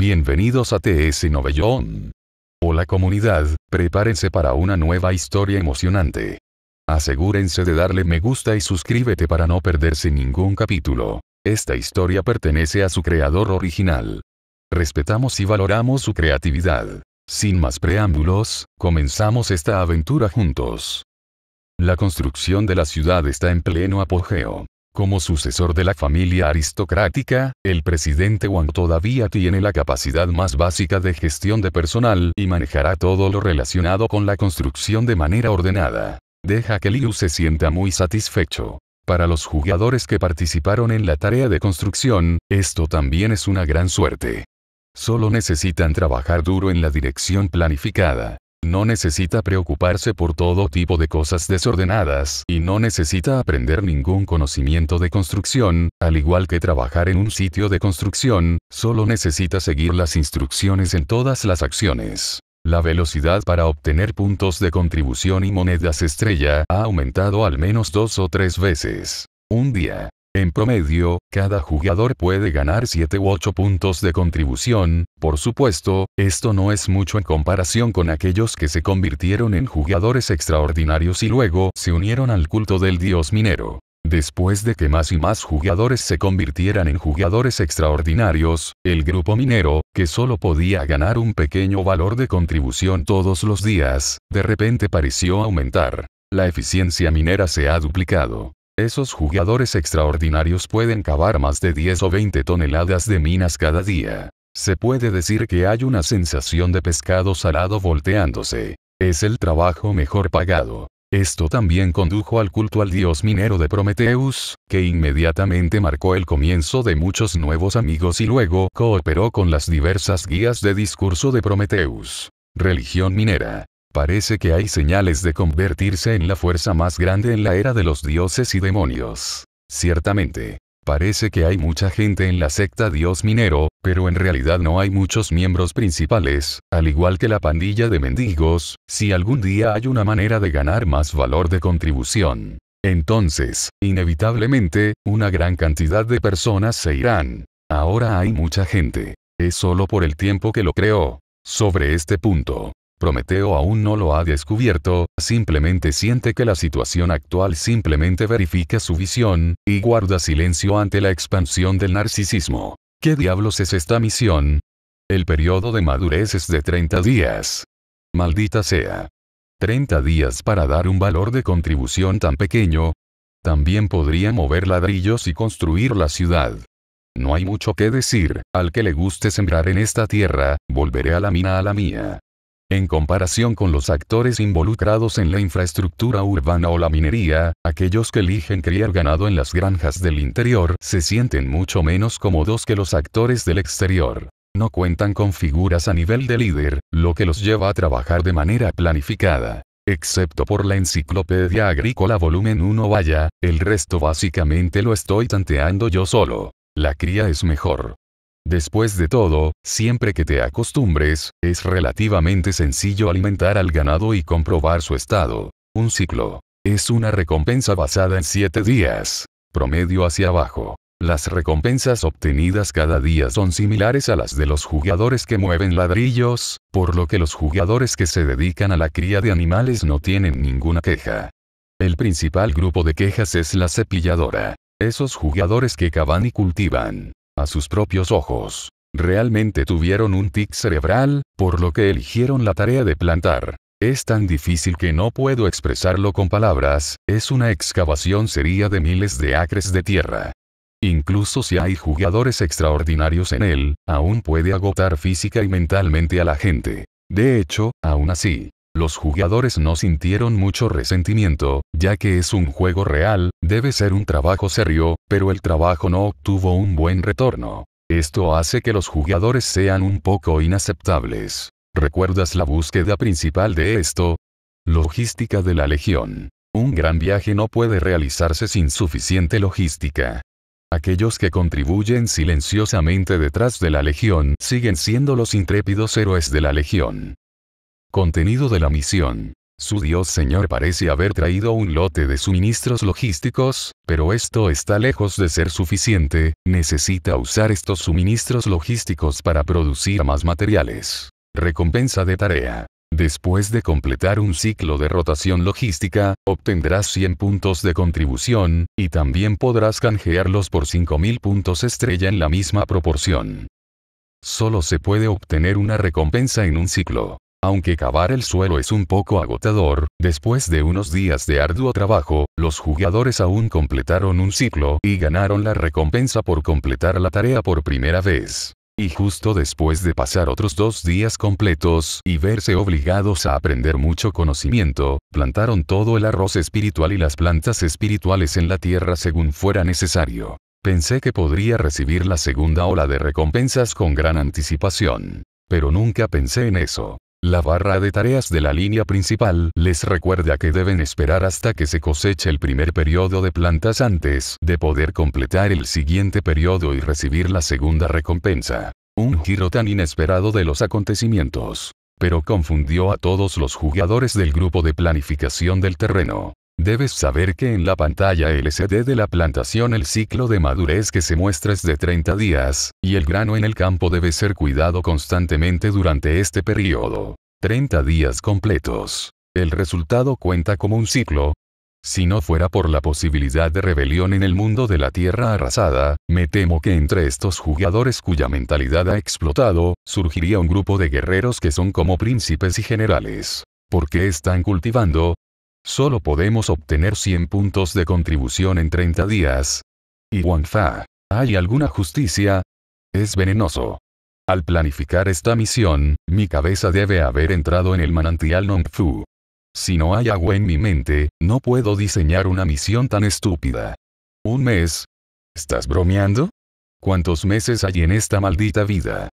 Bienvenidos a TS Novellón. Hola comunidad, prepárense para una nueva historia emocionante. Asegúrense de darle me gusta y suscríbete para no perderse ningún capítulo. Esta historia pertenece a su creador original. Respetamos y valoramos su creatividad. Sin más preámbulos, comenzamos esta aventura juntos. La construcción de la ciudad está en pleno apogeo. Como sucesor de la familia aristocrática, el presidente Wang todavía tiene la capacidad más básica de gestión de personal y manejará todo lo relacionado con la construcción de manera ordenada. Deja que Liu se sienta muy satisfecho. Para los jugadores que participaron en la tarea de construcción, esto también es una gran suerte. Solo necesitan trabajar duro en la dirección planificada. No necesita preocuparse por todo tipo de cosas desordenadas y no necesita aprender ningún conocimiento de construcción, al igual que trabajar en un sitio de construcción, solo necesita seguir las instrucciones en todas las acciones. La velocidad para obtener puntos de contribución y monedas estrella ha aumentado al menos dos o tres veces. Un día, en promedio, cada jugador puede ganar 7 u 8 puntos de contribución, por supuesto, esto no es mucho en comparación con aquellos que se convirtieron en jugadores extraordinarios y luego se unieron al culto del dios minero. Después de que más y más jugadores se convirtieran en jugadores extraordinarios, el grupo minero, que solo podía ganar un pequeño valor de contribución todos los días, de repente pareció aumentar. La eficiencia minera se ha duplicado. Esos jugadores extraordinarios pueden cavar más de 10 o 20 toneladas de minas cada día. Se puede decir que hay una sensación de pescado salado volteándose. Es el trabajo mejor pagado. Esto también condujo al culto al dios minero de Prometeus, que inmediatamente marcó el comienzo de muchos nuevos amigos y luego cooperó con las diversas guías de discurso de Prometeus. Religión minera. Parece que hay señales de convertirse en la fuerza más grande en la era de los dioses y demonios. Ciertamente, parece que hay mucha gente en la secta Dios Minero, pero en realidad no hay muchos miembros principales, al igual que la pandilla de mendigos, si algún día hay una manera de ganar más valor de contribución. Entonces, inevitablemente, una gran cantidad de personas se irán. Ahora hay mucha gente. Es solo por el tiempo que lo creó. Sobre este punto, Prometeo aún no lo ha descubierto, simplemente siente que la situación actual simplemente verifica su visión, y guarda silencio ante la expansión del narcisismo. ¿Qué diablos es esta misión? El periodo de madurez es de 30 días. Maldita sea. 30 días para dar un valor de contribución tan pequeño. También podría mover ladrillos y construir la ciudad. No hay mucho que decir, al que le guste sembrar en esta tierra, volveré a la mina a la mía. En comparación con los actores involucrados en la infraestructura urbana o la minería, aquellos que eligen criar ganado en las granjas del interior se sienten mucho menos cómodos que los actores del exterior. No cuentan con figuras a nivel de líder, lo que los lleva a trabajar de manera planificada. Excepto por la Enciclopedia Agrícola Volumen 1 Vaya, el resto básicamente lo estoy tanteando yo solo. La cría es mejor. Después de todo, siempre que te acostumbres, es relativamente sencillo alimentar al ganado y comprobar su estado. Un ciclo. Es una recompensa basada en 7 días. Promedio hacia abajo. Las recompensas obtenidas cada día son similares a las de los jugadores que mueven ladrillos, por lo que los jugadores que se dedican a la cría de animales no tienen ninguna queja. El principal grupo de quejas es la cepilladora. Esos jugadores que cavan y cultivan a sus propios ojos. Realmente tuvieron un tic cerebral, por lo que eligieron la tarea de plantar. Es tan difícil que no puedo expresarlo con palabras, es una excavación seria de miles de acres de tierra. Incluso si hay jugadores extraordinarios en él, aún puede agotar física y mentalmente a la gente. De hecho, aún así, los jugadores no sintieron mucho resentimiento, ya que es un juego real, debe ser un trabajo serio, pero el trabajo no obtuvo un buen retorno. Esto hace que los jugadores sean un poco inaceptables. ¿Recuerdas la búsqueda principal de esto? Logística de la Legión. Un gran viaje no puede realizarse sin suficiente logística. Aquellos que contribuyen silenciosamente detrás de la Legión siguen siendo los intrépidos héroes de la Legión. Contenido de la misión. Su Dios Señor parece haber traído un lote de suministros logísticos, pero esto está lejos de ser suficiente, necesita usar estos suministros logísticos para producir más materiales. Recompensa de tarea. Después de completar un ciclo de rotación logística, obtendrás 100 puntos de contribución, y también podrás canjearlos por 5.000 puntos estrella en la misma proporción. Solo se puede obtener una recompensa en un ciclo. Aunque cavar el suelo es un poco agotador, después de unos días de arduo trabajo, los jugadores aún completaron un ciclo y ganaron la recompensa por completar la tarea por primera vez. Y justo después de pasar otros dos días completos y verse obligados a aprender mucho conocimiento, plantaron todo el arroz espiritual y las plantas espirituales en la tierra según fuera necesario. Pensé que podría recibir la segunda ola de recompensas con gran anticipación. Pero nunca pensé en eso. La barra de tareas de la línea principal les recuerda que deben esperar hasta que se coseche el primer periodo de plantas antes de poder completar el siguiente periodo y recibir la segunda recompensa. Un giro tan inesperado de los acontecimientos. Pero confundió a todos los jugadores del grupo de planificación del terreno. Debes saber que en la pantalla LCD de la plantación el ciclo de madurez que se muestra es de 30 días, y el grano en el campo debe ser cuidado constantemente durante este periodo. 30 días completos. El resultado cuenta como un ciclo. Si no fuera por la posibilidad de rebelión en el mundo de la tierra arrasada, me temo que entre estos jugadores cuya mentalidad ha explotado, surgiría un grupo de guerreros que son como príncipes y generales. ¿Por qué están cultivando? Solo podemos obtener 100 puntos de contribución en 30 días. Y Wanfa, ¿hay alguna justicia? Es venenoso. Al planificar esta misión, mi cabeza debe haber entrado en el manantial Nongfu. Si no hay agua en mi mente, no puedo diseñar una misión tan estúpida. ¿Un mes? ¿Estás bromeando? ¿Cuántos meses hay en esta maldita vida?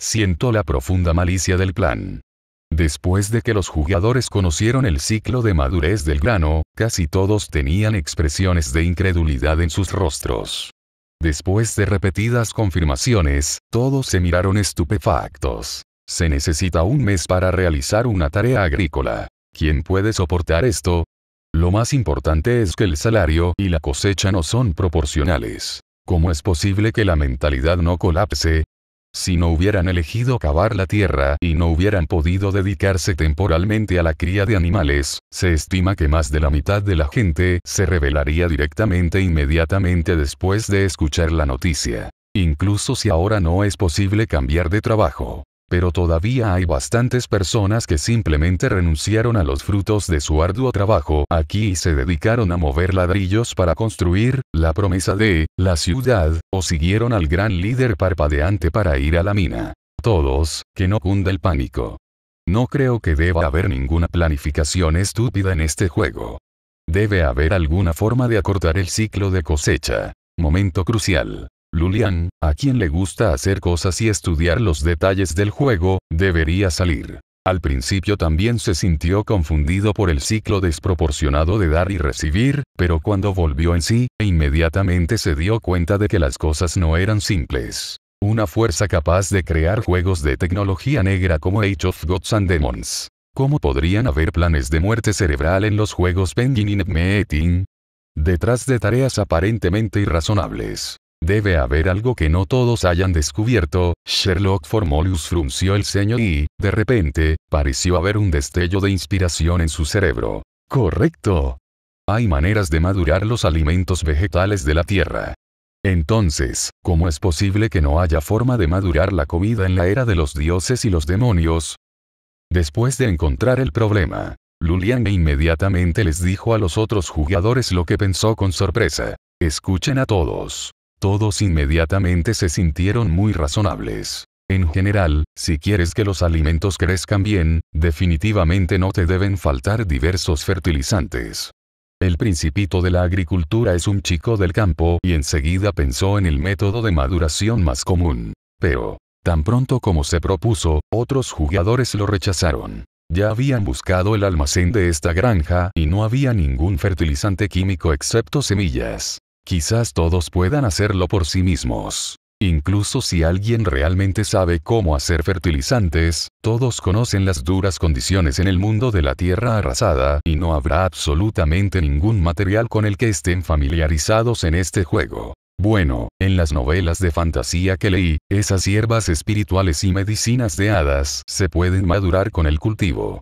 Siento la profunda malicia del plan. Después de que los jugadores conocieron el ciclo de madurez del grano, casi todos tenían expresiones de incredulidad en sus rostros. Después de repetidas confirmaciones, todos se miraron estupefactos. Se necesita un mes para realizar una tarea agrícola. ¿Quién puede soportar esto? Lo más importante es que el salario y la cosecha no son proporcionales. ¿Cómo es posible que la mentalidad no colapse? Si no hubieran elegido cavar la tierra y no hubieran podido dedicarse temporalmente a la cría de animales, se estima que más de la mitad de la gente se rebelaría directamente inmediatamente después de escuchar la noticia. Incluso si ahora no es posible cambiar de trabajo pero todavía hay bastantes personas que simplemente renunciaron a los frutos de su arduo trabajo aquí y se dedicaron a mover ladrillos para construir la promesa de la ciudad, o siguieron al gran líder parpadeante para ir a la mina. Todos, que no cunda el pánico. No creo que deba haber ninguna planificación estúpida en este juego. Debe haber alguna forma de acortar el ciclo de cosecha. Momento crucial. Lulian, a quien le gusta hacer cosas y estudiar los detalles del juego, debería salir. Al principio también se sintió confundido por el ciclo desproporcionado de dar y recibir, pero cuando volvió en sí, inmediatamente se dio cuenta de que las cosas no eran simples. Una fuerza capaz de crear juegos de tecnología negra como Age of Gods and Demons. ¿Cómo podrían haber planes de muerte cerebral en los juegos Penguin y Meeting? Detrás de tareas aparentemente irrazonables, Debe haber algo que no todos hayan descubierto, Sherlock Formolius frunció el ceño y, de repente, pareció haber un destello de inspiración en su cerebro. Correcto. Hay maneras de madurar los alimentos vegetales de la tierra. Entonces, ¿cómo es posible que no haya forma de madurar la comida en la era de los dioses y los demonios? Después de encontrar el problema, Lulian inmediatamente les dijo a los otros jugadores lo que pensó con sorpresa. Escuchen a todos. Todos inmediatamente se sintieron muy razonables. En general, si quieres que los alimentos crezcan bien, definitivamente no te deben faltar diversos fertilizantes. El principito de la agricultura es un chico del campo y enseguida pensó en el método de maduración más común. Pero, tan pronto como se propuso, otros jugadores lo rechazaron. Ya habían buscado el almacén de esta granja y no había ningún fertilizante químico excepto semillas quizás todos puedan hacerlo por sí mismos. Incluso si alguien realmente sabe cómo hacer fertilizantes, todos conocen las duras condiciones en el mundo de la tierra arrasada y no habrá absolutamente ningún material con el que estén familiarizados en este juego. Bueno, en las novelas de fantasía que leí, esas hierbas espirituales y medicinas de hadas se pueden madurar con el cultivo.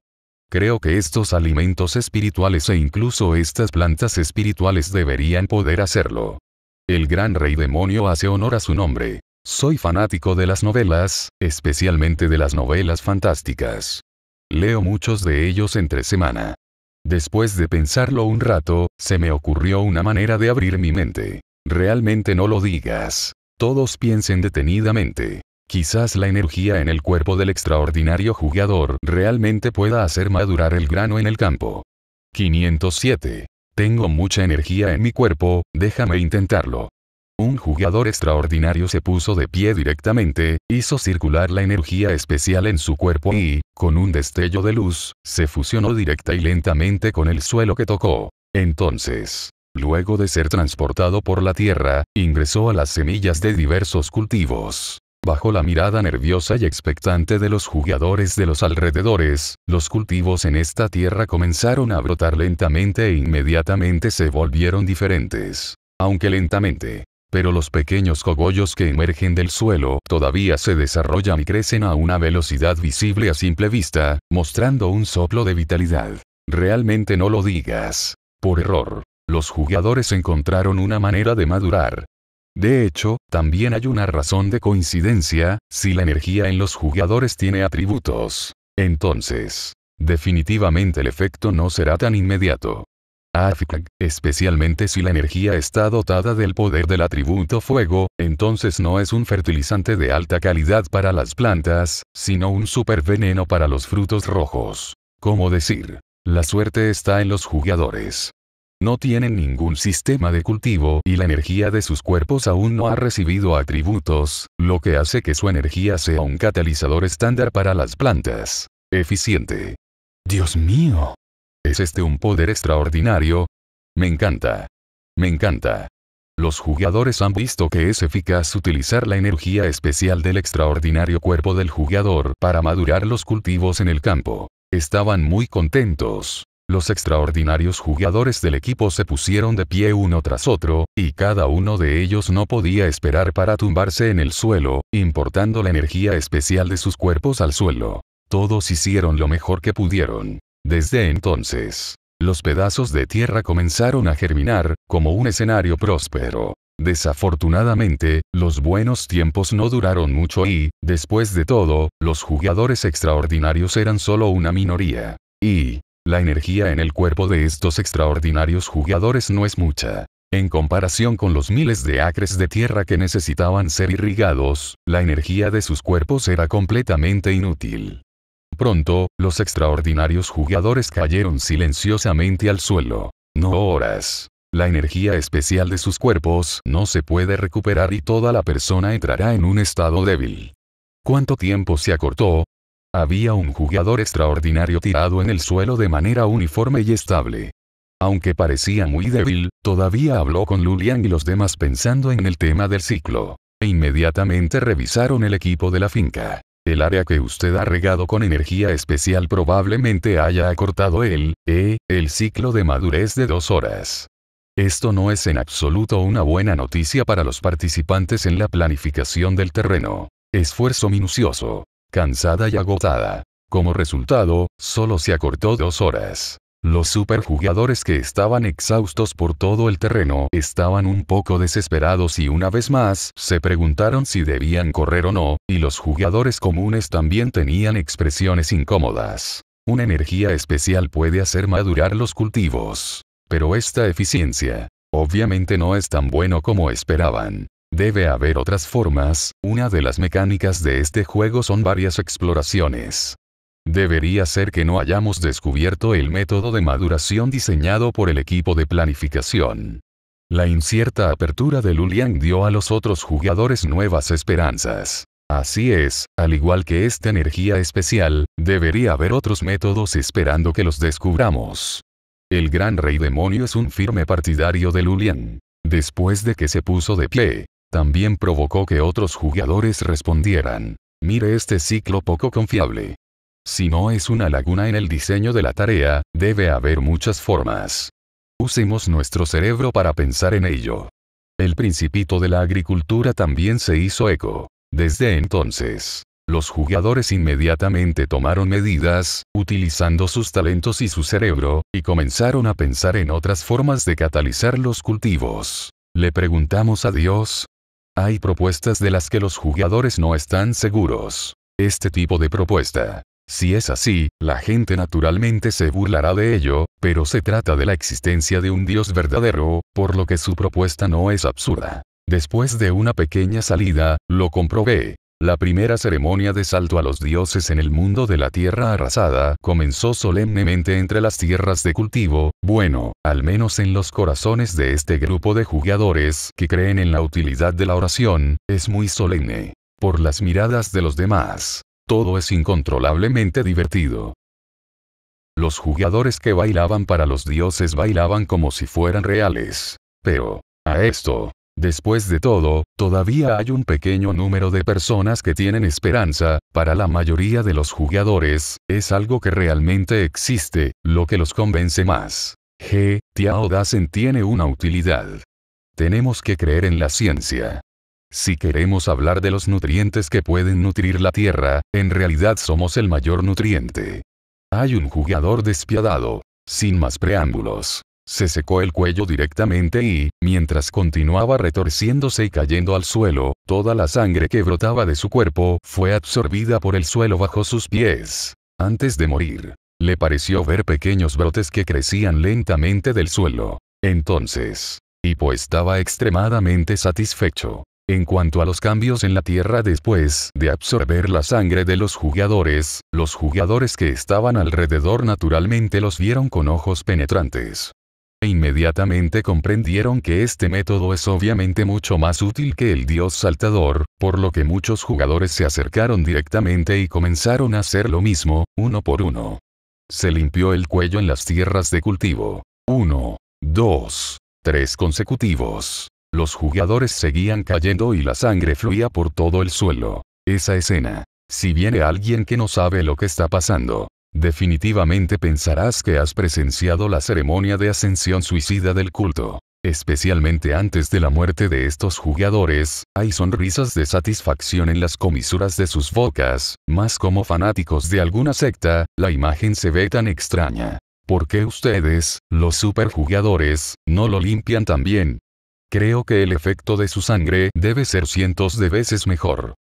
Creo que estos alimentos espirituales e incluso estas plantas espirituales deberían poder hacerlo. El gran rey demonio hace honor a su nombre. Soy fanático de las novelas, especialmente de las novelas fantásticas. Leo muchos de ellos entre semana. Después de pensarlo un rato, se me ocurrió una manera de abrir mi mente. Realmente no lo digas. Todos piensen detenidamente. Quizás la energía en el cuerpo del extraordinario jugador realmente pueda hacer madurar el grano en el campo. 507. Tengo mucha energía en mi cuerpo, déjame intentarlo. Un jugador extraordinario se puso de pie directamente, hizo circular la energía especial en su cuerpo y, con un destello de luz, se fusionó directa y lentamente con el suelo que tocó. Entonces, luego de ser transportado por la tierra, ingresó a las semillas de diversos cultivos. Bajo la mirada nerviosa y expectante de los jugadores de los alrededores, los cultivos en esta tierra comenzaron a brotar lentamente e inmediatamente se volvieron diferentes. Aunque lentamente. Pero los pequeños cogollos que emergen del suelo todavía se desarrollan y crecen a una velocidad visible a simple vista, mostrando un soplo de vitalidad. Realmente no lo digas. Por error. Los jugadores encontraron una manera de madurar, de hecho, también hay una razón de coincidencia, si la energía en los jugadores tiene atributos. Entonces, definitivamente el efecto no será tan inmediato. Afkag, especialmente si la energía está dotada del poder del atributo fuego, entonces no es un fertilizante de alta calidad para las plantas, sino un superveneno para los frutos rojos. Como decir? La suerte está en los jugadores. No tienen ningún sistema de cultivo y la energía de sus cuerpos aún no ha recibido atributos, lo que hace que su energía sea un catalizador estándar para las plantas. Eficiente. Dios mío. ¿Es este un poder extraordinario? Me encanta. Me encanta. Los jugadores han visto que es eficaz utilizar la energía especial del extraordinario cuerpo del jugador para madurar los cultivos en el campo. Estaban muy contentos. Los extraordinarios jugadores del equipo se pusieron de pie uno tras otro, y cada uno de ellos no podía esperar para tumbarse en el suelo, importando la energía especial de sus cuerpos al suelo. Todos hicieron lo mejor que pudieron. Desde entonces, los pedazos de tierra comenzaron a germinar, como un escenario próspero. Desafortunadamente, los buenos tiempos no duraron mucho y, después de todo, los jugadores extraordinarios eran solo una minoría. Y, la energía en el cuerpo de estos extraordinarios jugadores no es mucha. En comparación con los miles de acres de tierra que necesitaban ser irrigados, la energía de sus cuerpos era completamente inútil. Pronto, los extraordinarios jugadores cayeron silenciosamente al suelo. No horas. La energía especial de sus cuerpos no se puede recuperar y toda la persona entrará en un estado débil. ¿Cuánto tiempo se acortó? Había un jugador extraordinario tirado en el suelo de manera uniforme y estable. Aunque parecía muy débil, todavía habló con Lulian y los demás pensando en el tema del ciclo. E inmediatamente revisaron el equipo de la finca. El área que usted ha regado con energía especial probablemente haya acortado el, eh, el ciclo de madurez de dos horas. Esto no es en absoluto una buena noticia para los participantes en la planificación del terreno. Esfuerzo minucioso, cansada y agotada. Como resultado, solo se acortó dos horas. Los superjugadores que estaban exhaustos por todo el terreno estaban un poco desesperados y una vez más se preguntaron si debían correr o no, y los jugadores comunes también tenían expresiones incómodas. Una energía especial puede hacer madurar los cultivos. Pero esta eficiencia, obviamente no es tan bueno como esperaban. Debe haber otras formas, una de las mecánicas de este juego son varias exploraciones. Debería ser que no hayamos descubierto el método de maduración diseñado por el equipo de planificación. La incierta apertura de Lulian dio a los otros jugadores nuevas esperanzas. Así es, al igual que esta energía especial, debería haber otros métodos esperando que los descubramos. El gran rey demonio es un firme partidario de Lulian. Después de que se puso de pie, también provocó que otros jugadores respondieran. Mire este ciclo poco confiable. Si no es una laguna en el diseño de la tarea, debe haber muchas formas. Usemos nuestro cerebro para pensar en ello. El principito de la agricultura también se hizo eco. Desde entonces, los jugadores inmediatamente tomaron medidas, utilizando sus talentos y su cerebro, y comenzaron a pensar en otras formas de catalizar los cultivos. Le preguntamos a Dios, hay propuestas de las que los jugadores no están seguros. Este tipo de propuesta. Si es así, la gente naturalmente se burlará de ello, pero se trata de la existencia de un Dios verdadero, por lo que su propuesta no es absurda. Después de una pequeña salida, lo comprobé, la primera ceremonia de salto a los dioses en el mundo de la tierra arrasada comenzó solemnemente entre las tierras de cultivo, bueno, al menos en los corazones de este grupo de jugadores que creen en la utilidad de la oración, es muy solemne. Por las miradas de los demás, todo es incontrolablemente divertido. Los jugadores que bailaban para los dioses bailaban como si fueran reales. Pero, a esto, Después de todo, todavía hay un pequeño número de personas que tienen esperanza, para la mayoría de los jugadores, es algo que realmente existe, lo que los convence más. G. Tiao Dacen tiene una utilidad. Tenemos que creer en la ciencia. Si queremos hablar de los nutrientes que pueden nutrir la Tierra, en realidad somos el mayor nutriente. Hay un jugador despiadado. Sin más preámbulos se secó el cuello directamente y, mientras continuaba retorciéndose y cayendo al suelo, toda la sangre que brotaba de su cuerpo fue absorbida por el suelo bajo sus pies. Antes de morir, le pareció ver pequeños brotes que crecían lentamente del suelo. Entonces, Hippo pues estaba extremadamente satisfecho. En cuanto a los cambios en la Tierra después de absorber la sangre de los jugadores, los jugadores que estaban alrededor naturalmente los vieron con ojos penetrantes e inmediatamente comprendieron que este método es obviamente mucho más útil que el dios saltador, por lo que muchos jugadores se acercaron directamente y comenzaron a hacer lo mismo, uno por uno. Se limpió el cuello en las tierras de cultivo. Uno, dos, tres consecutivos. Los jugadores seguían cayendo y la sangre fluía por todo el suelo. Esa escena. Si viene alguien que no sabe lo que está pasando, Definitivamente pensarás que has presenciado la ceremonia de ascensión suicida del culto. Especialmente antes de la muerte de estos jugadores, hay sonrisas de satisfacción en las comisuras de sus bocas, más como fanáticos de alguna secta, la imagen se ve tan extraña. ¿Por qué ustedes, los superjugadores, no lo limpian tan bien? Creo que el efecto de su sangre debe ser cientos de veces mejor.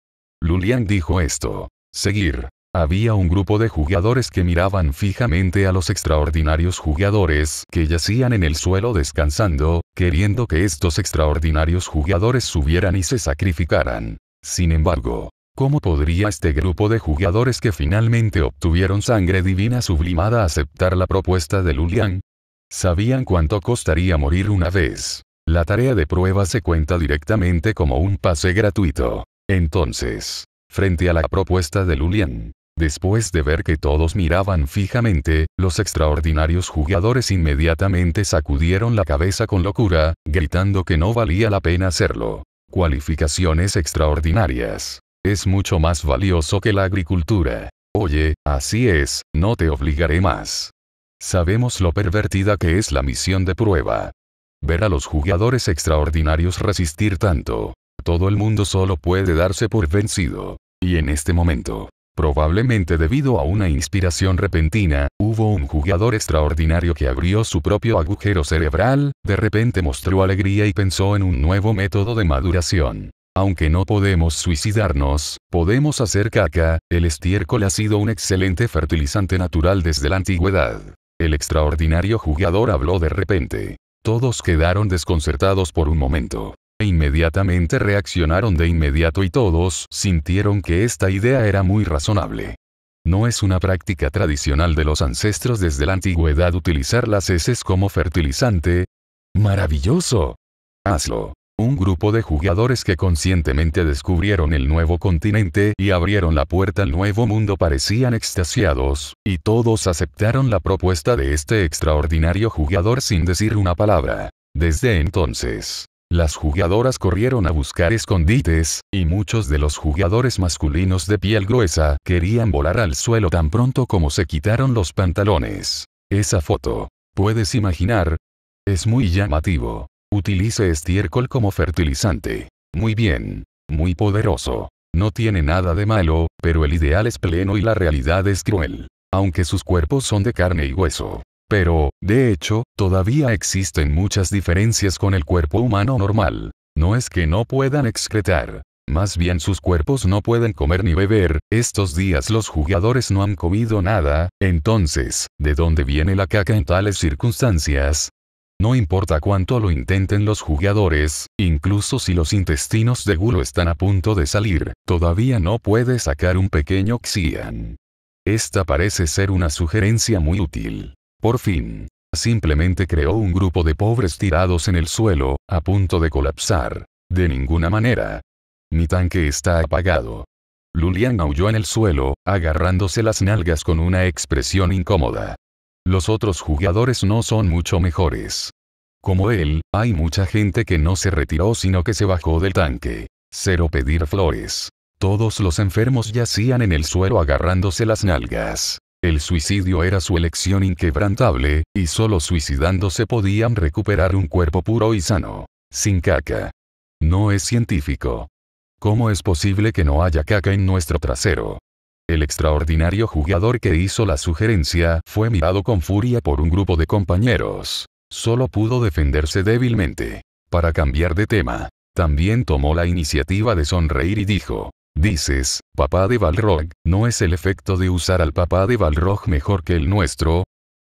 Lulian dijo esto. Seguir. Había un grupo de jugadores que miraban fijamente a los extraordinarios jugadores que yacían en el suelo descansando, queriendo que estos extraordinarios jugadores subieran y se sacrificaran. Sin embargo, ¿Cómo podría este grupo de jugadores que finalmente obtuvieron sangre divina sublimada aceptar la propuesta de Lulian? Sabían cuánto costaría morir una vez. La tarea de prueba se cuenta directamente como un pase gratuito. Entonces, frente a la propuesta de Lulian, Después de ver que todos miraban fijamente, los extraordinarios jugadores inmediatamente sacudieron la cabeza con locura, gritando que no valía la pena hacerlo. Cualificaciones extraordinarias. Es mucho más valioso que la agricultura. Oye, así es, no te obligaré más. Sabemos lo pervertida que es la misión de prueba. Ver a los jugadores extraordinarios resistir tanto. Todo el mundo solo puede darse por vencido. Y en este momento, Probablemente debido a una inspiración repentina, hubo un jugador extraordinario que abrió su propio agujero cerebral, de repente mostró alegría y pensó en un nuevo método de maduración. Aunque no podemos suicidarnos, podemos hacer caca, el estiércol ha sido un excelente fertilizante natural desde la antigüedad. El extraordinario jugador habló de repente. Todos quedaron desconcertados por un momento. E inmediatamente reaccionaron de inmediato y todos sintieron que esta idea era muy razonable. No es una práctica tradicional de los ancestros desde la antigüedad utilizar las heces como fertilizante. ¡Maravilloso! Hazlo. Un grupo de jugadores que conscientemente descubrieron el nuevo continente y abrieron la puerta al nuevo mundo parecían extasiados, y todos aceptaron la propuesta de este extraordinario jugador sin decir una palabra. Desde entonces, las jugadoras corrieron a buscar escondites, y muchos de los jugadores masculinos de piel gruesa querían volar al suelo tan pronto como se quitaron los pantalones. Esa foto. ¿Puedes imaginar? Es muy llamativo. Utilice estiércol como fertilizante. Muy bien. Muy poderoso. No tiene nada de malo, pero el ideal es pleno y la realidad es cruel. Aunque sus cuerpos son de carne y hueso, pero, de hecho, todavía existen muchas diferencias con el cuerpo humano normal. No es que no puedan excretar. Más bien sus cuerpos no pueden comer ni beber, estos días los jugadores no han comido nada, entonces, ¿de dónde viene la caca en tales circunstancias? No importa cuánto lo intenten los jugadores, incluso si los intestinos de Gulo están a punto de salir, todavía no puede sacar un pequeño Xian. Esta parece ser una sugerencia muy útil. Por fin. Simplemente creó un grupo de pobres tirados en el suelo, a punto de colapsar. De ninguna manera. Mi tanque está apagado. Lulian aulló en el suelo, agarrándose las nalgas con una expresión incómoda. Los otros jugadores no son mucho mejores. Como él, hay mucha gente que no se retiró sino que se bajó del tanque. Cero pedir flores. Todos los enfermos yacían en el suelo agarrándose las nalgas. El suicidio era su elección inquebrantable, y solo suicidándose podían recuperar un cuerpo puro y sano. Sin caca. No es científico. ¿Cómo es posible que no haya caca en nuestro trasero? El extraordinario jugador que hizo la sugerencia fue mirado con furia por un grupo de compañeros. Solo pudo defenderse débilmente. Para cambiar de tema, también tomó la iniciativa de sonreír y dijo, Dices, papá de Balrog, ¿no es el efecto de usar al papá de Balrog mejor que el nuestro?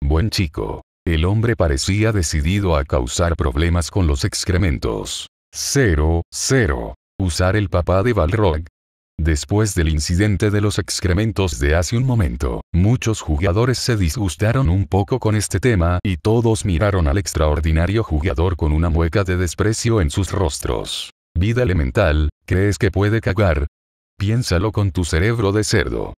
Buen chico. El hombre parecía decidido a causar problemas con los excrementos. Cero, cero. Usar el papá de Balrog. Después del incidente de los excrementos de hace un momento, muchos jugadores se disgustaron un poco con este tema y todos miraron al extraordinario jugador con una mueca de desprecio en sus rostros. Vida elemental, ¿crees que puede cagar? piénsalo con tu cerebro de cerdo.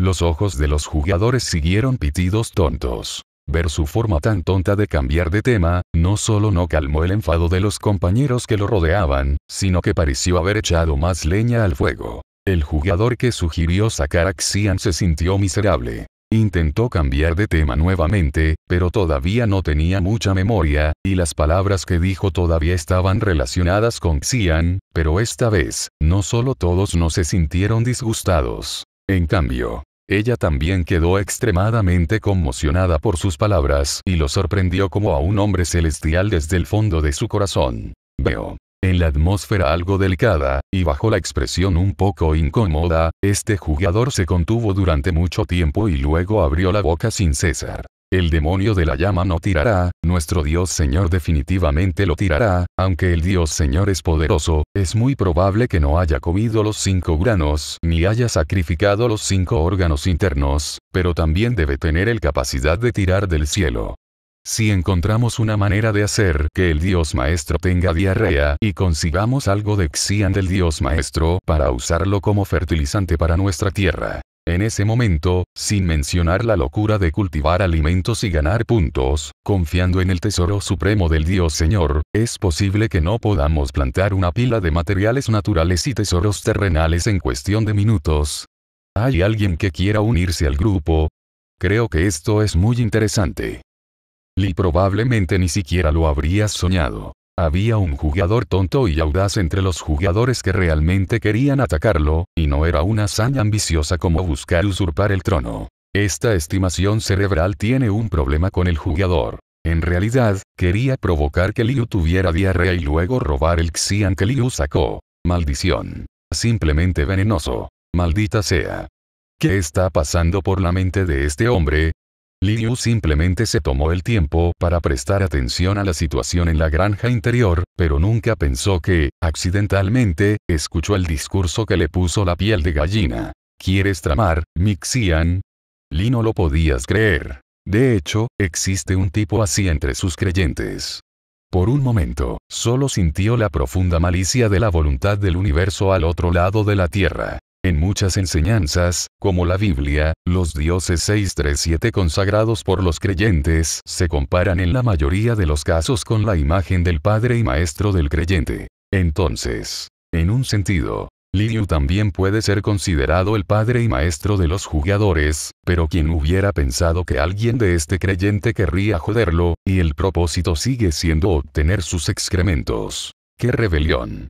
Los ojos de los jugadores siguieron pitidos tontos. Ver su forma tan tonta de cambiar de tema, no solo no calmó el enfado de los compañeros que lo rodeaban, sino que pareció haber echado más leña al fuego. El jugador que sugirió sacar a se sintió miserable. Intentó cambiar de tema nuevamente, pero todavía no tenía mucha memoria, y las palabras que dijo todavía estaban relacionadas con Xian, pero esta vez, no solo todos no se sintieron disgustados. En cambio, ella también quedó extremadamente conmocionada por sus palabras y lo sorprendió como a un hombre celestial desde el fondo de su corazón. Veo, en la atmósfera algo delicada, y bajo la expresión un poco incómoda, este jugador se contuvo durante mucho tiempo y luego abrió la boca sin cesar. El demonio de la llama no tirará, nuestro Dios Señor definitivamente lo tirará, aunque el Dios Señor es poderoso, es muy probable que no haya comido los cinco granos, ni haya sacrificado los cinco órganos internos, pero también debe tener el capacidad de tirar del cielo. Si encontramos una manera de hacer que el Dios Maestro tenga diarrea y consigamos algo de xian del Dios Maestro para usarlo como fertilizante para nuestra tierra. En ese momento, sin mencionar la locura de cultivar alimentos y ganar puntos, confiando en el tesoro supremo del Dios Señor, es posible que no podamos plantar una pila de materiales naturales y tesoros terrenales en cuestión de minutos. ¿Hay alguien que quiera unirse al grupo? Creo que esto es muy interesante. Lee probablemente ni siquiera lo habrías soñado. Había un jugador tonto y audaz entre los jugadores que realmente querían atacarlo, y no era una hazaña ambiciosa como buscar usurpar el trono. Esta estimación cerebral tiene un problema con el jugador. En realidad, quería provocar que Liu tuviera diarrea y luego robar el Xian que Liu sacó. Maldición. Simplemente venenoso. Maldita sea. ¿Qué está pasando por la mente de este hombre? Liu simplemente se tomó el tiempo para prestar atención a la situación en la granja interior, pero nunca pensó que, accidentalmente, escuchó el discurso que le puso la piel de gallina. ¿Quieres tramar, Mixian? Li no lo podías creer. De hecho, existe un tipo así entre sus creyentes. Por un momento, solo sintió la profunda malicia de la voluntad del universo al otro lado de la Tierra. En muchas enseñanzas, como la Biblia, los dioses 637 consagrados por los creyentes se comparan en la mayoría de los casos con la imagen del Padre y Maestro del creyente. Entonces, en un sentido, Liu también puede ser considerado el padre y maestro de los jugadores, pero quien hubiera pensado que alguien de este creyente querría joderlo, y el propósito sigue siendo obtener sus excrementos. ¡Qué rebelión!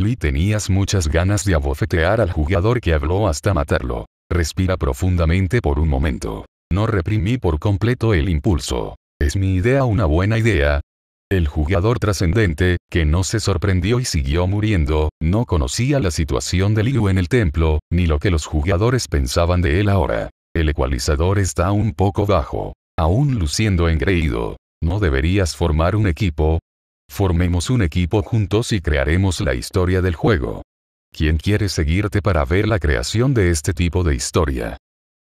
Lee tenías muchas ganas de abofetear al jugador que habló hasta matarlo. Respira profundamente por un momento. No reprimí por completo el impulso. ¿Es mi idea una buena idea? El jugador trascendente, que no se sorprendió y siguió muriendo, no conocía la situación de Liu en el templo, ni lo que los jugadores pensaban de él ahora. El ecualizador está un poco bajo. Aún luciendo engreído. No deberías formar un equipo, Formemos un equipo juntos y crearemos la historia del juego. ¿Quién quiere seguirte para ver la creación de este tipo de historia?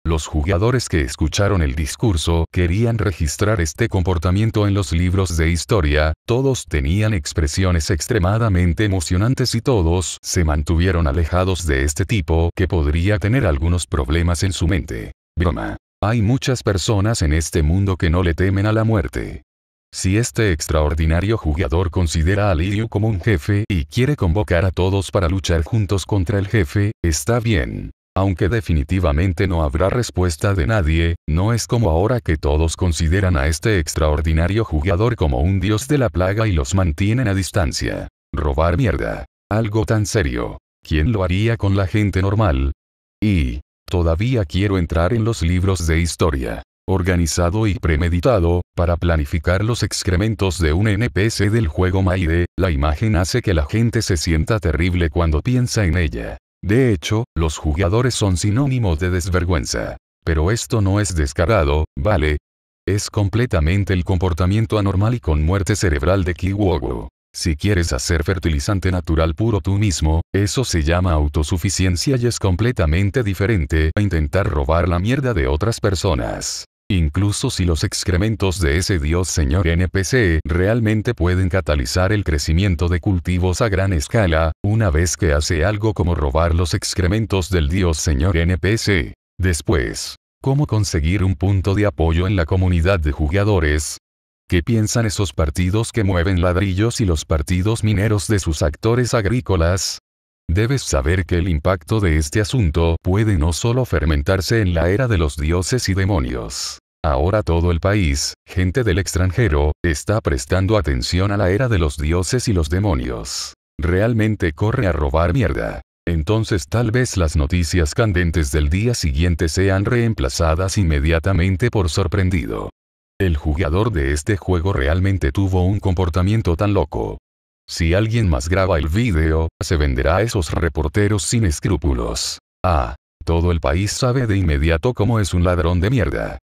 Los jugadores que escucharon el discurso querían registrar este comportamiento en los libros de historia, todos tenían expresiones extremadamente emocionantes y todos se mantuvieron alejados de este tipo que podría tener algunos problemas en su mente. Broma. Hay muchas personas en este mundo que no le temen a la muerte. Si este extraordinario jugador considera a Liu como un jefe y quiere convocar a todos para luchar juntos contra el jefe, está bien. Aunque definitivamente no habrá respuesta de nadie, no es como ahora que todos consideran a este extraordinario jugador como un dios de la plaga y los mantienen a distancia. Robar mierda. Algo tan serio. ¿Quién lo haría con la gente normal? Y... Todavía quiero entrar en los libros de historia organizado y premeditado, para planificar los excrementos de un NPC del juego Maide, la imagen hace que la gente se sienta terrible cuando piensa en ella. De hecho, los jugadores son sinónimos de desvergüenza. Pero esto no es descarado, ¿vale? Es completamente el comportamiento anormal y con muerte cerebral de Kiwogo. Si quieres hacer fertilizante natural puro tú mismo, eso se llama autosuficiencia y es completamente diferente a intentar robar la mierda de otras personas. Incluso si los excrementos de ese dios señor NPC realmente pueden catalizar el crecimiento de cultivos a gran escala, una vez que hace algo como robar los excrementos del dios señor NPC. Después, ¿cómo conseguir un punto de apoyo en la comunidad de jugadores? ¿Qué piensan esos partidos que mueven ladrillos y los partidos mineros de sus actores agrícolas? Debes saber que el impacto de este asunto puede no solo fermentarse en la era de los dioses y demonios. Ahora todo el país, gente del extranjero, está prestando atención a la era de los dioses y los demonios. Realmente corre a robar mierda. Entonces tal vez las noticias candentes del día siguiente sean reemplazadas inmediatamente por sorprendido. El jugador de este juego realmente tuvo un comportamiento tan loco. Si alguien más graba el vídeo, se venderá a esos reporteros sin escrúpulos. Ah. Todo el país sabe de inmediato cómo es un ladrón de mierda.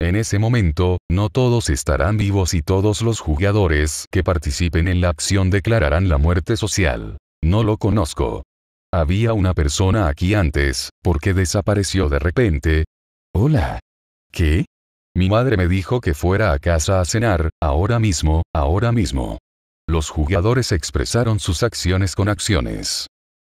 En ese momento, no todos estarán vivos y todos los jugadores que participen en la acción declararán la muerte social. No lo conozco. Había una persona aquí antes, porque desapareció de repente. Hola. ¿Qué? Mi madre me dijo que fuera a casa a cenar, ahora mismo, ahora mismo. Los jugadores expresaron sus acciones con acciones.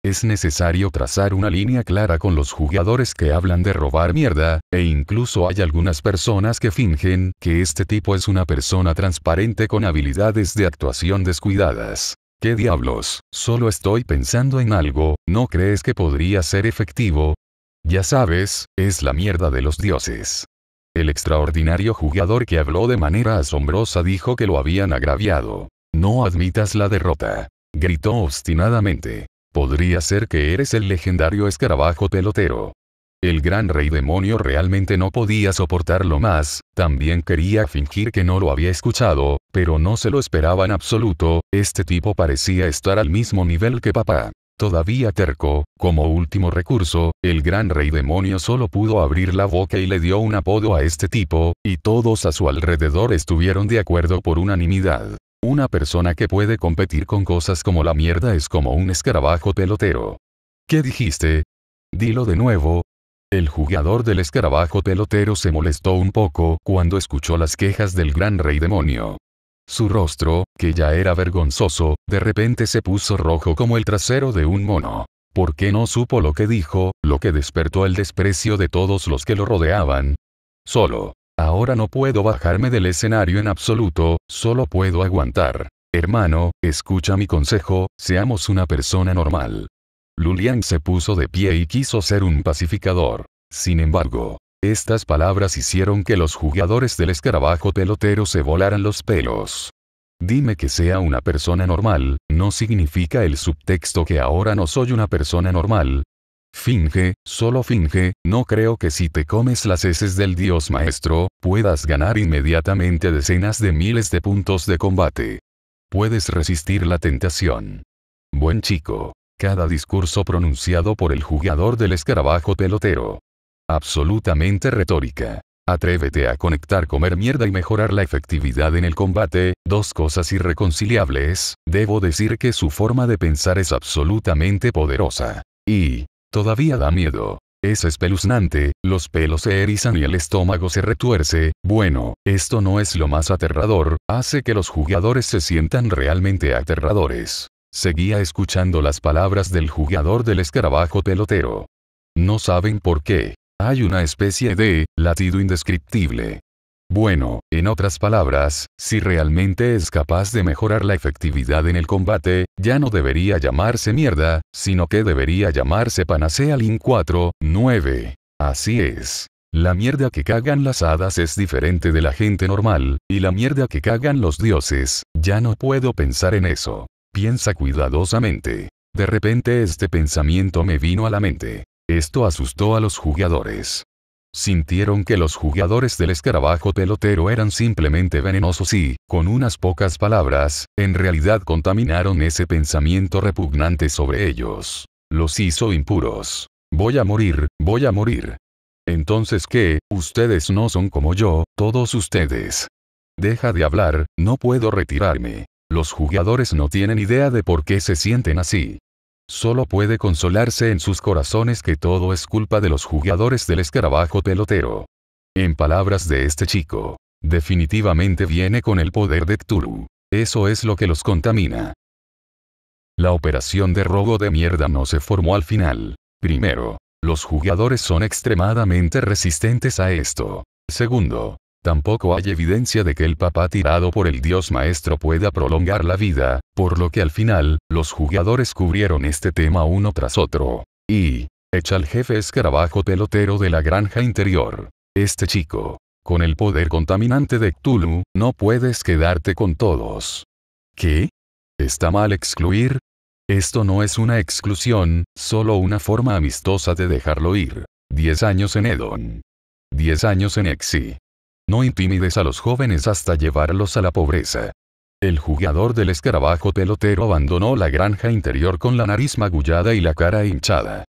Es necesario trazar una línea clara con los jugadores que hablan de robar mierda, e incluso hay algunas personas que fingen que este tipo es una persona transparente con habilidades de actuación descuidadas. ¿Qué diablos? Solo estoy pensando en algo, ¿no crees que podría ser efectivo? Ya sabes, es la mierda de los dioses. El extraordinario jugador que habló de manera asombrosa dijo que lo habían agraviado. No admitas la derrota. Gritó obstinadamente. Podría ser que eres el legendario escarabajo pelotero. El gran rey demonio realmente no podía soportarlo más, también quería fingir que no lo había escuchado, pero no se lo esperaba en absoluto, este tipo parecía estar al mismo nivel que papá. Todavía terco, como último recurso, el gran rey demonio solo pudo abrir la boca y le dio un apodo a este tipo, y todos a su alrededor estuvieron de acuerdo por unanimidad. Una persona que puede competir con cosas como la mierda es como un escarabajo pelotero. ¿Qué dijiste? Dilo de nuevo. El jugador del escarabajo pelotero se molestó un poco cuando escuchó las quejas del gran rey demonio. Su rostro, que ya era vergonzoso, de repente se puso rojo como el trasero de un mono. qué no supo lo que dijo, lo que despertó el desprecio de todos los que lo rodeaban. Solo, Ahora no puedo bajarme del escenario en absoluto, solo puedo aguantar. Hermano, escucha mi consejo, seamos una persona normal. Lulian se puso de pie y quiso ser un pacificador. Sin embargo, estas palabras hicieron que los jugadores del escarabajo pelotero se volaran los pelos. Dime que sea una persona normal, no significa el subtexto que ahora no soy una persona normal, Finge, solo finge, no creo que si te comes las heces del dios maestro, puedas ganar inmediatamente decenas de miles de puntos de combate. Puedes resistir la tentación. Buen chico. Cada discurso pronunciado por el jugador del escarabajo pelotero. Absolutamente retórica. Atrévete a conectar, comer mierda y mejorar la efectividad en el combate, dos cosas irreconciliables, debo decir que su forma de pensar es absolutamente poderosa. Y, Todavía da miedo. Es espeluznante, los pelos se erizan y el estómago se retuerce. Bueno, esto no es lo más aterrador, hace que los jugadores se sientan realmente aterradores. Seguía escuchando las palabras del jugador del escarabajo pelotero. No saben por qué. Hay una especie de latido indescriptible. Bueno, en otras palabras, si realmente es capaz de mejorar la efectividad en el combate, ya no debería llamarse mierda, sino que debería llamarse Panacea Link 4, 9. Así es. La mierda que cagan las hadas es diferente de la gente normal, y la mierda que cagan los dioses, ya no puedo pensar en eso. Piensa cuidadosamente. De repente este pensamiento me vino a la mente. Esto asustó a los jugadores sintieron que los jugadores del escarabajo pelotero eran simplemente venenosos y, con unas pocas palabras, en realidad contaminaron ese pensamiento repugnante sobre ellos. Los hizo impuros. Voy a morir, voy a morir. Entonces qué, ustedes no son como yo, todos ustedes. Deja de hablar, no puedo retirarme. Los jugadores no tienen idea de por qué se sienten así. Solo puede consolarse en sus corazones que todo es culpa de los jugadores del escarabajo pelotero. En palabras de este chico, definitivamente viene con el poder de Cthulhu. Eso es lo que los contamina. La operación de robo de mierda no se formó al final. Primero, los jugadores son extremadamente resistentes a esto. Segundo, tampoco hay evidencia de que el papá tirado por el dios maestro pueda prolongar la vida, por lo que al final, los jugadores cubrieron este tema uno tras otro. Y, echa al jefe escarabajo pelotero de la granja interior. Este chico, con el poder contaminante de Cthulhu, no puedes quedarte con todos. ¿Qué? ¿Está mal excluir? Esto no es una exclusión, solo una forma amistosa de dejarlo ir. Diez años en Edon. Diez años en Exi. No intimides a los jóvenes hasta llevarlos a la pobreza. El jugador del escarabajo pelotero abandonó la granja interior con la nariz magullada y la cara hinchada.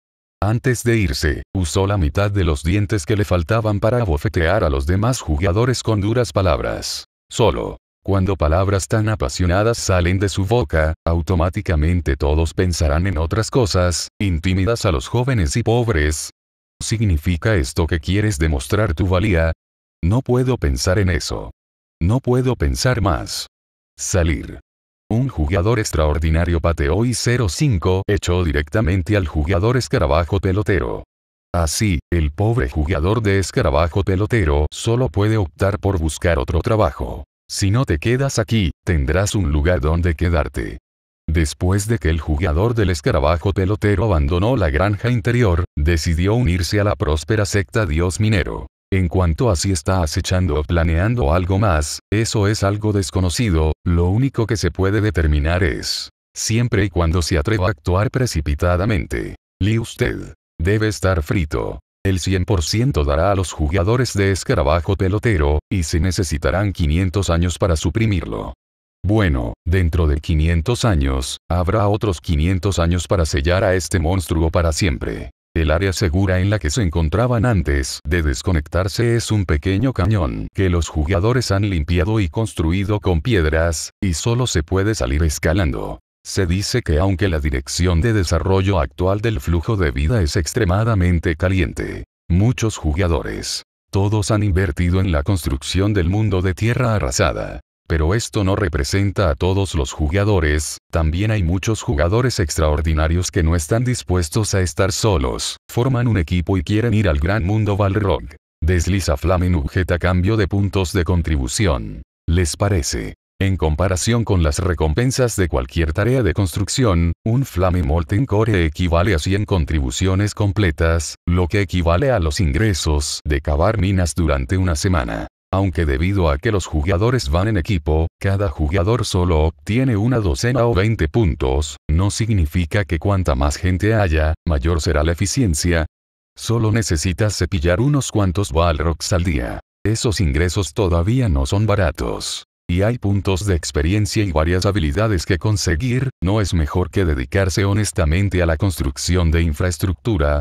Antes de irse, usó la mitad de los dientes que le faltaban para abofetear a los demás jugadores con duras palabras. Solo, cuando palabras tan apasionadas salen de su boca, automáticamente todos pensarán en otras cosas, intimidas a los jóvenes y pobres. ¿Significa esto que quieres demostrar tu valía? No puedo pensar en eso. No puedo pensar más. Salir. Un jugador extraordinario pateó y 0-5 echó directamente al jugador escarabajo pelotero. Así, el pobre jugador de escarabajo pelotero solo puede optar por buscar otro trabajo. Si no te quedas aquí, tendrás un lugar donde quedarte. Después de que el jugador del escarabajo pelotero abandonó la granja interior, decidió unirse a la próspera secta Dios Minero. En cuanto a si está acechando o planeando algo más, eso es algo desconocido, lo único que se puede determinar es, siempre y cuando se atreva a actuar precipitadamente. Lee usted. Debe estar frito. El 100% dará a los jugadores de escarabajo pelotero, y se necesitarán 500 años para suprimirlo. Bueno, dentro de 500 años, habrá otros 500 años para sellar a este monstruo para siempre. El área segura en la que se encontraban antes de desconectarse es un pequeño cañón que los jugadores han limpiado y construido con piedras, y solo se puede salir escalando. Se dice que aunque la dirección de desarrollo actual del flujo de vida es extremadamente caliente, muchos jugadores, todos han invertido en la construcción del mundo de tierra arrasada, pero esto no representa a todos los jugadores, también hay muchos jugadores extraordinarios que no están dispuestos a estar solos, forman un equipo y quieren ir al gran mundo Balrog. Desliza Flamen a cambio de puntos de contribución. ¿Les parece? En comparación con las recompensas de cualquier tarea de construcción, un Flame Molten Core equivale a 100 contribuciones completas, lo que equivale a los ingresos de cavar minas durante una semana. Aunque debido a que los jugadores van en equipo, cada jugador solo obtiene una docena o 20 puntos, no significa que cuanta más gente haya, mayor será la eficiencia. Solo necesitas cepillar unos cuantos balrocks al día. Esos ingresos todavía no son baratos. Y hay puntos de experiencia y varias habilidades que conseguir, no es mejor que dedicarse honestamente a la construcción de infraestructura.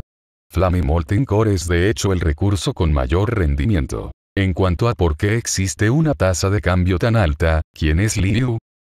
Flame Molten Core es de hecho el recurso con mayor rendimiento. En cuanto a por qué existe una tasa de cambio tan alta, ¿quién es Liu?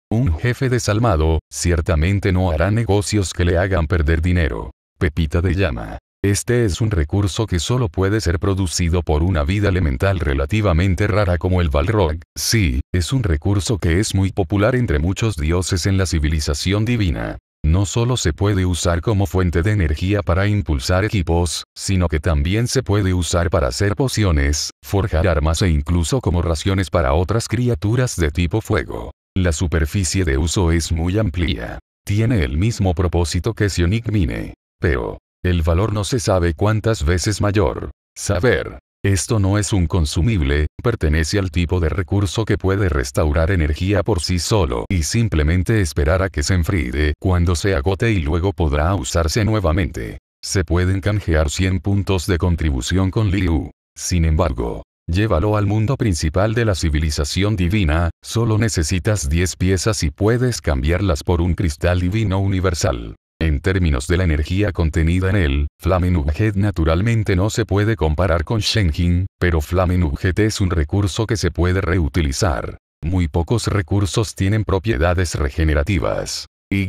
Un jefe desalmado, ciertamente no hará negocios que le hagan perder dinero. Pepita de llama. Este es un recurso que solo puede ser producido por una vida elemental relativamente rara como el Balrog. Sí, es un recurso que es muy popular entre muchos dioses en la civilización divina no solo se puede usar como fuente de energía para impulsar equipos, sino que también se puede usar para hacer pociones, forjar armas e incluso como raciones para otras criaturas de tipo fuego. La superficie de uso es muy amplia. Tiene el mismo propósito que Sionic Mine. Pero, el valor no se sabe cuántas veces mayor. Saber, esto no es un consumible, pertenece al tipo de recurso que puede restaurar energía por sí solo y simplemente esperar a que se enfríe cuando se agote y luego podrá usarse nuevamente. Se pueden canjear 100 puntos de contribución con Liu. Sin embargo, llévalo al mundo principal de la civilización divina, solo necesitas 10 piezas y puedes cambiarlas por un cristal divino universal. En términos de la energía contenida en él, Flamenuget naturalmente no se puede comparar con Shenjin, pero Flamenuget es un recurso que se puede reutilizar. Muy pocos recursos tienen propiedades regenerativas. Y.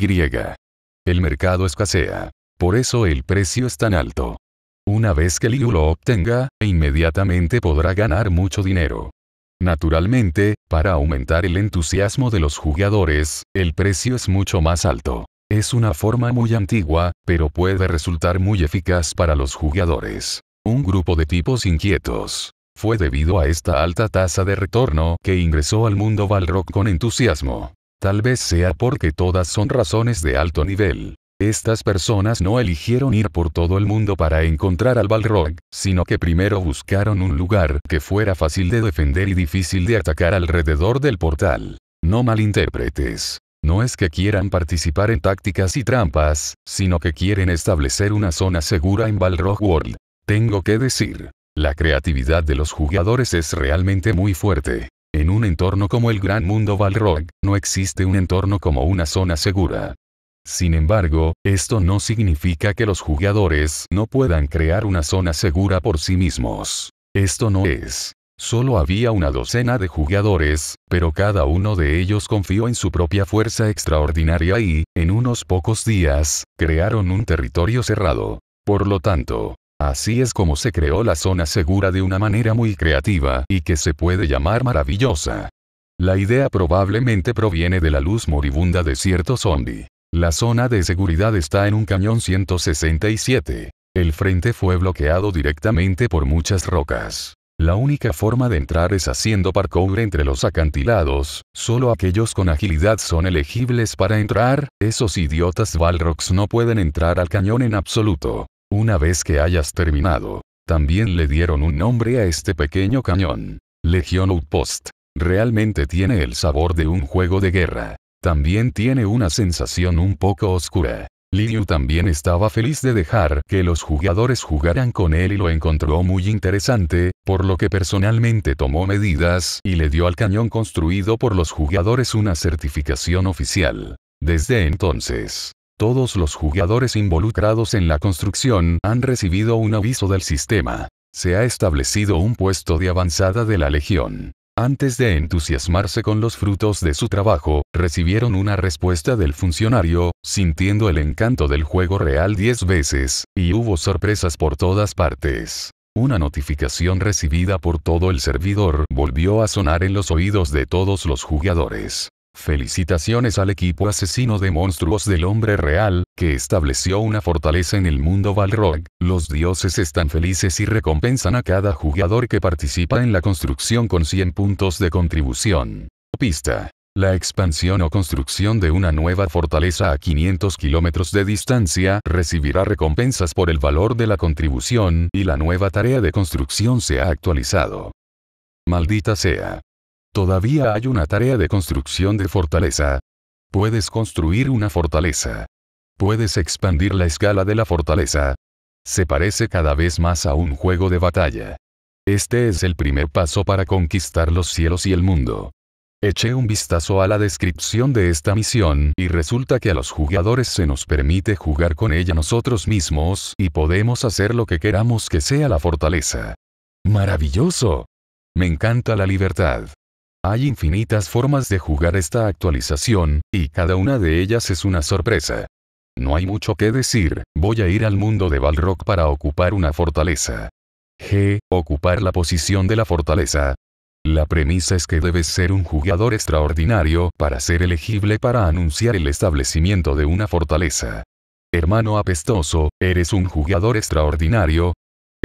El mercado escasea. Por eso el precio es tan alto. Una vez que Liu lo obtenga, inmediatamente podrá ganar mucho dinero. Naturalmente, para aumentar el entusiasmo de los jugadores, el precio es mucho más alto. Es una forma muy antigua, pero puede resultar muy eficaz para los jugadores. Un grupo de tipos inquietos. Fue debido a esta alta tasa de retorno que ingresó al mundo Balrog con entusiasmo. Tal vez sea porque todas son razones de alto nivel. Estas personas no eligieron ir por todo el mundo para encontrar al Balrog, sino que primero buscaron un lugar que fuera fácil de defender y difícil de atacar alrededor del portal. No malinterpretes. No es que quieran participar en tácticas y trampas, sino que quieren establecer una zona segura en Balrog World. Tengo que decir, la creatividad de los jugadores es realmente muy fuerte. En un entorno como el gran mundo Balrog, no existe un entorno como una zona segura. Sin embargo, esto no significa que los jugadores no puedan crear una zona segura por sí mismos. Esto no es Solo había una docena de jugadores, pero cada uno de ellos confió en su propia fuerza extraordinaria y, en unos pocos días, crearon un territorio cerrado. Por lo tanto, así es como se creó la zona segura de una manera muy creativa y que se puede llamar maravillosa. La idea probablemente proviene de la luz moribunda de cierto zombie. La zona de seguridad está en un cañón 167. El frente fue bloqueado directamente por muchas rocas. La única forma de entrar es haciendo parkour entre los acantilados, solo aquellos con agilidad son elegibles para entrar, esos idiotas Balrogs no pueden entrar al cañón en absoluto. Una vez que hayas terminado. También le dieron un nombre a este pequeño cañón. Legion Outpost. Realmente tiene el sabor de un juego de guerra. También tiene una sensación un poco oscura. Liu también estaba feliz de dejar que los jugadores jugaran con él y lo encontró muy interesante, por lo que personalmente tomó medidas y le dio al cañón construido por los jugadores una certificación oficial. Desde entonces, todos los jugadores involucrados en la construcción han recibido un aviso del sistema. Se ha establecido un puesto de avanzada de la Legión. Antes de entusiasmarse con los frutos de su trabajo, recibieron una respuesta del funcionario, sintiendo el encanto del juego real 10 veces, y hubo sorpresas por todas partes. Una notificación recibida por todo el servidor volvió a sonar en los oídos de todos los jugadores. Felicitaciones al equipo asesino de monstruos del hombre real, que estableció una fortaleza en el mundo Balrog. Los dioses están felices y recompensan a cada jugador que participa en la construcción con 100 puntos de contribución. Pista. La expansión o construcción de una nueva fortaleza a 500 kilómetros de distancia recibirá recompensas por el valor de la contribución y la nueva tarea de construcción se ha actualizado. Maldita sea. Todavía hay una tarea de construcción de fortaleza. Puedes construir una fortaleza. Puedes expandir la escala de la fortaleza. Se parece cada vez más a un juego de batalla. Este es el primer paso para conquistar los cielos y el mundo. Eché un vistazo a la descripción de esta misión y resulta que a los jugadores se nos permite jugar con ella nosotros mismos y podemos hacer lo que queramos que sea la fortaleza. ¡Maravilloso! Me encanta la libertad. Hay infinitas formas de jugar esta actualización, y cada una de ellas es una sorpresa. No hay mucho que decir, voy a ir al mundo de Balrog para ocupar una fortaleza. G. Ocupar la posición de la fortaleza. La premisa es que debes ser un jugador extraordinario para ser elegible para anunciar el establecimiento de una fortaleza. Hermano apestoso, eres un jugador extraordinario,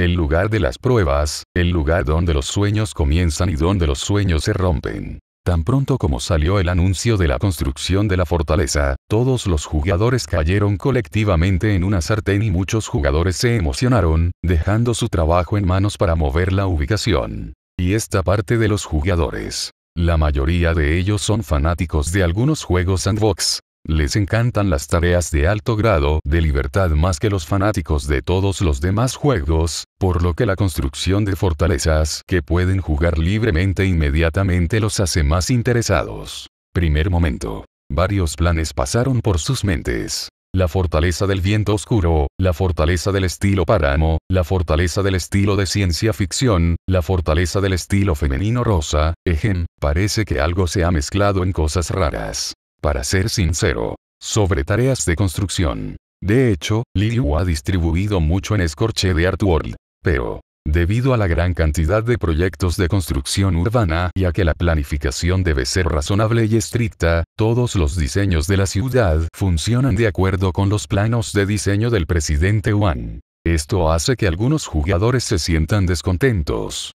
el lugar de las pruebas, el lugar donde los sueños comienzan y donde los sueños se rompen. Tan pronto como salió el anuncio de la construcción de la fortaleza, todos los jugadores cayeron colectivamente en una sartén y muchos jugadores se emocionaron, dejando su trabajo en manos para mover la ubicación. Y esta parte de los jugadores. La mayoría de ellos son fanáticos de algunos juegos sandbox, les encantan las tareas de alto grado de libertad más que los fanáticos de todos los demás juegos, por lo que la construcción de fortalezas que pueden jugar libremente e inmediatamente los hace más interesados. Primer momento. Varios planes pasaron por sus mentes. La fortaleza del viento oscuro, la fortaleza del estilo páramo, la fortaleza del estilo de ciencia ficción, la fortaleza del estilo femenino rosa, ejem, parece que algo se ha mezclado en cosas raras para ser sincero, sobre tareas de construcción. De hecho, Liu ha distribuido mucho en Scorche de World. Pero, debido a la gran cantidad de proyectos de construcción urbana y a que la planificación debe ser razonable y estricta, todos los diseños de la ciudad funcionan de acuerdo con los planos de diseño del presidente Wan. Esto hace que algunos jugadores se sientan descontentos.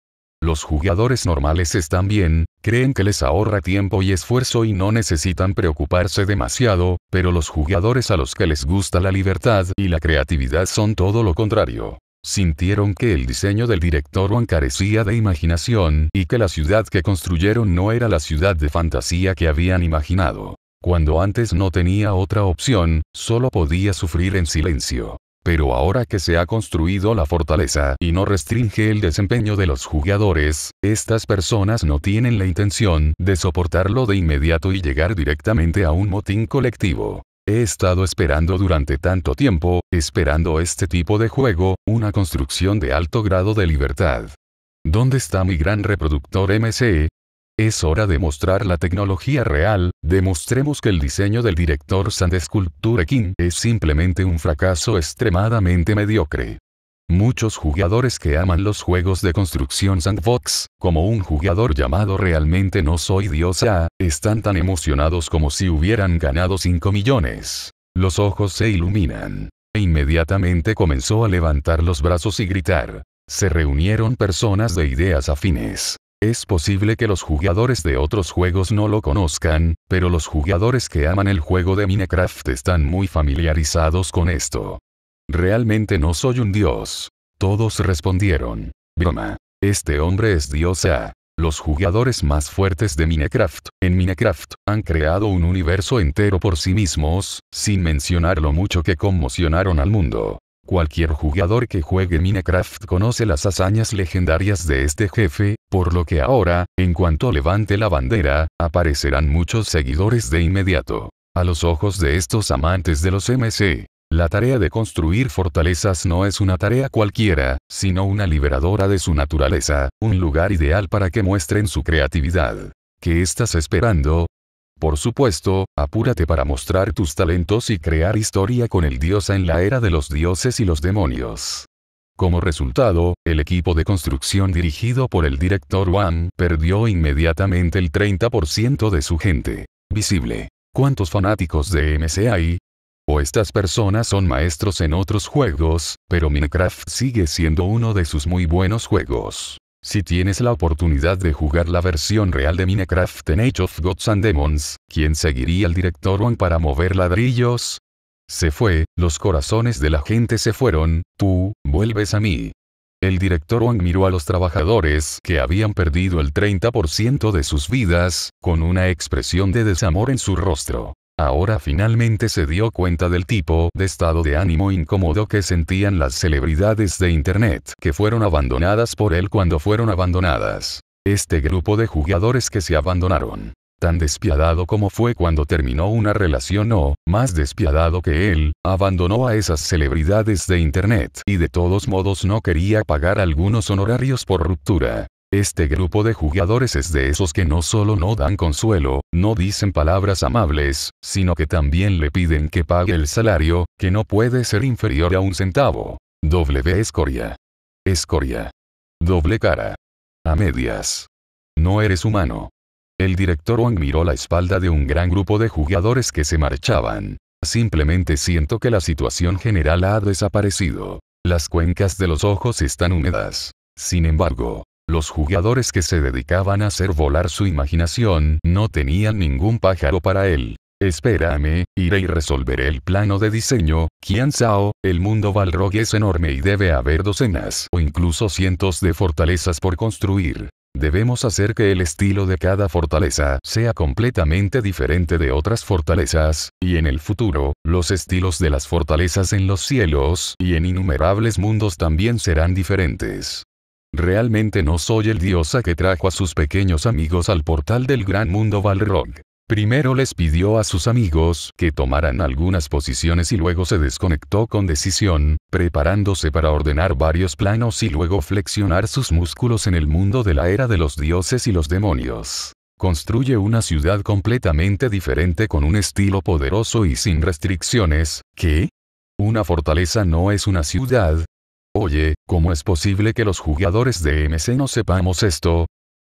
Los jugadores normales están bien, creen que les ahorra tiempo y esfuerzo y no necesitan preocuparse demasiado, pero los jugadores a los que les gusta la libertad y la creatividad son todo lo contrario. Sintieron que el diseño del director encarecía carecía de imaginación y que la ciudad que construyeron no era la ciudad de fantasía que habían imaginado. Cuando antes no tenía otra opción, solo podía sufrir en silencio. Pero ahora que se ha construido la fortaleza y no restringe el desempeño de los jugadores, estas personas no tienen la intención de soportarlo de inmediato y llegar directamente a un motín colectivo. He estado esperando durante tanto tiempo, esperando este tipo de juego, una construcción de alto grado de libertad. ¿Dónde está mi gran reproductor MC? Es hora de mostrar la tecnología real, demostremos que el diseño del director Sand Sculpture King es simplemente un fracaso extremadamente mediocre. Muchos jugadores que aman los juegos de construcción sandbox, como un jugador llamado Realmente No Soy Diosa, están tan emocionados como si hubieran ganado 5 millones. Los ojos se iluminan. E inmediatamente comenzó a levantar los brazos y gritar. Se reunieron personas de ideas afines. Es posible que los jugadores de otros juegos no lo conozcan, pero los jugadores que aman el juego de Minecraft están muy familiarizados con esto. Realmente no soy un dios. Todos respondieron. Broma. Este hombre es dios Los jugadores más fuertes de Minecraft, en Minecraft, han creado un universo entero por sí mismos, sin mencionar lo mucho que conmocionaron al mundo. Cualquier jugador que juegue Minecraft conoce las hazañas legendarias de este jefe, por lo que ahora, en cuanto levante la bandera, aparecerán muchos seguidores de inmediato. A los ojos de estos amantes de los MC, la tarea de construir fortalezas no es una tarea cualquiera, sino una liberadora de su naturaleza, un lugar ideal para que muestren su creatividad. ¿Qué estás esperando? Por supuesto, apúrate para mostrar tus talentos y crear historia con el diosa en la era de los dioses y los demonios. Como resultado, el equipo de construcción dirigido por el director Wang perdió inmediatamente el 30% de su gente. Visible. ¿Cuántos fanáticos de MC hay? O estas personas son maestros en otros juegos, pero Minecraft sigue siendo uno de sus muy buenos juegos. Si tienes la oportunidad de jugar la versión real de Minecraft en Age of Gods and Demons, ¿quién seguiría al director Wang para mover ladrillos? Se fue, los corazones de la gente se fueron, tú, vuelves a mí. El director Wang miró a los trabajadores que habían perdido el 30% de sus vidas, con una expresión de desamor en su rostro ahora finalmente se dio cuenta del tipo de estado de ánimo incómodo que sentían las celebridades de Internet que fueron abandonadas por él cuando fueron abandonadas. Este grupo de jugadores que se abandonaron tan despiadado como fue cuando terminó una relación o, más despiadado que él, abandonó a esas celebridades de Internet y de todos modos no quería pagar algunos honorarios por ruptura. Este grupo de jugadores es de esos que no solo no dan consuelo, no dicen palabras amables, sino que también le piden que pague el salario, que no puede ser inferior a un centavo. W escoria. Escoria. Doble cara. A medias. No eres humano. El director Wang miró la espalda de un gran grupo de jugadores que se marchaban. Simplemente siento que la situación general ha desaparecido. Las cuencas de los ojos están húmedas. Sin embargo, los jugadores que se dedicaban a hacer volar su imaginación no tenían ningún pájaro para él. Espérame, iré y resolveré el plano de diseño, Qian Zhao, el mundo Balrog es enorme y debe haber docenas o incluso cientos de fortalezas por construir. Debemos hacer que el estilo de cada fortaleza sea completamente diferente de otras fortalezas, y en el futuro, los estilos de las fortalezas en los cielos y en innumerables mundos también serán diferentes. Realmente no soy el diosa que trajo a sus pequeños amigos al portal del gran mundo Balrog. Primero les pidió a sus amigos que tomaran algunas posiciones y luego se desconectó con decisión, preparándose para ordenar varios planos y luego flexionar sus músculos en el mundo de la era de los dioses y los demonios. Construye una ciudad completamente diferente con un estilo poderoso y sin restricciones, ¿qué? una fortaleza no es una ciudad, Oye, ¿cómo es posible que los jugadores de MC no sepamos esto?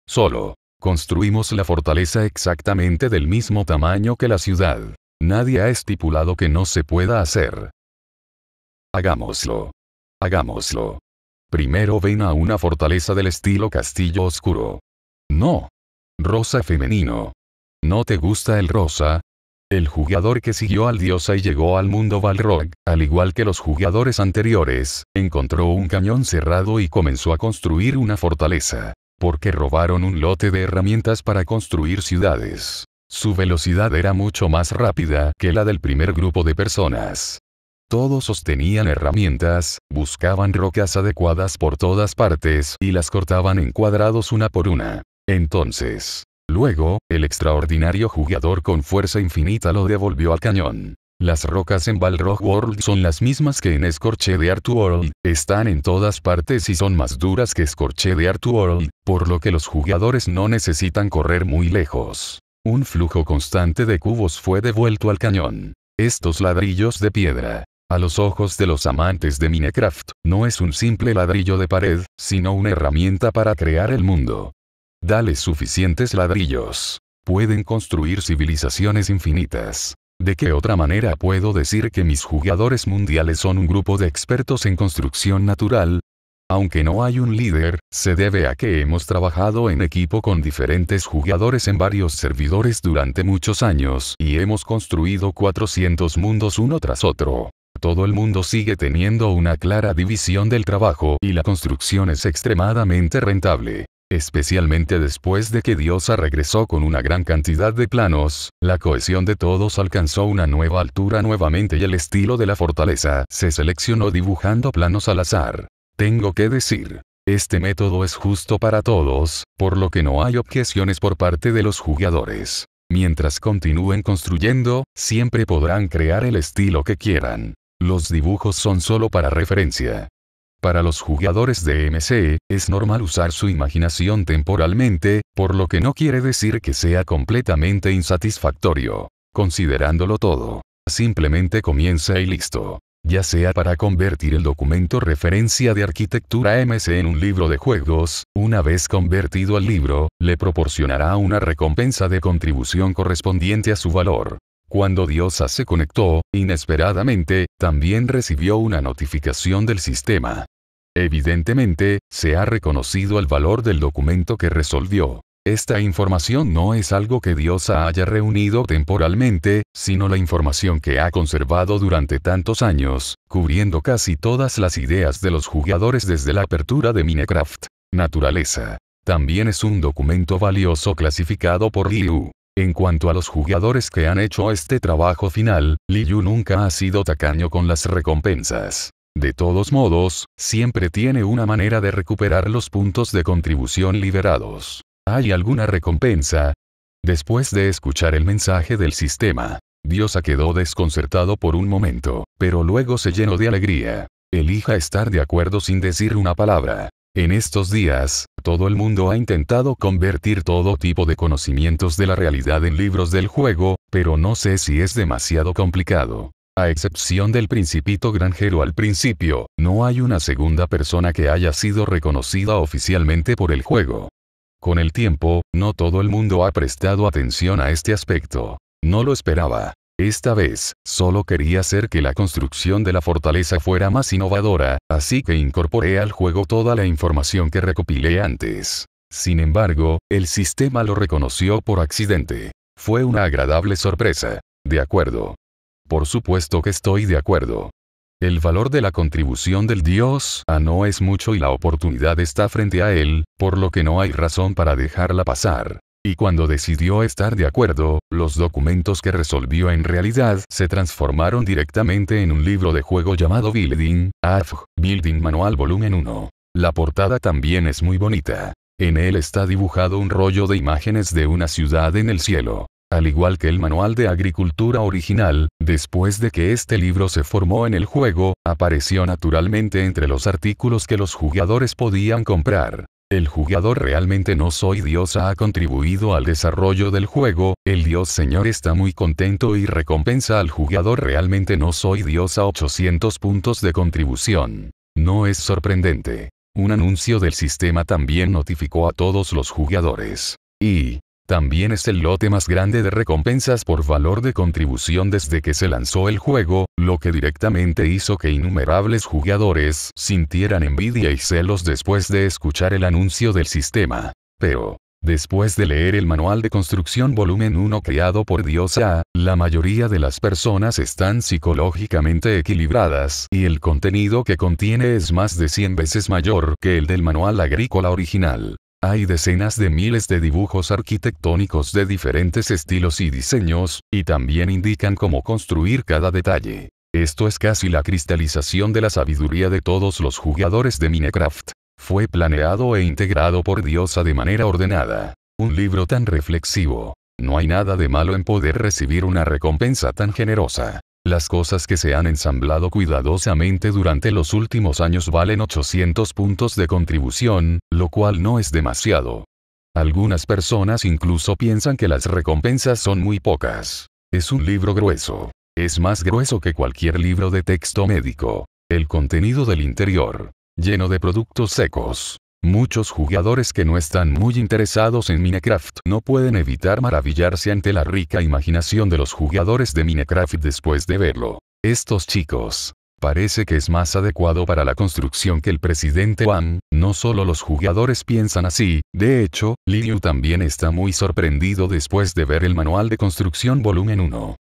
Solo. Construimos la fortaleza exactamente del mismo tamaño que la ciudad. Nadie ha estipulado que no se pueda hacer. Hagámoslo. Hagámoslo. Primero ven a una fortaleza del estilo castillo oscuro. No. Rosa femenino. ¿No te gusta el rosa? El jugador que siguió al diosa y llegó al mundo Balrog, al igual que los jugadores anteriores, encontró un cañón cerrado y comenzó a construir una fortaleza. Porque robaron un lote de herramientas para construir ciudades. Su velocidad era mucho más rápida que la del primer grupo de personas. Todos sostenían herramientas, buscaban rocas adecuadas por todas partes y las cortaban en cuadrados una por una. Entonces, Luego, el extraordinario jugador con fuerza infinita lo devolvió al cañón. Las rocas en Balrog World son las mismas que en Scorched de Art World, están en todas partes y son más duras que Scorched de Art World, por lo que los jugadores no necesitan correr muy lejos. Un flujo constante de cubos fue devuelto al cañón. Estos ladrillos de piedra, a los ojos de los amantes de Minecraft, no es un simple ladrillo de pared, sino una herramienta para crear el mundo. Dale suficientes ladrillos. Pueden construir civilizaciones infinitas. ¿De qué otra manera puedo decir que mis jugadores mundiales son un grupo de expertos en construcción natural? Aunque no hay un líder, se debe a que hemos trabajado en equipo con diferentes jugadores en varios servidores durante muchos años y hemos construido 400 mundos uno tras otro. Todo el mundo sigue teniendo una clara división del trabajo y la construcción es extremadamente rentable especialmente después de que Diosa regresó con una gran cantidad de planos, la cohesión de todos alcanzó una nueva altura nuevamente y el estilo de la fortaleza se seleccionó dibujando planos al azar. Tengo que decir, este método es justo para todos, por lo que no hay objeciones por parte de los jugadores. Mientras continúen construyendo, siempre podrán crear el estilo que quieran. Los dibujos son solo para referencia. Para los jugadores de MC, es normal usar su imaginación temporalmente, por lo que no quiere decir que sea completamente insatisfactorio. Considerándolo todo. Simplemente comienza y listo. Ya sea para convertir el documento referencia de arquitectura MC en un libro de juegos, una vez convertido al libro, le proporcionará una recompensa de contribución correspondiente a su valor. Cuando Diosa se conectó, inesperadamente, también recibió una notificación del sistema. Evidentemente, se ha reconocido el valor del documento que resolvió. Esta información no es algo que Dios haya reunido temporalmente, sino la información que ha conservado durante tantos años, cubriendo casi todas las ideas de los jugadores desde la apertura de Minecraft. Naturaleza. También es un documento valioso clasificado por Liu. En cuanto a los jugadores que han hecho este trabajo final, Liu nunca ha sido tacaño con las recompensas. De todos modos, siempre tiene una manera de recuperar los puntos de contribución liberados. ¿Hay alguna recompensa? Después de escuchar el mensaje del sistema, Diosa quedó desconcertado por un momento, pero luego se llenó de alegría. Elija estar de acuerdo sin decir una palabra. En estos días, todo el mundo ha intentado convertir todo tipo de conocimientos de la realidad en libros del juego, pero no sé si es demasiado complicado. A excepción del principito granjero al principio, no hay una segunda persona que haya sido reconocida oficialmente por el juego. Con el tiempo, no todo el mundo ha prestado atención a este aspecto. No lo esperaba. Esta vez, solo quería hacer que la construcción de la fortaleza fuera más innovadora, así que incorporé al juego toda la información que recopilé antes. Sin embargo, el sistema lo reconoció por accidente. Fue una agradable sorpresa. De acuerdo, por supuesto que estoy de acuerdo. El valor de la contribución del Dios a ah, no es mucho y la oportunidad está frente a él, por lo que no hay razón para dejarla pasar. Y cuando decidió estar de acuerdo, los documentos que resolvió en realidad se transformaron directamente en un libro de juego llamado Building, AFG, Building Manual Volumen 1. La portada también es muy bonita. En él está dibujado un rollo de imágenes de una ciudad en el cielo al igual que el Manual de Agricultura original, después de que este libro se formó en el juego, apareció naturalmente entre los artículos que los jugadores podían comprar. El jugador realmente no soy diosa ha contribuido al desarrollo del juego, el dios señor está muy contento y recompensa al jugador realmente no soy diosa 800 puntos de contribución. No es sorprendente. Un anuncio del sistema también notificó a todos los jugadores. Y, también es el lote más grande de recompensas por valor de contribución desde que se lanzó el juego, lo que directamente hizo que innumerables jugadores sintieran envidia y celos después de escuchar el anuncio del sistema. Pero, Después de leer el manual de construcción volumen 1 creado por A, la mayoría de las personas están psicológicamente equilibradas y el contenido que contiene es más de 100 veces mayor que el del manual agrícola original. Hay decenas de miles de dibujos arquitectónicos de diferentes estilos y diseños, y también indican cómo construir cada detalle. Esto es casi la cristalización de la sabiduría de todos los jugadores de Minecraft. Fue planeado e integrado por Diosa de manera ordenada. Un libro tan reflexivo. No hay nada de malo en poder recibir una recompensa tan generosa. Las cosas que se han ensamblado cuidadosamente durante los últimos años valen 800 puntos de contribución, lo cual no es demasiado. Algunas personas incluso piensan que las recompensas son muy pocas. Es un libro grueso. Es más grueso que cualquier libro de texto médico. El contenido del interior. Lleno de productos secos. Muchos jugadores que no están muy interesados en Minecraft no pueden evitar maravillarse ante la rica imaginación de los jugadores de Minecraft después de verlo. Estos chicos. Parece que es más adecuado para la construcción que el presidente Wan. no solo los jugadores piensan así, de hecho, Liu también está muy sorprendido después de ver el manual de construcción volumen 1.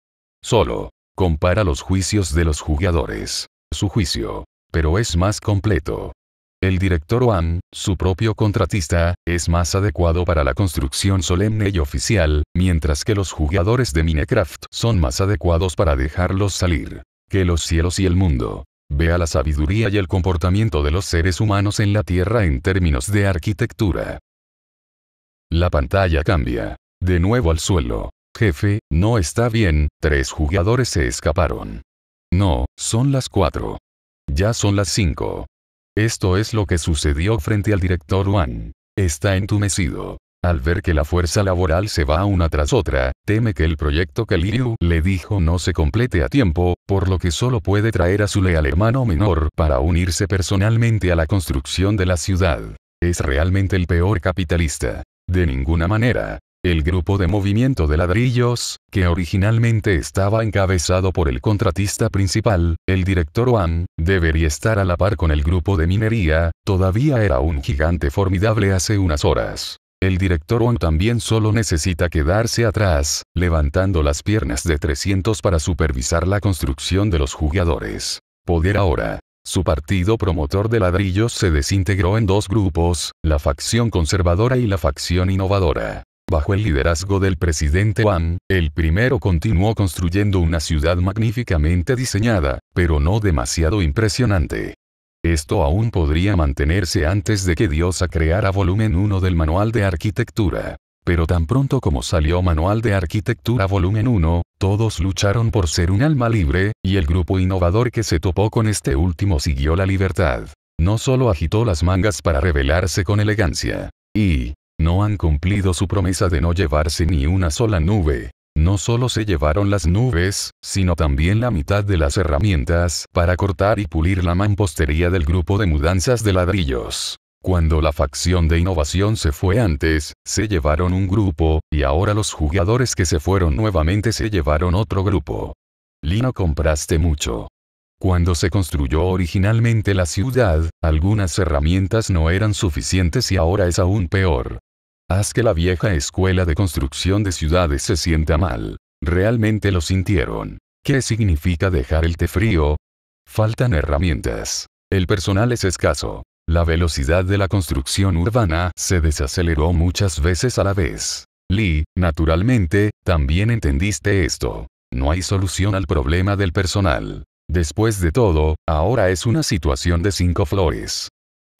Solo. Compara los juicios de los jugadores. Su juicio. Pero es más completo. El director Juan, su propio contratista, es más adecuado para la construcción solemne y oficial, mientras que los jugadores de Minecraft son más adecuados para dejarlos salir. Que los cielos y el mundo. Vea la sabiduría y el comportamiento de los seres humanos en la Tierra en términos de arquitectura. La pantalla cambia. De nuevo al suelo. Jefe, no está bien, tres jugadores se escaparon. No, son las cuatro. Ya son las cinco. Esto es lo que sucedió frente al director Wang. Está entumecido. Al ver que la fuerza laboral se va una tras otra, teme que el proyecto que Liu le dijo no se complete a tiempo, por lo que solo puede traer a su leal hermano menor para unirse personalmente a la construcción de la ciudad. Es realmente el peor capitalista. De ninguna manera, el grupo de movimiento de ladrillos, que originalmente estaba encabezado por el contratista principal, el director Juan, debería estar a la par con el grupo de minería, todavía era un gigante formidable hace unas horas. El director Wong también solo necesita quedarse atrás, levantando las piernas de 300 para supervisar la construcción de los jugadores. Poder ahora. Su partido promotor de ladrillos se desintegró en dos grupos, la facción conservadora y la facción innovadora. Bajo el liderazgo del presidente Wang, el primero continuó construyendo una ciudad magníficamente diseñada, pero no demasiado impresionante. Esto aún podría mantenerse antes de que Diosa creara volumen 1 del manual de arquitectura. Pero tan pronto como salió Manual de Arquitectura volumen 1, todos lucharon por ser un alma libre, y el grupo innovador que se topó con este último siguió la libertad. No solo agitó las mangas para rebelarse con elegancia. Y, no han cumplido su promesa de no llevarse ni una sola nube. No solo se llevaron las nubes, sino también la mitad de las herramientas para cortar y pulir la mampostería del grupo de mudanzas de ladrillos. Cuando la facción de innovación se fue antes, se llevaron un grupo, y ahora los jugadores que se fueron nuevamente se llevaron otro grupo. Lino compraste mucho. Cuando se construyó originalmente la ciudad, algunas herramientas no eran suficientes y ahora es aún peor. Haz que la vieja escuela de construcción de ciudades se sienta mal. Realmente lo sintieron. ¿Qué significa dejar el té frío? Faltan herramientas. El personal es escaso. La velocidad de la construcción urbana se desaceleró muchas veces a la vez. Lee, naturalmente, también entendiste esto. No hay solución al problema del personal. Después de todo, ahora es una situación de cinco flores.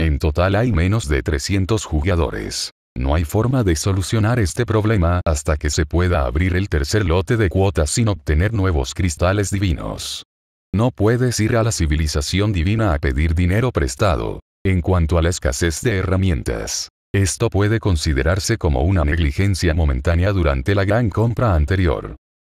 En total hay menos de 300 jugadores. No hay forma de solucionar este problema hasta que se pueda abrir el tercer lote de cuotas sin obtener nuevos cristales divinos. No puedes ir a la civilización divina a pedir dinero prestado. En cuanto a la escasez de herramientas, esto puede considerarse como una negligencia momentánea durante la gran compra anterior.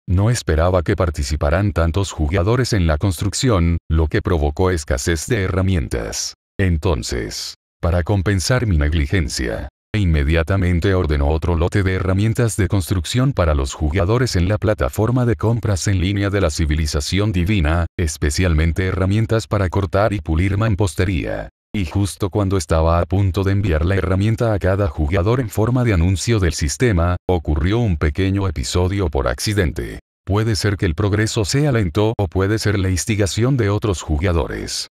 No esperaba que participaran tantos jugadores en la construcción, lo que provocó escasez de herramientas. Entonces, para compensar mi negligencia, e inmediatamente ordenó otro lote de herramientas de construcción para los jugadores en la plataforma de compras en línea de la civilización divina, especialmente herramientas para cortar y pulir mampostería. Y justo cuando estaba a punto de enviar la herramienta a cada jugador en forma de anuncio del sistema, ocurrió un pequeño episodio por accidente. Puede ser que el progreso sea lento o puede ser la instigación de otros jugadores.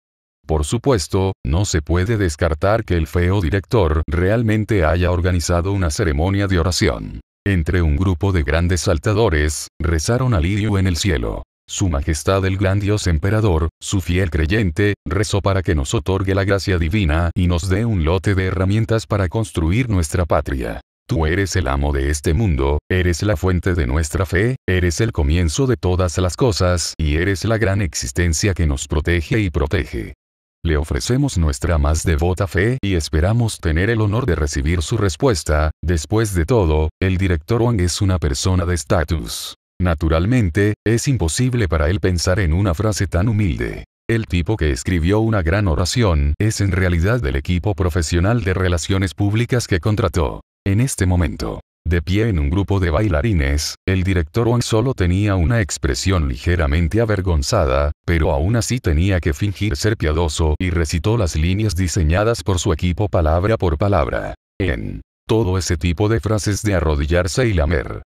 Por supuesto, no se puede descartar que el feo director realmente haya organizado una ceremonia de oración. Entre un grupo de grandes saltadores, rezaron a Liriu en el cielo. Su Majestad el Gran Dios Emperador, su fiel creyente, rezó para que nos otorgue la gracia divina y nos dé un lote de herramientas para construir nuestra patria. Tú eres el amo de este mundo, eres la fuente de nuestra fe, eres el comienzo de todas las cosas y eres la gran existencia que nos protege y protege. Le ofrecemos nuestra más devota fe y esperamos tener el honor de recibir su respuesta. Después de todo, el director Wang es una persona de estatus. Naturalmente, es imposible para él pensar en una frase tan humilde. El tipo que escribió una gran oración es en realidad del equipo profesional de relaciones públicas que contrató. En este momento, de pie en un grupo de bailarines, el director Wang solo tenía una expresión ligeramente avergonzada, pero aún así tenía que fingir ser piadoso y recitó las líneas diseñadas por su equipo palabra por palabra. En todo ese tipo de frases de arrodillarse y lamer.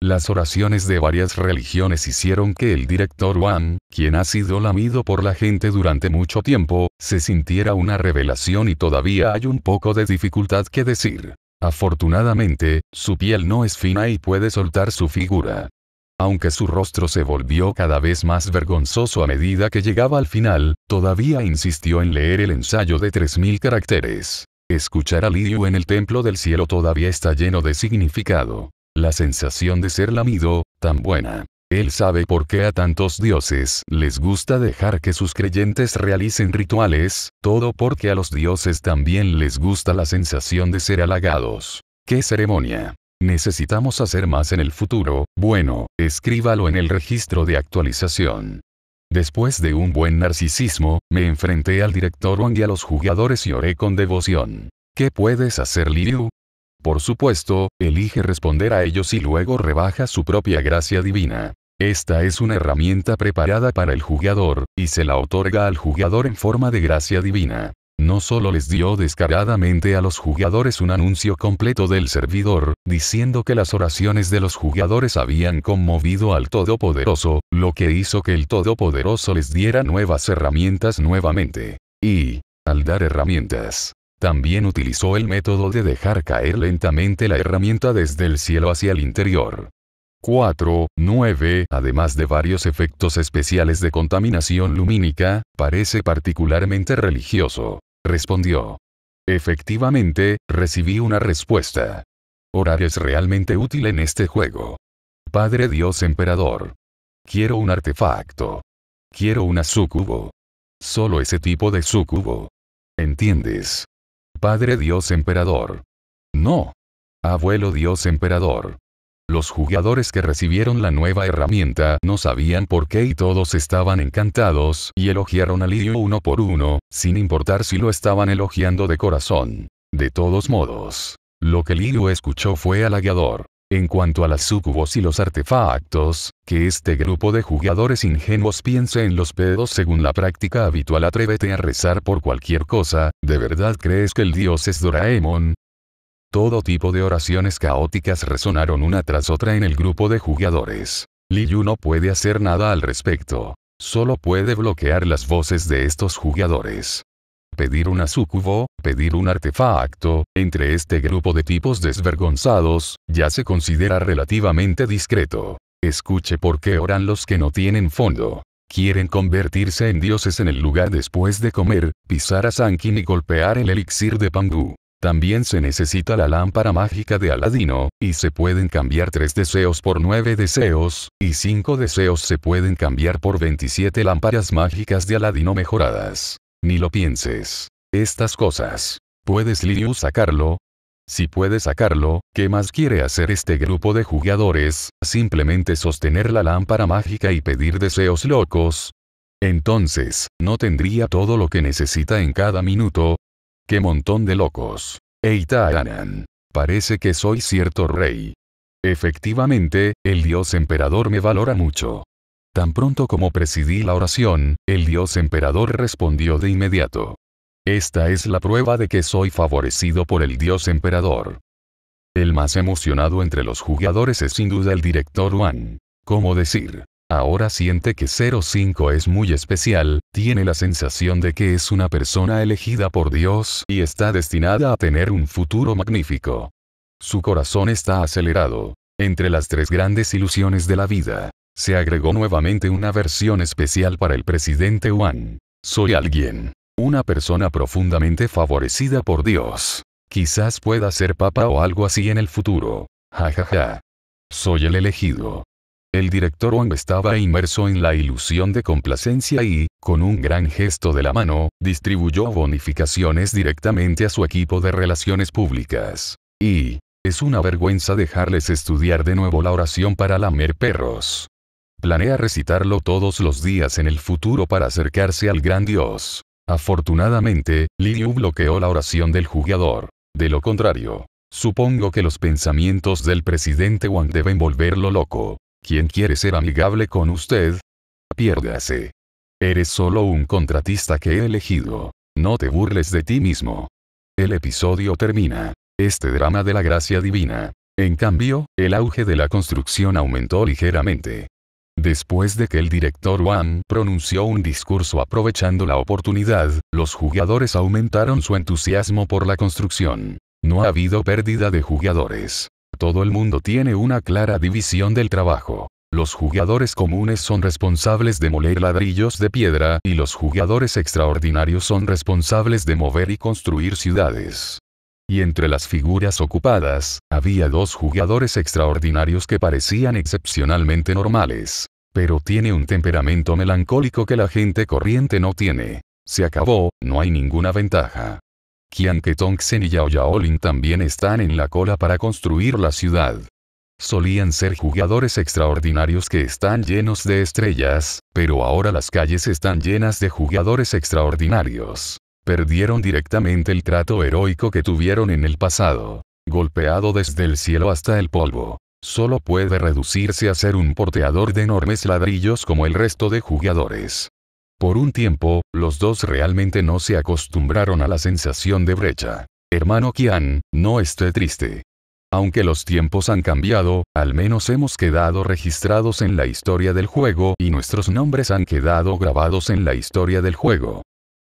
Las oraciones de varias religiones hicieron que el director Wang, quien ha sido lamido por la gente durante mucho tiempo, se sintiera una revelación y todavía hay un poco de dificultad que decir. Afortunadamente, su piel no es fina y puede soltar su figura. Aunque su rostro se volvió cada vez más vergonzoso a medida que llegaba al final, todavía insistió en leer el ensayo de 3.000 caracteres. Escuchar a Liu en el templo del cielo todavía está lleno de significado. La sensación de ser lamido, tan buena. Él sabe por qué a tantos dioses les gusta dejar que sus creyentes realicen rituales, todo porque a los dioses también les gusta la sensación de ser halagados. ¡Qué ceremonia! Necesitamos hacer más en el futuro, bueno, escríbalo en el registro de actualización. Después de un buen narcisismo, me enfrenté al director Wang y a los jugadores y oré con devoción. ¿Qué puedes hacer Liu? Por supuesto, elige responder a ellos y luego rebaja su propia gracia divina. Esta es una herramienta preparada para el jugador, y se la otorga al jugador en forma de gracia divina. No solo les dio descaradamente a los jugadores un anuncio completo del servidor, diciendo que las oraciones de los jugadores habían conmovido al Todopoderoso, lo que hizo que el Todopoderoso les diera nuevas herramientas nuevamente. Y, al dar herramientas, también utilizó el método de dejar caer lentamente la herramienta desde el cielo hacia el interior. 4, 9, además de varios efectos especiales de contaminación lumínica, parece particularmente religioso. Respondió. Efectivamente, recibí una respuesta. Orar es realmente útil en este juego. Padre Dios Emperador. Quiero un artefacto. Quiero una sucubo. Solo ese tipo de sucubo. ¿Entiendes? Padre Dios Emperador. No. Abuelo Dios Emperador. Los jugadores que recibieron la nueva herramienta no sabían por qué y todos estaban encantados y elogiaron a Liu uno por uno, sin importar si lo estaban elogiando de corazón. De todos modos, lo que Liu escuchó fue halagador. En cuanto a las sucubos y los artefactos, que este grupo de jugadores ingenuos piense en los pedos según la práctica habitual atrévete a rezar por cualquier cosa, ¿de verdad crees que el dios es Doraemon? Todo tipo de oraciones caóticas resonaron una tras otra en el grupo de jugadores. Yu no puede hacer nada al respecto. Solo puede bloquear las voces de estos jugadores pedir un sucubo, pedir un artefacto, entre este grupo de tipos desvergonzados, ya se considera relativamente discreto. Escuche por qué oran los que no tienen fondo. Quieren convertirse en dioses en el lugar después de comer, pisar a Sankin y golpear el elixir de Pangu. También se necesita la lámpara mágica de Aladino, y se pueden cambiar tres deseos por nueve deseos, y cinco deseos se pueden cambiar por 27 lámparas mágicas de Aladino mejoradas. Ni lo pienses. Estas cosas. Puedes Liu sacarlo, si puede sacarlo, ¿qué más quiere hacer este grupo de jugadores? Simplemente sostener la lámpara mágica y pedir deseos locos. Entonces, ¿no tendría todo lo que necesita en cada minuto? ¡Qué montón de locos! Eita Anan. Parece que soy cierto rey. Efectivamente, el dios emperador me valora mucho. Tan pronto como presidí la oración, el dios emperador respondió de inmediato. Esta es la prueba de que soy favorecido por el dios emperador. El más emocionado entre los jugadores es sin duda el director Wan. ¿Cómo decir? Ahora siente que 05 es muy especial, tiene la sensación de que es una persona elegida por Dios y está destinada a tener un futuro magnífico. Su corazón está acelerado. Entre las tres grandes ilusiones de la vida, se agregó nuevamente una versión especial para el presidente Wan. Soy alguien. Una persona profundamente favorecida por Dios. Quizás pueda ser papa o algo así en el futuro. Ja Ja, ja. Soy el elegido. El director Wang estaba inmerso en la ilusión de complacencia y, con un gran gesto de la mano, distribuyó bonificaciones directamente a su equipo de relaciones públicas. Y, es una vergüenza dejarles estudiar de nuevo la oración para lamer perros. Planea recitarlo todos los días en el futuro para acercarse al gran Dios. Afortunadamente, Liu bloqueó la oración del jugador. De lo contrario, supongo que los pensamientos del presidente Wang deben volverlo loco. ¿Quién quiere ser amigable con usted? Piérdase. Eres solo un contratista que he elegido. No te burles de ti mismo. El episodio termina. Este drama de la gracia divina. En cambio, el auge de la construcción aumentó ligeramente. Después de que el director Wang pronunció un discurso aprovechando la oportunidad, los jugadores aumentaron su entusiasmo por la construcción. No ha habido pérdida de jugadores. Todo el mundo tiene una clara división del trabajo. Los jugadores comunes son responsables de moler ladrillos de piedra y los jugadores extraordinarios son responsables de mover y construir ciudades y entre las figuras ocupadas, había dos jugadores extraordinarios que parecían excepcionalmente normales. Pero tiene un temperamento melancólico que la gente corriente no tiene. Se acabó, no hay ninguna ventaja. Qian Sen y Yao Yaolin también están en la cola para construir la ciudad. Solían ser jugadores extraordinarios que están llenos de estrellas, pero ahora las calles están llenas de jugadores extraordinarios perdieron directamente el trato heroico que tuvieron en el pasado. Golpeado desde el cielo hasta el polvo. Solo puede reducirse a ser un porteador de enormes ladrillos como el resto de jugadores. Por un tiempo, los dos realmente no se acostumbraron a la sensación de brecha. Hermano Kian, no esté triste. Aunque los tiempos han cambiado, al menos hemos quedado registrados en la historia del juego y nuestros nombres han quedado grabados en la historia del juego.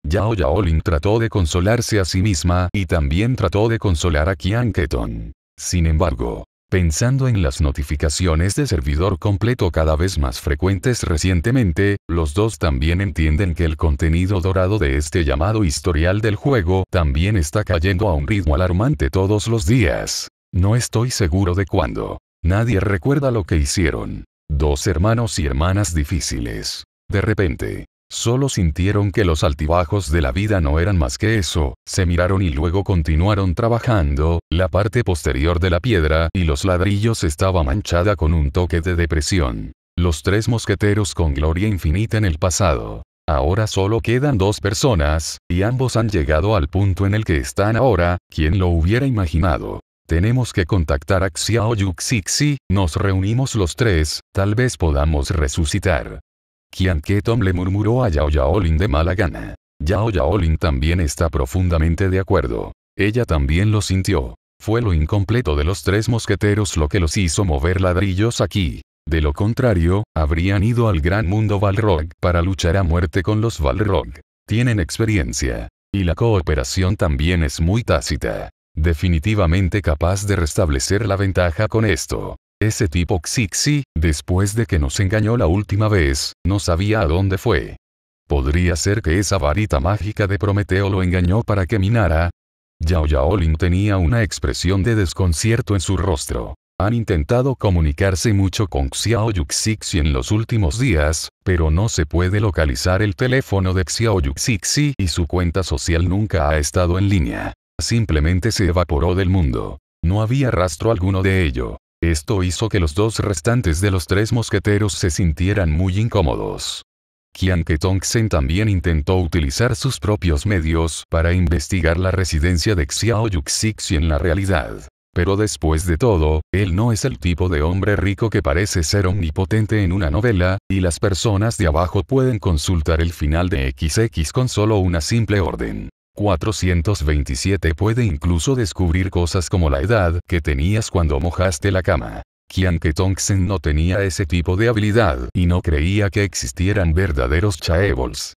Yao Yaolin trató de consolarse a sí misma y también trató de consolar a Qian Keton. Sin embargo, Pensando en las notificaciones de servidor completo cada vez más frecuentes recientemente, los dos también entienden que el contenido dorado de este llamado historial del juego también está cayendo a un ritmo alarmante todos los días. No estoy seguro de cuándo. Nadie recuerda lo que hicieron. Dos hermanos y hermanas difíciles. De repente, Solo sintieron que los altibajos de la vida no eran más que eso, se miraron y luego continuaron trabajando, la parte posterior de la piedra y los ladrillos estaba manchada con un toque de depresión. Los tres mosqueteros con gloria infinita en el pasado. Ahora solo quedan dos personas, y ambos han llegado al punto en el que están ahora, quien lo hubiera imaginado. Tenemos que contactar a Xiao Yuxixi, nos reunimos los tres, tal vez podamos resucitar. Kian Ketom le murmuró a Yao Yaolin de mala gana. Yao Yaolin también está profundamente de acuerdo. Ella también lo sintió. Fue lo incompleto de los tres mosqueteros lo que los hizo mover ladrillos aquí. De lo contrario, habrían ido al gran mundo Balrog para luchar a muerte con los Balrog. Tienen experiencia. Y la cooperación también es muy tácita. Definitivamente capaz de restablecer la ventaja con esto. Ese tipo Xixi, después de que nos engañó la última vez, no sabía a dónde fue. ¿Podría ser que esa varita mágica de Prometeo lo engañó para que minara? Yao Yaolin tenía una expresión de desconcierto en su rostro. Han intentado comunicarse mucho con Xiao Xixi en los últimos días, pero no se puede localizar el teléfono de Xiao Xixi y su cuenta social nunca ha estado en línea. Simplemente se evaporó del mundo. No había rastro alguno de ello. Esto hizo que los dos restantes de los tres mosqueteros se sintieran muy incómodos. Qian Sen también intentó utilizar sus propios medios para investigar la residencia de Xiao Yuxixi en la realidad. Pero después de todo, él no es el tipo de hombre rico que parece ser omnipotente en una novela, y las personas de abajo pueden consultar el final de XX con solo una simple orden. 427 puede incluso descubrir cosas como la edad que tenías cuando mojaste la cama. Kian que Tongsen no tenía ese tipo de habilidad y no creía que existieran verdaderos chaebols.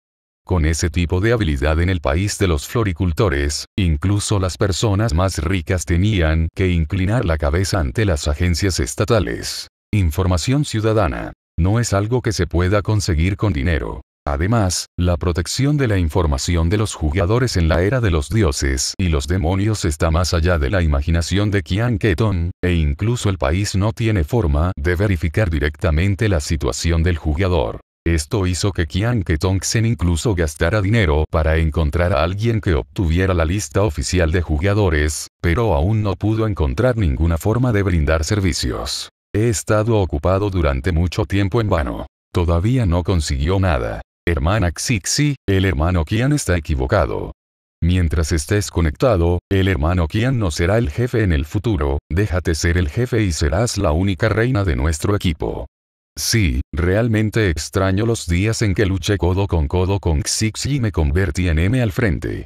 Con ese tipo de habilidad en el país de los floricultores, incluso las personas más ricas tenían que inclinar la cabeza ante las agencias estatales. Información ciudadana. No es algo que se pueda conseguir con dinero. Además, la protección de la información de los jugadores en la era de los dioses y los demonios está más allá de la imaginación de Qian Keton, e incluso el país no tiene forma de verificar directamente la situación del jugador. Esto hizo que Kian Keton-Xen incluso gastara dinero para encontrar a alguien que obtuviera la lista oficial de jugadores, pero aún no pudo encontrar ninguna forma de brindar servicios. He estado ocupado durante mucho tiempo en vano. Todavía no consiguió nada hermana Xixi, el hermano Kian está equivocado. Mientras estés conectado, el hermano Kian no será el jefe en el futuro, déjate ser el jefe y serás la única reina de nuestro equipo. Sí, realmente extraño los días en que luché codo con codo con Xixi y me convertí en M al frente.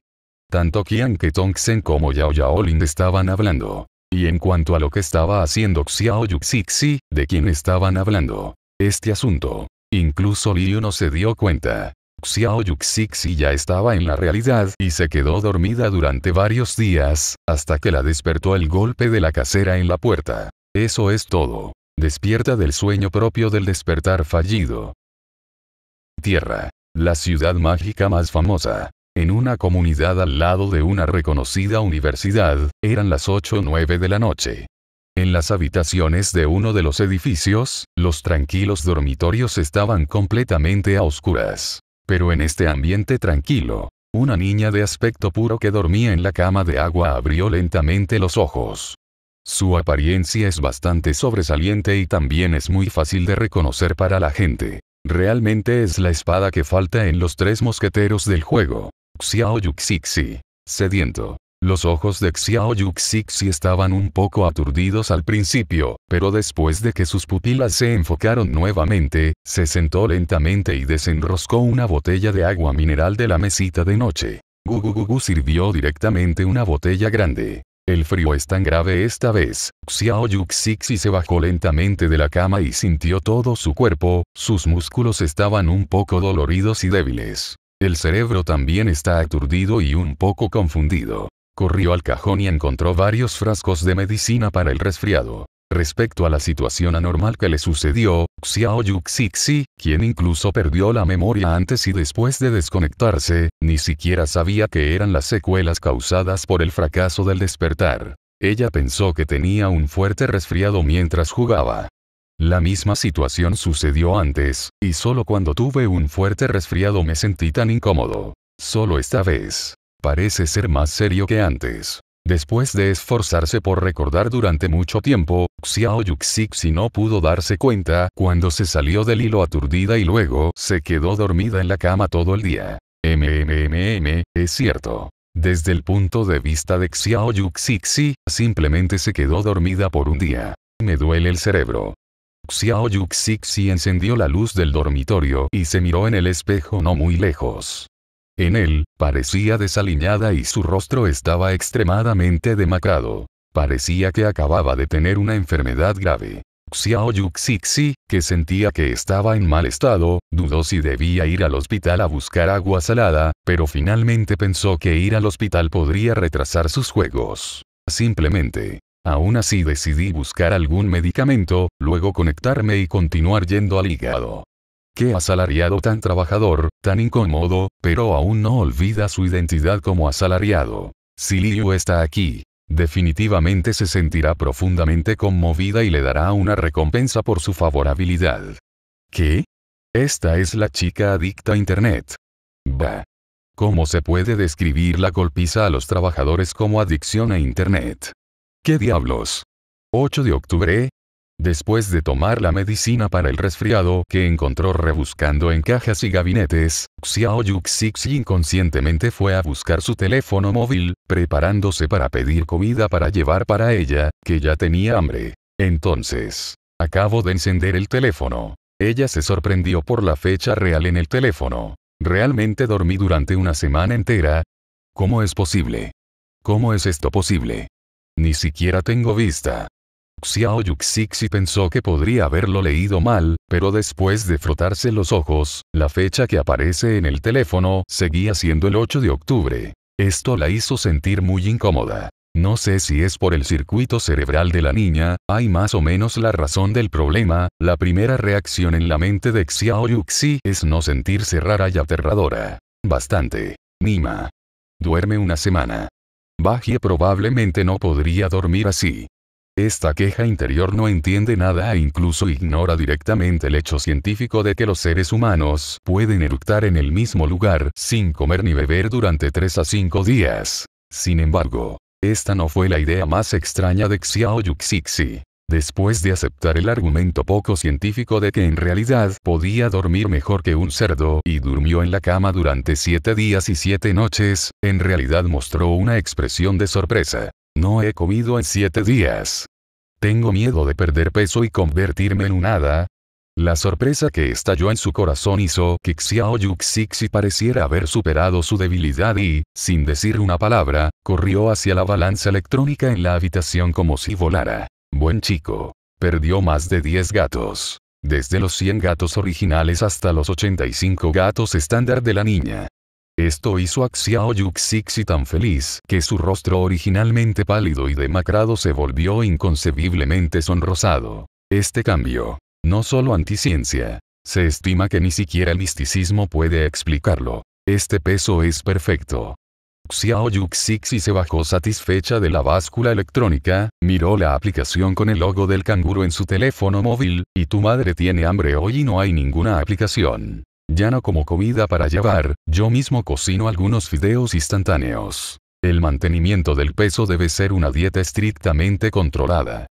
Tanto Qian que Tongxen como Yao Yaolin estaban hablando. Y en cuanto a lo que estaba haciendo Xiao Xixi, de quién estaban hablando. Este asunto. Incluso Liu no se dio cuenta. Xiao Yuxixi ya estaba en la realidad y se quedó dormida durante varios días, hasta que la despertó el golpe de la casera en la puerta. Eso es todo. Despierta del sueño propio del despertar fallido. Tierra. La ciudad mágica más famosa. En una comunidad al lado de una reconocida universidad, eran las 8 o 9 de la noche. En las habitaciones de uno de los edificios, los tranquilos dormitorios estaban completamente a oscuras. Pero en este ambiente tranquilo, una niña de aspecto puro que dormía en la cama de agua abrió lentamente los ojos. Su apariencia es bastante sobresaliente y también es muy fácil de reconocer para la gente. Realmente es la espada que falta en los tres mosqueteros del juego. Xiao Yuxixi. Sediento. Los ojos de Xiao Yuxixi estaban un poco aturdidos al principio, pero después de que sus pupilas se enfocaron nuevamente, se sentó lentamente y desenroscó una botella de agua mineral de la mesita de noche. Gugugugu sirvió directamente una botella grande. El frío es tan grave esta vez. Xiao Yuxixi se bajó lentamente de la cama y sintió todo su cuerpo, sus músculos estaban un poco doloridos y débiles. El cerebro también está aturdido y un poco confundido. Corrió al cajón y encontró varios frascos de medicina para el resfriado. Respecto a la situación anormal que le sucedió, Xiaoyu Xixi, quien incluso perdió la memoria antes y después de desconectarse, ni siquiera sabía que eran las secuelas causadas por el fracaso del despertar. Ella pensó que tenía un fuerte resfriado mientras jugaba. La misma situación sucedió antes, y solo cuando tuve un fuerte resfriado me sentí tan incómodo. Solo esta vez parece ser más serio que antes. Después de esforzarse por recordar durante mucho tiempo, Xiao Yuxixi no pudo darse cuenta cuando se salió del hilo aturdida y luego se quedó dormida en la cama todo el día. MMMM, es cierto. Desde el punto de vista de Xiao Yuxixi, simplemente se quedó dormida por un día. Me duele el cerebro. Xiao Yuxixi encendió la luz del dormitorio y se miró en el espejo no muy lejos. En él, parecía desaliñada y su rostro estaba extremadamente demacrado. Parecía que acababa de tener una enfermedad grave. Xiao Yuxixi, que sentía que estaba en mal estado, dudó si debía ir al hospital a buscar agua salada, pero finalmente pensó que ir al hospital podría retrasar sus juegos. Simplemente. Aún así decidí buscar algún medicamento, luego conectarme y continuar yendo al hígado. Qué asalariado tan trabajador, tan incómodo, pero aún no olvida su identidad como asalariado. Si Liu está aquí, definitivamente se sentirá profundamente conmovida y le dará una recompensa por su favorabilidad. ¿Qué? Esta es la chica adicta a Internet. Bah. ¿Cómo se puede describir la golpiza a los trabajadores como adicción a Internet? ¿Qué diablos? 8 de octubre, Después de tomar la medicina para el resfriado que encontró rebuscando en cajas y gabinetes, Xiao Xixi inconscientemente fue a buscar su teléfono móvil, preparándose para pedir comida para llevar para ella, que ya tenía hambre. Entonces, acabo de encender el teléfono. Ella se sorprendió por la fecha real en el teléfono. ¿Realmente dormí durante una semana entera? ¿Cómo es posible? ¿Cómo es esto posible? Ni siquiera tengo vista. Xiao Xi pensó que podría haberlo leído mal, pero después de frotarse los ojos, la fecha que aparece en el teléfono seguía siendo el 8 de octubre. Esto la hizo sentir muy incómoda. No sé si es por el circuito cerebral de la niña, hay más o menos la razón del problema, la primera reacción en la mente de Xiao Yuxi es no sentirse rara y aterradora. Bastante. Mima. Duerme una semana. Bajie probablemente no podría dormir así. Esta queja interior no entiende nada e incluso ignora directamente el hecho científico de que los seres humanos pueden eructar en el mismo lugar sin comer ni beber durante 3 a 5 días. Sin embargo, esta no fue la idea más extraña de Xiao Xixi. Después de aceptar el argumento poco científico de que en realidad podía dormir mejor que un cerdo y durmió en la cama durante siete días y siete noches, en realidad mostró una expresión de sorpresa. No he comido en siete días. Tengo miedo de perder peso y convertirme en un hada. La sorpresa que estalló en su corazón hizo que Xiao pareciera haber superado su debilidad y, sin decir una palabra, corrió hacia la balanza electrónica en la habitación como si volara. Buen chico. Perdió más de 10 gatos. Desde los 100 gatos originales hasta los 85 gatos estándar de la niña. Esto hizo a Xiao Yuxixi tan feliz que su rostro originalmente pálido y demacrado se volvió inconcebiblemente sonrosado. Este cambio, no solo anticiencia, se estima que ni siquiera el misticismo puede explicarlo. Este peso es perfecto. Xiao Yuxixi se bajó satisfecha de la báscula electrónica, miró la aplicación con el logo del canguro en su teléfono móvil, y tu madre tiene hambre hoy y no hay ninguna aplicación. Ya no como comida para llevar, yo mismo cocino algunos fideos instantáneos. El mantenimiento del peso debe ser una dieta estrictamente controlada.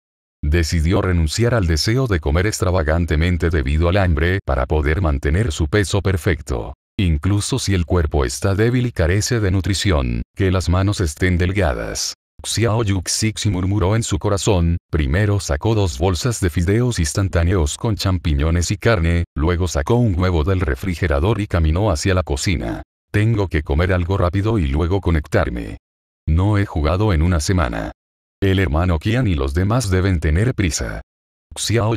Decidió renunciar al deseo de comer extravagantemente debido al hambre para poder mantener su peso perfecto. Incluso si el cuerpo está débil y carece de nutrición, que las manos estén delgadas. Xiao murmuró en su corazón, primero sacó dos bolsas de fideos instantáneos con champiñones y carne, luego sacó un huevo del refrigerador y caminó hacia la cocina. Tengo que comer algo rápido y luego conectarme. No he jugado en una semana. El hermano Qian y los demás deben tener prisa. Xiao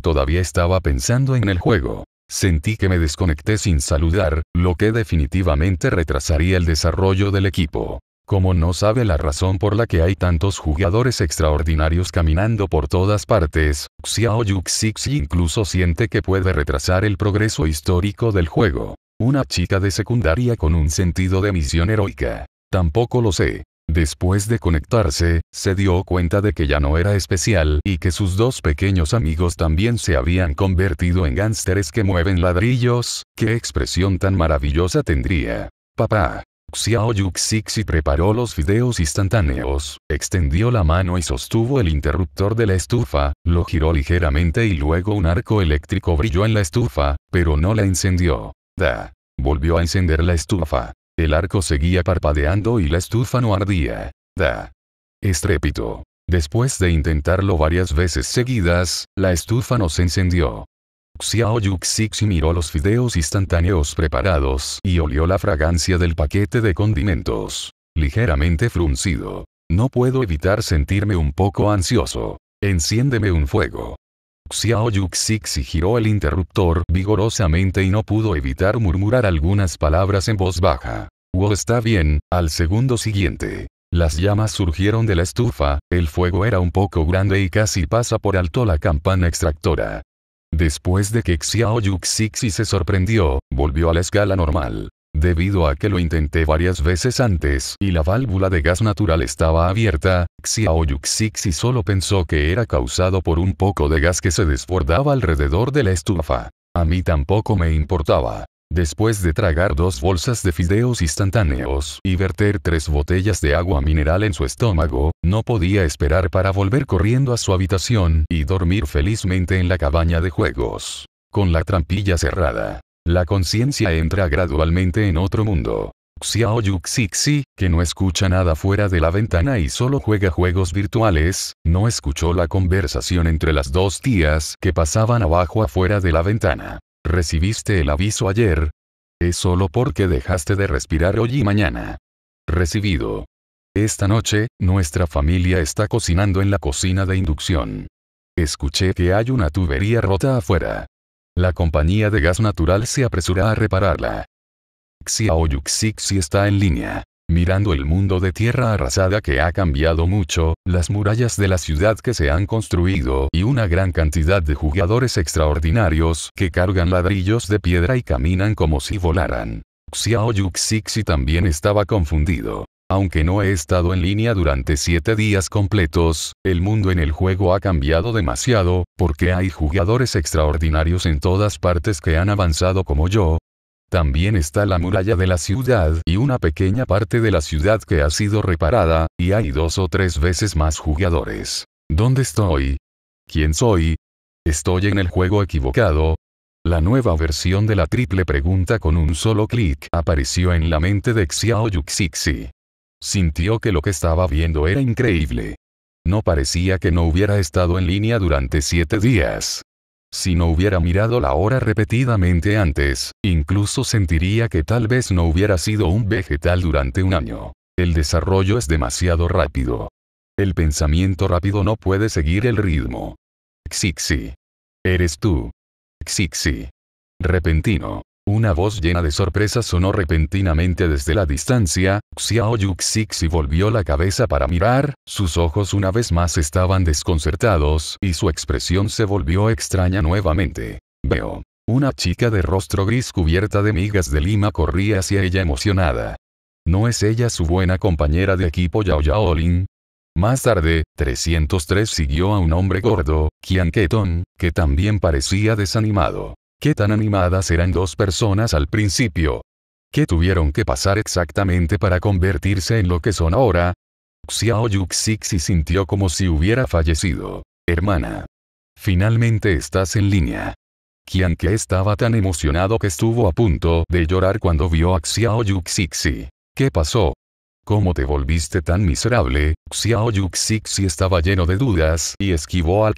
todavía estaba pensando en el juego. Sentí que me desconecté sin saludar, lo que definitivamente retrasaría el desarrollo del equipo. Como no sabe la razón por la que hay tantos jugadores extraordinarios caminando por todas partes, Xiao Xixi incluso siente que puede retrasar el progreso histórico del juego. Una chica de secundaria con un sentido de misión heroica. Tampoco lo sé. Después de conectarse, se dio cuenta de que ya no era especial y que sus dos pequeños amigos también se habían convertido en gánsteres que mueven ladrillos, qué expresión tan maravillosa tendría. Papá, Xiao Yuxixi preparó los fideos instantáneos, extendió la mano y sostuvo el interruptor de la estufa, lo giró ligeramente y luego un arco eléctrico brilló en la estufa, pero no la encendió. Da. Volvió a encender la estufa. El arco seguía parpadeando y la estufa no ardía. Da. Estrépito. Después de intentarlo varias veces seguidas, la estufa no se encendió. Xiao Yuxixi miró los fideos instantáneos preparados y olió la fragancia del paquete de condimentos. Ligeramente fruncido. No puedo evitar sentirme un poco ansioso. Enciéndeme un fuego. Xiao giró el interruptor vigorosamente y no pudo evitar murmurar algunas palabras en voz baja. Wow está bien, al segundo siguiente. Las llamas surgieron de la estufa, el fuego era un poco grande y casi pasa por alto la campana extractora. Después de que Xiao se sorprendió, volvió a la escala normal. Debido a que lo intenté varias veces antes y la válvula de gas natural estaba abierta, Xiao Yuxixi solo pensó que era causado por un poco de gas que se desbordaba alrededor de la estufa. A mí tampoco me importaba. Después de tragar dos bolsas de fideos instantáneos y verter tres botellas de agua mineral en su estómago, no podía esperar para volver corriendo a su habitación y dormir felizmente en la cabaña de juegos. Con la trampilla cerrada. La conciencia entra gradualmente en otro mundo. Xiao Xixi, que no escucha nada fuera de la ventana y solo juega juegos virtuales, no escuchó la conversación entre las dos tías que pasaban abajo afuera de la ventana. Recibiste el aviso ayer. Es solo porque dejaste de respirar hoy y mañana. Recibido. Esta noche, nuestra familia está cocinando en la cocina de inducción. Escuché que hay una tubería rota afuera. La compañía de gas natural se apresura a repararla. Xiaoyuxixi está en línea. Mirando el mundo de tierra arrasada que ha cambiado mucho, las murallas de la ciudad que se han construido y una gran cantidad de jugadores extraordinarios que cargan ladrillos de piedra y caminan como si volaran. Xiao Xixi también estaba confundido. Aunque no he estado en línea durante 7 días completos, el mundo en el juego ha cambiado demasiado, porque hay jugadores extraordinarios en todas partes que han avanzado como yo, también está la muralla de la ciudad y una pequeña parte de la ciudad que ha sido reparada, y hay dos o tres veces más jugadores. ¿Dónde estoy? ¿Quién soy? ¿Estoy en el juego equivocado? La nueva versión de la triple pregunta con un solo clic apareció en la mente de Xiao Yuxixi. Sintió que lo que estaba viendo era increíble. No parecía que no hubiera estado en línea durante siete días. Si no hubiera mirado la hora repetidamente antes, incluso sentiría que tal vez no hubiera sido un vegetal durante un año. El desarrollo es demasiado rápido. El pensamiento rápido no puede seguir el ritmo. Xixi. Eres tú. Xixi. Repentino. Una voz llena de sorpresa sonó repentinamente desde la distancia, Xiao Yuxixi volvió la cabeza para mirar, sus ojos una vez más estaban desconcertados y su expresión se volvió extraña nuevamente. Veo. Una chica de rostro gris cubierta de migas de lima corría hacia ella emocionada. ¿No es ella su buena compañera de equipo Yao Yaolin? Más tarde, 303 siguió a un hombre gordo, Qian Keton, que también parecía desanimado. ¿Qué tan animadas eran dos personas al principio? ¿Qué tuvieron que pasar exactamente para convertirse en lo que son ahora? Xiao Yuxixi sintió como si hubiera fallecido. Hermana. Finalmente estás en línea. Qianke estaba tan emocionado que estuvo a punto de llorar cuando vio a Xiao Yuxixi. ¿Qué pasó? ¿Cómo te volviste tan miserable? Xiao Yuxixi estaba lleno de dudas y esquivó al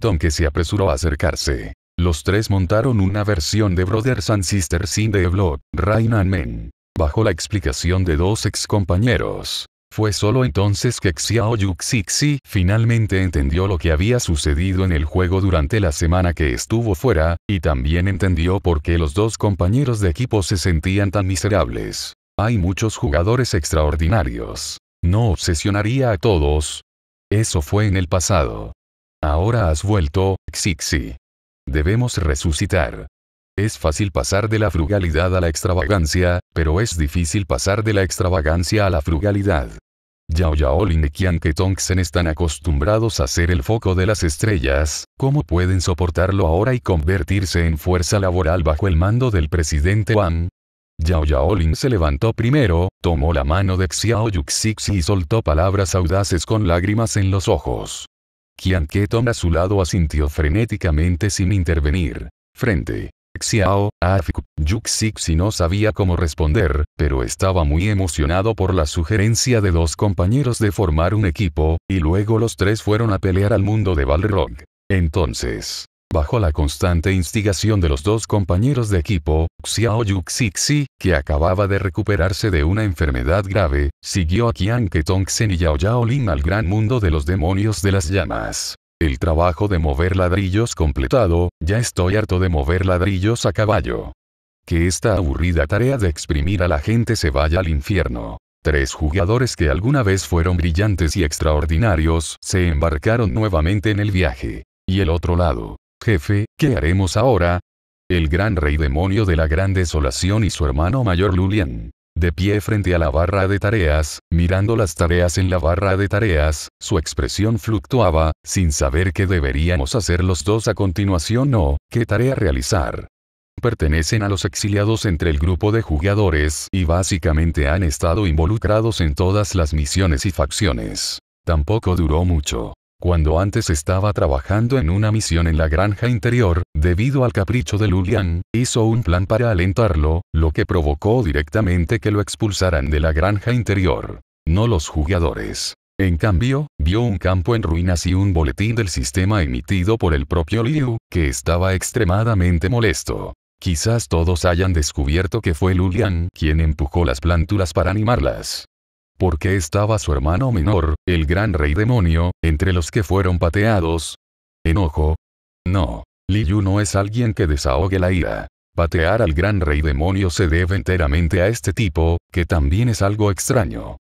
Tom que se apresuró a acercarse. Los tres montaron una versión de Brothers and Sisters in the Blood, Rain and Men. Bajo la explicación de dos ex compañeros. Fue solo entonces que Xiao Xixi finalmente entendió lo que había sucedido en el juego durante la semana que estuvo fuera, y también entendió por qué los dos compañeros de equipo se sentían tan miserables. Hay muchos jugadores extraordinarios. No obsesionaría a todos. Eso fue en el pasado. Ahora has vuelto, Xixi. Debemos resucitar. Es fácil pasar de la frugalidad a la extravagancia, pero es difícil pasar de la extravagancia a la frugalidad. Yao Yaolin y Qian Ketongsen están acostumbrados a ser el foco de las estrellas, ¿cómo pueden soportarlo ahora y convertirse en fuerza laboral bajo el mando del presidente Wang? Yao Yaolin se levantó primero, tomó la mano de Xiao Yuxixi y soltó palabras audaces con lágrimas en los ojos. Keton a su lado asintió frenéticamente sin intervenir. Frente. Xiao, Afik, Yuxixi no sabía cómo responder, pero estaba muy emocionado por la sugerencia de dos compañeros de formar un equipo, y luego los tres fueron a pelear al mundo de Balrog. Entonces, Bajo la constante instigación de los dos compañeros de equipo, Xiao Xixi, que acababa de recuperarse de una enfermedad grave, siguió a Qian Xen y Yao Yaolin al gran mundo de los demonios de las llamas. El trabajo de mover ladrillos completado, ya estoy harto de mover ladrillos a caballo. Que esta aburrida tarea de exprimir a la gente se vaya al infierno. Tres jugadores que alguna vez fueron brillantes y extraordinarios se embarcaron nuevamente en el viaje. Y el otro lado, Jefe, ¿qué haremos ahora? El gran rey demonio de la gran desolación y su hermano mayor Lulian. De pie frente a la barra de tareas, mirando las tareas en la barra de tareas, su expresión fluctuaba, sin saber qué deberíamos hacer los dos a continuación o, qué tarea realizar pertenecen a los exiliados entre el grupo de jugadores y básicamente han estado involucrados en todas las misiones y facciones. Tampoco duró mucho. Cuando antes estaba trabajando en una misión en la granja interior, debido al capricho de Lulian, hizo un plan para alentarlo, lo que provocó directamente que lo expulsaran de la granja interior. No los jugadores. En cambio, vio un campo en ruinas y un boletín del sistema emitido por el propio Liu, que estaba extremadamente molesto. Quizás todos hayan descubierto que fue Lulian quien empujó las planturas para animarlas qué estaba su hermano menor, el gran rey demonio, entre los que fueron pateados. ¿Enojo? No. Liu no es alguien que desahogue la ira. Patear al gran rey demonio se debe enteramente a este tipo, que también es algo extraño.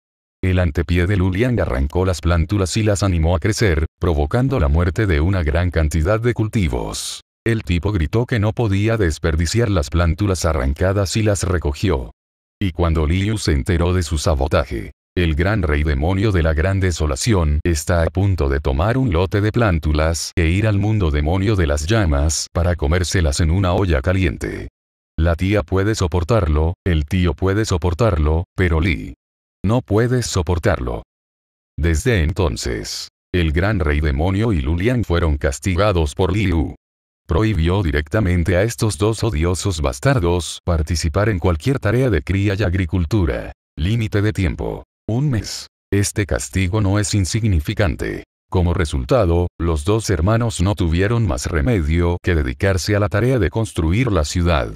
El antepié de Lulian arrancó las plántulas y las animó a crecer, provocando la muerte de una gran cantidad de cultivos. El tipo gritó que no podía desperdiciar las plántulas arrancadas y las recogió. Y cuando Liu se enteró de su sabotaje, el gran rey demonio de la gran desolación está a punto de tomar un lote de plántulas e ir al mundo demonio de las llamas para comérselas en una olla caliente. La tía puede soportarlo, el tío puede soportarlo, pero Li no puede soportarlo. Desde entonces, el gran rey demonio y Lulian fueron castigados por Liu. Prohibió directamente a estos dos odiosos bastardos participar en cualquier tarea de cría y agricultura. Límite de tiempo. Un mes. Este castigo no es insignificante. Como resultado, los dos hermanos no tuvieron más remedio que dedicarse a la tarea de construir la ciudad.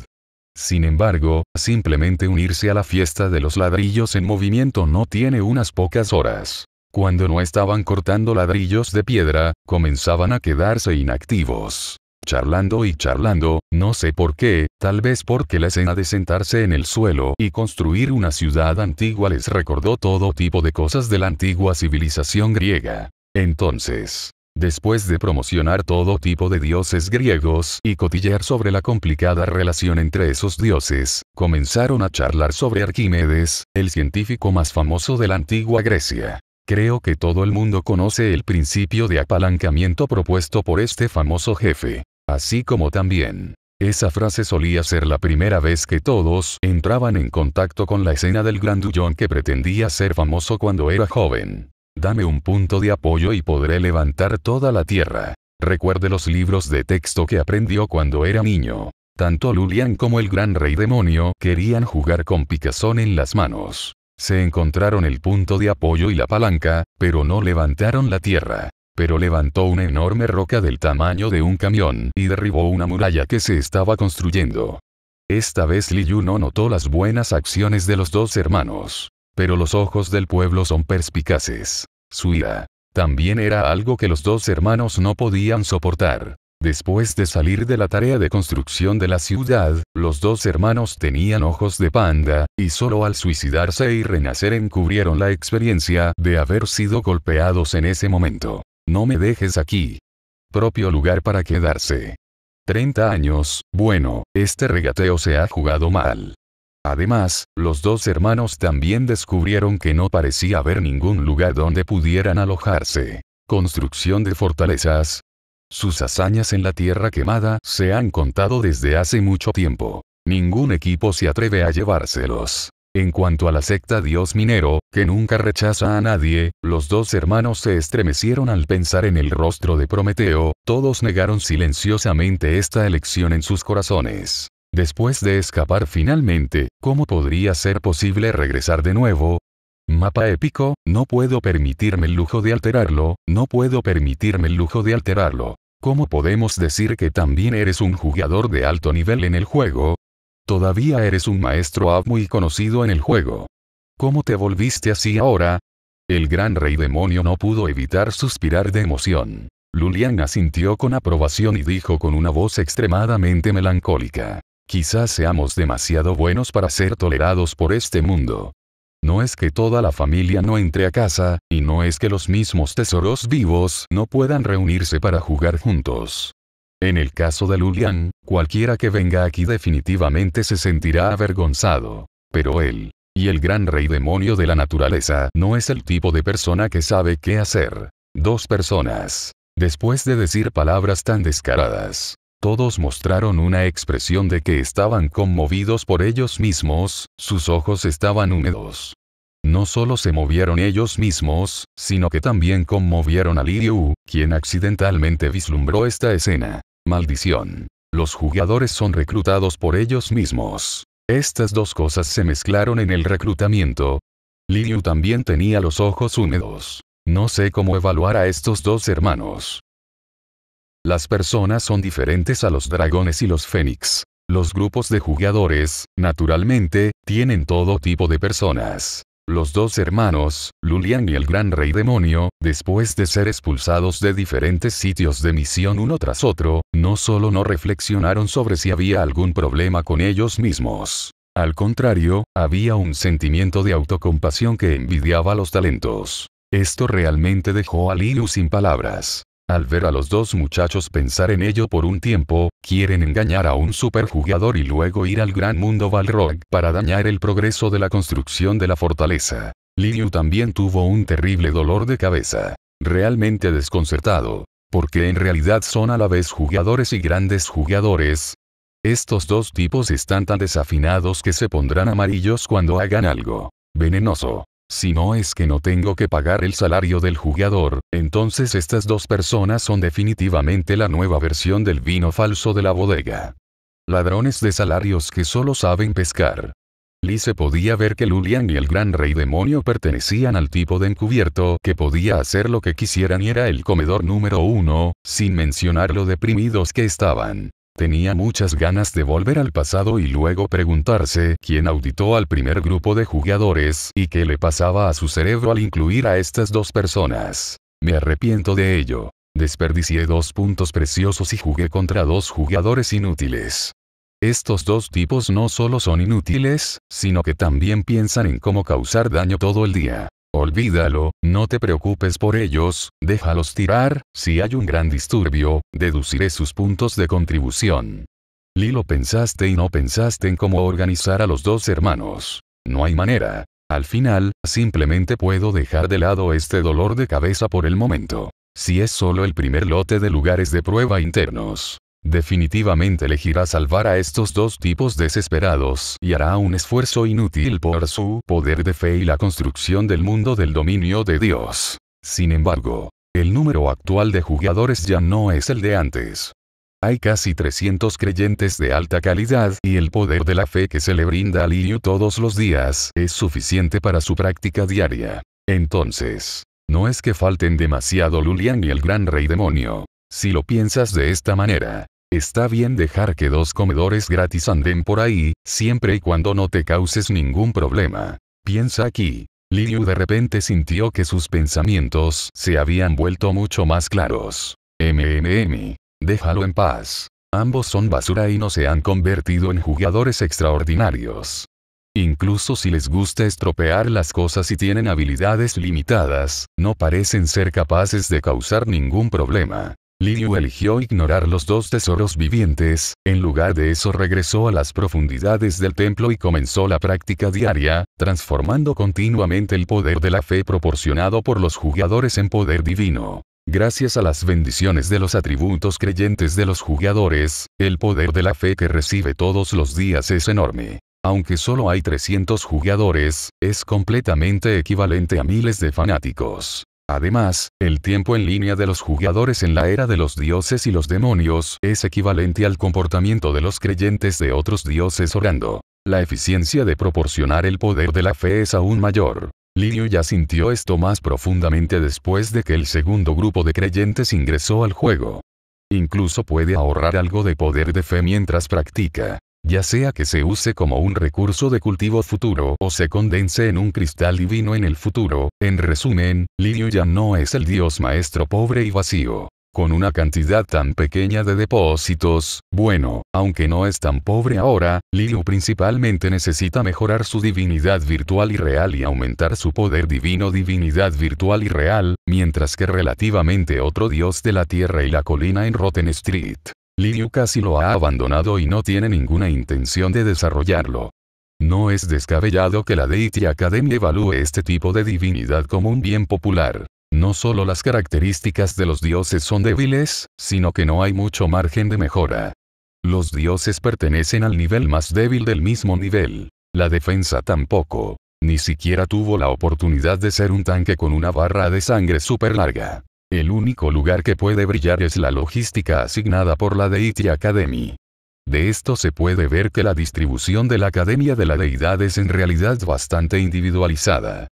Sin embargo, simplemente unirse a la fiesta de los ladrillos en movimiento no tiene unas pocas horas. Cuando no estaban cortando ladrillos de piedra, comenzaban a quedarse inactivos. Charlando y charlando, no sé por qué, tal vez porque la escena de sentarse en el suelo y construir una ciudad antigua les recordó todo tipo de cosas de la antigua civilización griega. Entonces, después de promocionar todo tipo de dioses griegos y cotillear sobre la complicada relación entre esos dioses, comenzaron a charlar sobre Arquímedes, el científico más famoso de la antigua Grecia. Creo que todo el mundo conoce el principio de apalancamiento propuesto por este famoso jefe así como también. Esa frase solía ser la primera vez que todos entraban en contacto con la escena del grandullón que pretendía ser famoso cuando era joven. Dame un punto de apoyo y podré levantar toda la tierra. Recuerde los libros de texto que aprendió cuando era niño. Tanto Lulian como el gran rey demonio querían jugar con picazón en las manos. Se encontraron el punto de apoyo y la palanca, pero no levantaron la tierra pero levantó una enorme roca del tamaño de un camión y derribó una muralla que se estaba construyendo. Esta vez Li Yu no notó las buenas acciones de los dos hermanos. Pero los ojos del pueblo son perspicaces. Su ira. También era algo que los dos hermanos no podían soportar. Después de salir de la tarea de construcción de la ciudad, los dos hermanos tenían ojos de panda, y solo al suicidarse y renacer encubrieron la experiencia de haber sido golpeados en ese momento. No me dejes aquí. Propio lugar para quedarse. 30 años, bueno, este regateo se ha jugado mal. Además, los dos hermanos también descubrieron que no parecía haber ningún lugar donde pudieran alojarse. Construcción de fortalezas. Sus hazañas en la Tierra Quemada se han contado desde hace mucho tiempo. Ningún equipo se atreve a llevárselos. En cuanto a la secta Dios minero, que nunca rechaza a nadie, los dos hermanos se estremecieron al pensar en el rostro de Prometeo, todos negaron silenciosamente esta elección en sus corazones. Después de escapar finalmente, ¿cómo podría ser posible regresar de nuevo? Mapa épico, no puedo permitirme el lujo de alterarlo, no puedo permitirme el lujo de alterarlo. ¿Cómo podemos decir que también eres un jugador de alto nivel en el juego? Todavía eres un maestro muy conocido en el juego. ¿Cómo te volviste así ahora? El gran rey demonio no pudo evitar suspirar de emoción. Lulian asintió con aprobación y dijo con una voz extremadamente melancólica. Quizás seamos demasiado buenos para ser tolerados por este mundo. No es que toda la familia no entre a casa, y no es que los mismos tesoros vivos no puedan reunirse para jugar juntos. En el caso de Lulian, cualquiera que venga aquí definitivamente se sentirá avergonzado. Pero él, y el gran rey demonio de la naturaleza, no es el tipo de persona que sabe qué hacer. Dos personas. Después de decir palabras tan descaradas, todos mostraron una expresión de que estaban conmovidos por ellos mismos, sus ojos estaban húmedos. No solo se movieron ellos mismos, sino que también conmovieron a Liu, quien accidentalmente vislumbró esta escena maldición. Los jugadores son reclutados por ellos mismos. Estas dos cosas se mezclaron en el reclutamiento. Liu también tenía los ojos húmedos. No sé cómo evaluar a estos dos hermanos. Las personas son diferentes a los dragones y los fénix. Los grupos de jugadores, naturalmente, tienen todo tipo de personas. Los dos hermanos, Lulian y el gran rey demonio, después de ser expulsados de diferentes sitios de misión uno tras otro, no solo no reflexionaron sobre si había algún problema con ellos mismos. Al contrario, había un sentimiento de autocompasión que envidiaba los talentos. Esto realmente dejó a Liu sin palabras. Al ver a los dos muchachos pensar en ello por un tiempo, quieren engañar a un superjugador y luego ir al gran mundo Balrog para dañar el progreso de la construcción de la fortaleza. Liu también tuvo un terrible dolor de cabeza. Realmente desconcertado. Porque en realidad son a la vez jugadores y grandes jugadores. Estos dos tipos están tan desafinados que se pondrán amarillos cuando hagan algo venenoso. Si no es que no tengo que pagar el salario del jugador, entonces estas dos personas son definitivamente la nueva versión del vino falso de la bodega. Ladrones de salarios que solo saben pescar. Lee se podía ver que Lulian y el gran rey demonio pertenecían al tipo de encubierto que podía hacer lo que quisieran y era el comedor número uno, sin mencionar lo deprimidos que estaban. Tenía muchas ganas de volver al pasado y luego preguntarse quién auditó al primer grupo de jugadores y qué le pasaba a su cerebro al incluir a estas dos personas. Me arrepiento de ello. Desperdicié dos puntos preciosos y jugué contra dos jugadores inútiles. Estos dos tipos no solo son inútiles, sino que también piensan en cómo causar daño todo el día. Olvídalo, no te preocupes por ellos, déjalos tirar, si hay un gran disturbio, deduciré sus puntos de contribución. Lilo pensaste y no pensaste en cómo organizar a los dos hermanos. No hay manera. Al final, simplemente puedo dejar de lado este dolor de cabeza por el momento. Si es solo el primer lote de lugares de prueba internos. Definitivamente elegirá salvar a estos dos tipos desesperados y hará un esfuerzo inútil por su poder de fe y la construcción del mundo del dominio de Dios. Sin embargo, el número actual de jugadores ya no es el de antes. Hay casi 300 creyentes de alta calidad y el poder de la fe que se le brinda a Liu todos los días es suficiente para su práctica diaria. Entonces, no es que falten demasiado Lulian y el gran rey demonio. Si lo piensas de esta manera, Está bien dejar que dos comedores gratis anden por ahí, siempre y cuando no te causes ningún problema. Piensa aquí. Liu de repente sintió que sus pensamientos se habían vuelto mucho más claros. MMM. Déjalo en paz. Ambos son basura y no se han convertido en jugadores extraordinarios. Incluso si les gusta estropear las cosas y tienen habilidades limitadas, no parecen ser capaces de causar ningún problema. Liu eligió ignorar los dos tesoros vivientes, en lugar de eso regresó a las profundidades del templo y comenzó la práctica diaria, transformando continuamente el poder de la fe proporcionado por los jugadores en poder divino. Gracias a las bendiciones de los atributos creyentes de los jugadores, el poder de la fe que recibe todos los días es enorme. Aunque solo hay 300 jugadores, es completamente equivalente a miles de fanáticos. Además, el tiempo en línea de los jugadores en la era de los dioses y los demonios es equivalente al comportamiento de los creyentes de otros dioses orando. La eficiencia de proporcionar el poder de la fe es aún mayor. Liu ya sintió esto más profundamente después de que el segundo grupo de creyentes ingresó al juego. Incluso puede ahorrar algo de poder de fe mientras practica ya sea que se use como un recurso de cultivo futuro o se condense en un cristal divino en el futuro, en resumen, Liu ya no es el dios maestro pobre y vacío. Con una cantidad tan pequeña de depósitos, bueno, aunque no es tan pobre ahora, Liu principalmente necesita mejorar su divinidad virtual y real y aumentar su poder divino divinidad virtual y real, mientras que relativamente otro dios de la tierra y la colina en Rotten Street Liu casi lo ha abandonado y no tiene ninguna intención de desarrollarlo. No es descabellado que la Deity Academy evalúe este tipo de divinidad como un bien popular. No solo las características de los dioses son débiles, sino que no hay mucho margen de mejora. Los dioses pertenecen al nivel más débil del mismo nivel. La defensa tampoco. Ni siquiera tuvo la oportunidad de ser un tanque con una barra de sangre súper larga. El único lugar que puede brillar es la logística asignada por la Deity Academy. De esto se puede ver que la distribución de la Academia de la Deidad es en realidad bastante individualizada.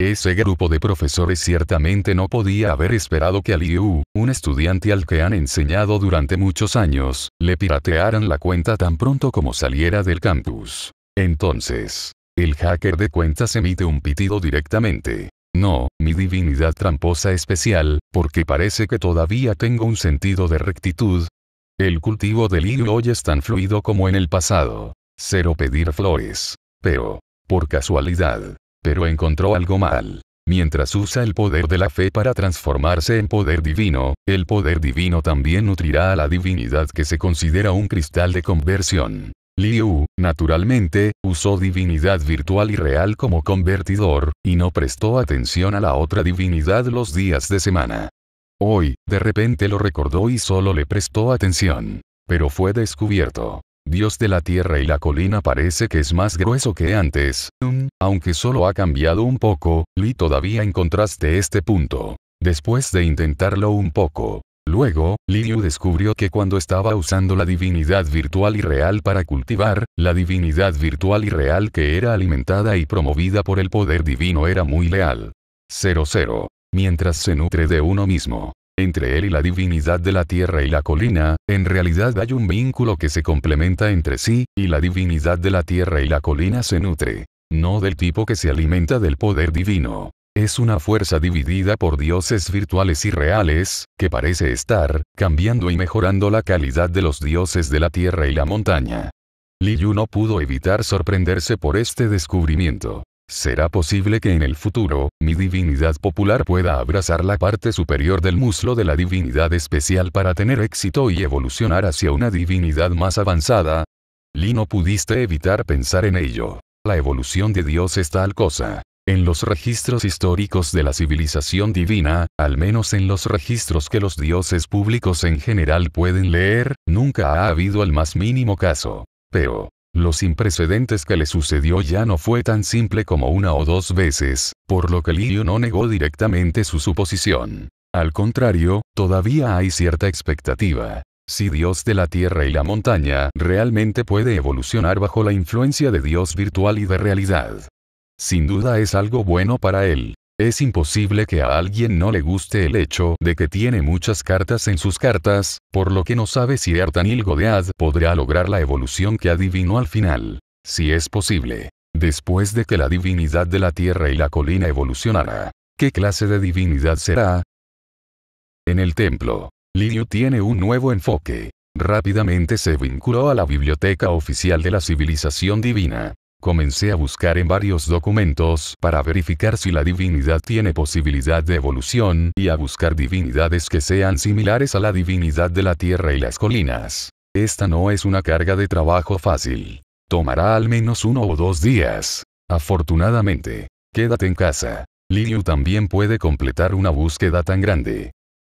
Ese grupo de profesores ciertamente no podía haber esperado que a Liu, un estudiante al que han enseñado durante muchos años, le piratearan la cuenta tan pronto como saliera del campus. Entonces, el hacker de cuentas emite un pitido directamente. No, mi divinidad tramposa especial, porque parece que todavía tengo un sentido de rectitud. El cultivo del hilo hoy es tan fluido como en el pasado. Cero pedir flores. Pero, por casualidad. Pero encontró algo mal. Mientras usa el poder de la fe para transformarse en poder divino, el poder divino también nutrirá a la divinidad que se considera un cristal de conversión. Liu, naturalmente, usó divinidad virtual y real como convertidor, y no prestó atención a la otra divinidad los días de semana. Hoy, de repente lo recordó y solo le prestó atención. Pero fue descubierto. Dios de la tierra y la colina parece que es más grueso que antes, mm, aunque solo ha cambiado un poco, Li todavía encontraste este punto. Después de intentarlo un poco, Luego, Liu descubrió que cuando estaba usando la divinidad virtual y real para cultivar, la divinidad virtual y real que era alimentada y promovida por el poder divino era muy leal. 00. Mientras se nutre de uno mismo. Entre él y la divinidad de la tierra y la colina, en realidad hay un vínculo que se complementa entre sí, y la divinidad de la tierra y la colina se nutre. No del tipo que se alimenta del poder divino, es una fuerza dividida por dioses virtuales y reales, que parece estar, cambiando y mejorando la calidad de los dioses de la tierra y la montaña. Li Yu no pudo evitar sorprenderse por este descubrimiento. ¿Será posible que en el futuro, mi divinidad popular pueda abrazar la parte superior del muslo de la divinidad especial para tener éxito y evolucionar hacia una divinidad más avanzada? Li no pudiste evitar pensar en ello. La evolución de Dios es tal cosa. En los registros históricos de la civilización divina, al menos en los registros que los dioses públicos en general pueden leer, nunca ha habido el más mínimo caso. Pero, los sin precedentes que le sucedió ya no fue tan simple como una o dos veces, por lo que Lirio no negó directamente su suposición. Al contrario, todavía hay cierta expectativa. Si Dios de la tierra y la montaña realmente puede evolucionar bajo la influencia de Dios virtual y de realidad, sin duda es algo bueno para él. Es imposible que a alguien no le guste el hecho de que tiene muchas cartas en sus cartas, por lo que no sabe si Artanil Godead podrá lograr la evolución que adivinó al final. Si es posible. Después de que la divinidad de la tierra y la colina evolucionara. ¿Qué clase de divinidad será? En el templo, Liu tiene un nuevo enfoque. Rápidamente se vinculó a la biblioteca oficial de la civilización divina comencé a buscar en varios documentos para verificar si la divinidad tiene posibilidad de evolución y a buscar divinidades que sean similares a la divinidad de la tierra y las colinas. Esta no es una carga de trabajo fácil. Tomará al menos uno o dos días. Afortunadamente, quédate en casa. Liliu también puede completar una búsqueda tan grande.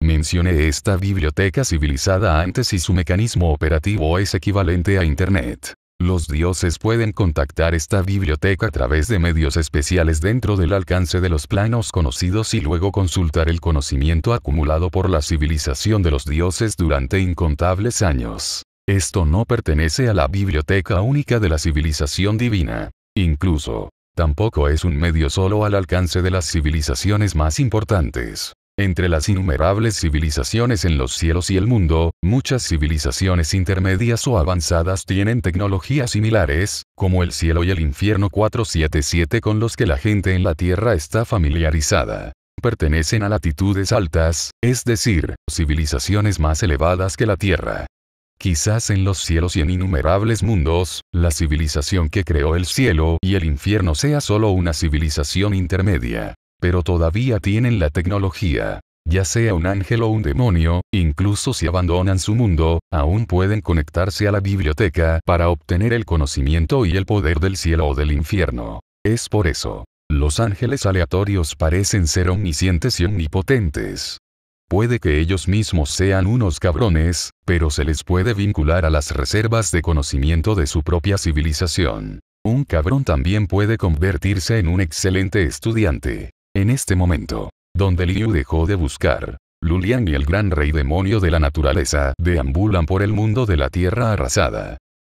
Mencioné esta biblioteca civilizada antes y su mecanismo operativo es equivalente a Internet. Los dioses pueden contactar esta biblioteca a través de medios especiales dentro del alcance de los planos conocidos y luego consultar el conocimiento acumulado por la civilización de los dioses durante incontables años. Esto no pertenece a la biblioteca única de la civilización divina. Incluso, tampoco es un medio solo al alcance de las civilizaciones más importantes. Entre las innumerables civilizaciones en los cielos y el mundo, muchas civilizaciones intermedias o avanzadas tienen tecnologías similares, como el cielo y el infierno 477 con los que la gente en la Tierra está familiarizada. Pertenecen a latitudes altas, es decir, civilizaciones más elevadas que la Tierra. Quizás en los cielos y en innumerables mundos, la civilización que creó el cielo y el infierno sea solo una civilización intermedia pero todavía tienen la tecnología. Ya sea un ángel o un demonio, incluso si abandonan su mundo, aún pueden conectarse a la biblioteca para obtener el conocimiento y el poder del cielo o del infierno. Es por eso. Los ángeles aleatorios parecen ser omniscientes y omnipotentes. Puede que ellos mismos sean unos cabrones, pero se les puede vincular a las reservas de conocimiento de su propia civilización. Un cabrón también puede convertirse en un excelente estudiante. En este momento, donde Liu dejó de buscar, Lulian y el gran rey demonio de la naturaleza deambulan por el mundo de la tierra arrasada.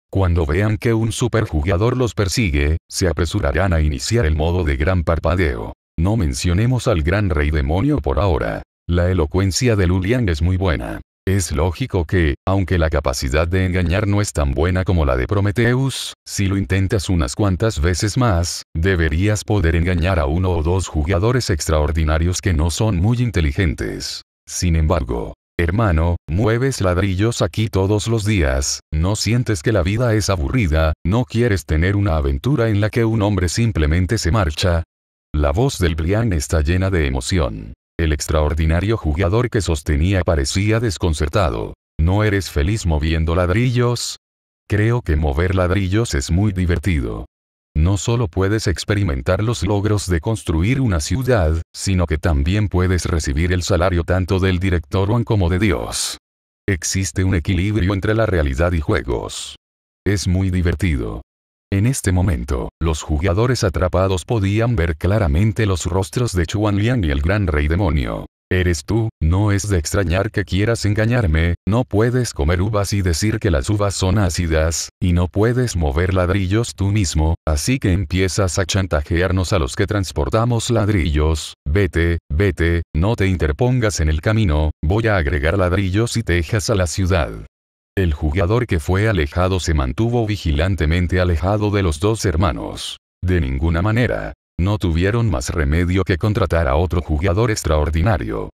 Cuando vean que un superjugador los persigue, se apresurarán a iniciar el modo de gran parpadeo. No mencionemos al gran rey demonio por ahora. La elocuencia de Lulian es muy buena. Es lógico que, aunque la capacidad de engañar no es tan buena como la de Prometheus, si lo intentas unas cuantas veces más, deberías poder engañar a uno o dos jugadores extraordinarios que no son muy inteligentes. Sin embargo, hermano, mueves ladrillos aquí todos los días, no sientes que la vida es aburrida, no quieres tener una aventura en la que un hombre simplemente se marcha. La voz del Brian está llena de emoción. El extraordinario jugador que sostenía parecía desconcertado. ¿No eres feliz moviendo ladrillos? Creo que mover ladrillos es muy divertido. No solo puedes experimentar los logros de construir una ciudad, sino que también puedes recibir el salario tanto del director One como de Dios. Existe un equilibrio entre la realidad y juegos. Es muy divertido. En este momento, los jugadores atrapados podían ver claramente los rostros de Chuan Liang y el gran rey demonio. Eres tú, no es de extrañar que quieras engañarme, no puedes comer uvas y decir que las uvas son ácidas, y no puedes mover ladrillos tú mismo, así que empiezas a chantajearnos a los que transportamos ladrillos, vete, vete, no te interpongas en el camino, voy a agregar ladrillos y tejas a la ciudad. El jugador que fue alejado se mantuvo vigilantemente alejado de los dos hermanos. De ninguna manera, no tuvieron más remedio que contratar a otro jugador extraordinario.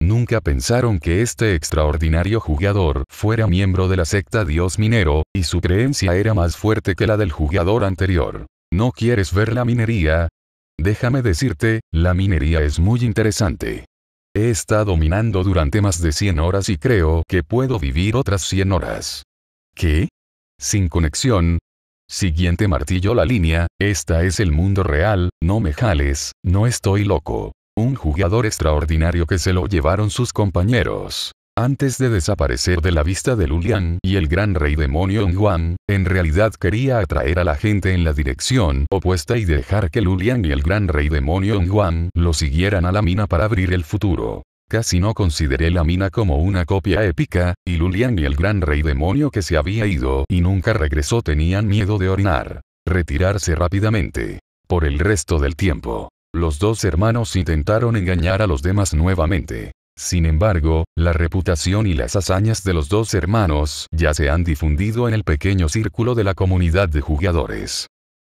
Nunca pensaron que este extraordinario jugador fuera miembro de la secta Dios Minero, y su creencia era más fuerte que la del jugador anterior. ¿No quieres ver la minería? Déjame decirte, la minería es muy interesante. He estado minando durante más de 100 horas y creo que puedo vivir otras 100 horas. ¿Qué? Sin conexión. Siguiente martillo la línea, esta es el mundo real, no me jales, no estoy loco. Un jugador extraordinario que se lo llevaron sus compañeros. Antes de desaparecer de la vista de Lulian y el gran rey demonio Nguan, en realidad quería atraer a la gente en la dirección opuesta y dejar que Lulian y el gran rey demonio Nguan lo siguieran a la mina para abrir el futuro. Casi no consideré la mina como una copia épica, y Lulian y el gran rey demonio que se había ido y nunca regresó tenían miedo de orinar. Retirarse rápidamente. Por el resto del tiempo. Los dos hermanos intentaron engañar a los demás nuevamente. Sin embargo, la reputación y las hazañas de los dos hermanos ya se han difundido en el pequeño círculo de la comunidad de jugadores.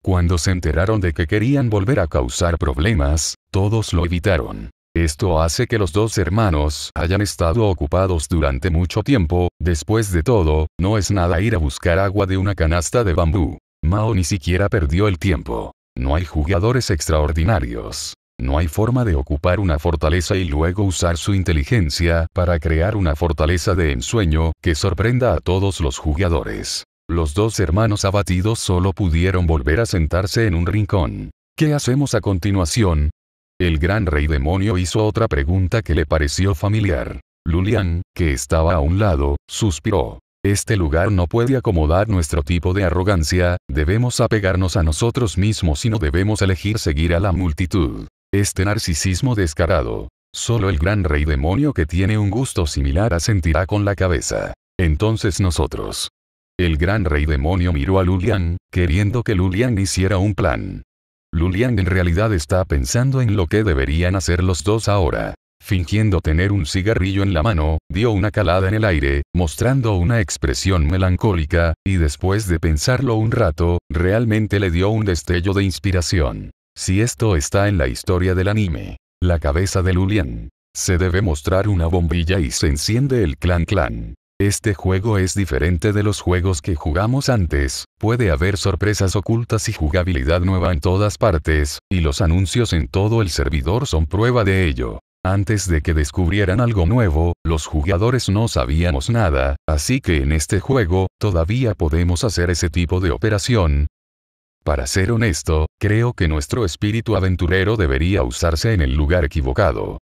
Cuando se enteraron de que querían volver a causar problemas, todos lo evitaron. Esto hace que los dos hermanos hayan estado ocupados durante mucho tiempo, después de todo, no es nada ir a buscar agua de una canasta de bambú. Mao ni siquiera perdió el tiempo. No hay jugadores extraordinarios. No hay forma de ocupar una fortaleza y luego usar su inteligencia para crear una fortaleza de ensueño que sorprenda a todos los jugadores. Los dos hermanos abatidos solo pudieron volver a sentarse en un rincón. ¿Qué hacemos a continuación? El gran rey demonio hizo otra pregunta que le pareció familiar. Lulian, que estaba a un lado, suspiró. Este lugar no puede acomodar nuestro tipo de arrogancia, debemos apegarnos a nosotros mismos y no debemos elegir seguir a la multitud. Este narcisismo descarado. Solo el gran rey demonio que tiene un gusto similar asentirá con la cabeza. Entonces nosotros. El gran rey demonio miró a Lulian, queriendo que Lulian hiciera un plan. Lulian en realidad está pensando en lo que deberían hacer los dos ahora. Fingiendo tener un cigarrillo en la mano, dio una calada en el aire, mostrando una expresión melancólica, y después de pensarlo un rato, realmente le dio un destello de inspiración. Si esto está en la historia del anime, la cabeza de Lulian. Se debe mostrar una bombilla y se enciende el clan clan. Este juego es diferente de los juegos que jugamos antes, puede haber sorpresas ocultas y jugabilidad nueva en todas partes, y los anuncios en todo el servidor son prueba de ello. Antes de que descubrieran algo nuevo, los jugadores no sabíamos nada, así que en este juego, todavía podemos hacer ese tipo de operación, para ser honesto, creo que nuestro espíritu aventurero debería usarse en el lugar equivocado.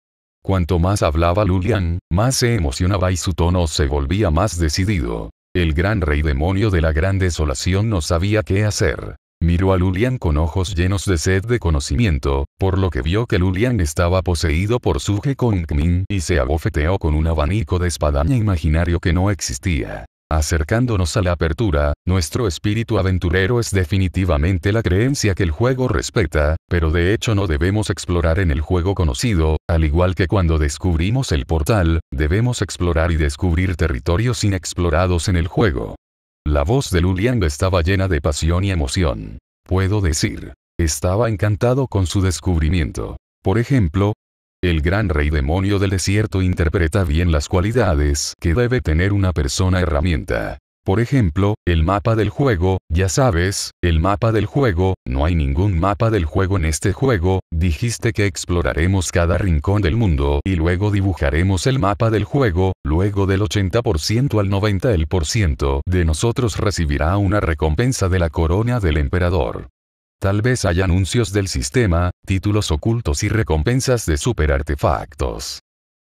Cuanto más hablaba Lulian, más se emocionaba y su tono se volvía más decidido. El gran rey demonio de la gran desolación no sabía qué hacer. Miró a Lulian con ojos llenos de sed de conocimiento, por lo que vio que Lulian estaba poseído por Suge Kongmin y se abofeteó con un abanico de espadaña imaginario que no existía. Acercándonos a la apertura, nuestro espíritu aventurero es definitivamente la creencia que el juego respeta, pero de hecho no debemos explorar en el juego conocido, al igual que cuando descubrimos el portal, debemos explorar y descubrir territorios inexplorados en el juego. La voz de Luliang estaba llena de pasión y emoción. Puedo decir, estaba encantado con su descubrimiento. Por ejemplo, el gran rey demonio del desierto interpreta bien las cualidades que debe tener una persona herramienta. Por ejemplo, el mapa del juego, ya sabes, el mapa del juego, no hay ningún mapa del juego en este juego, dijiste que exploraremos cada rincón del mundo y luego dibujaremos el mapa del juego, luego del 80% al 90% de nosotros recibirá una recompensa de la corona del emperador. Tal vez haya anuncios del sistema, títulos ocultos y recompensas de superartefactos.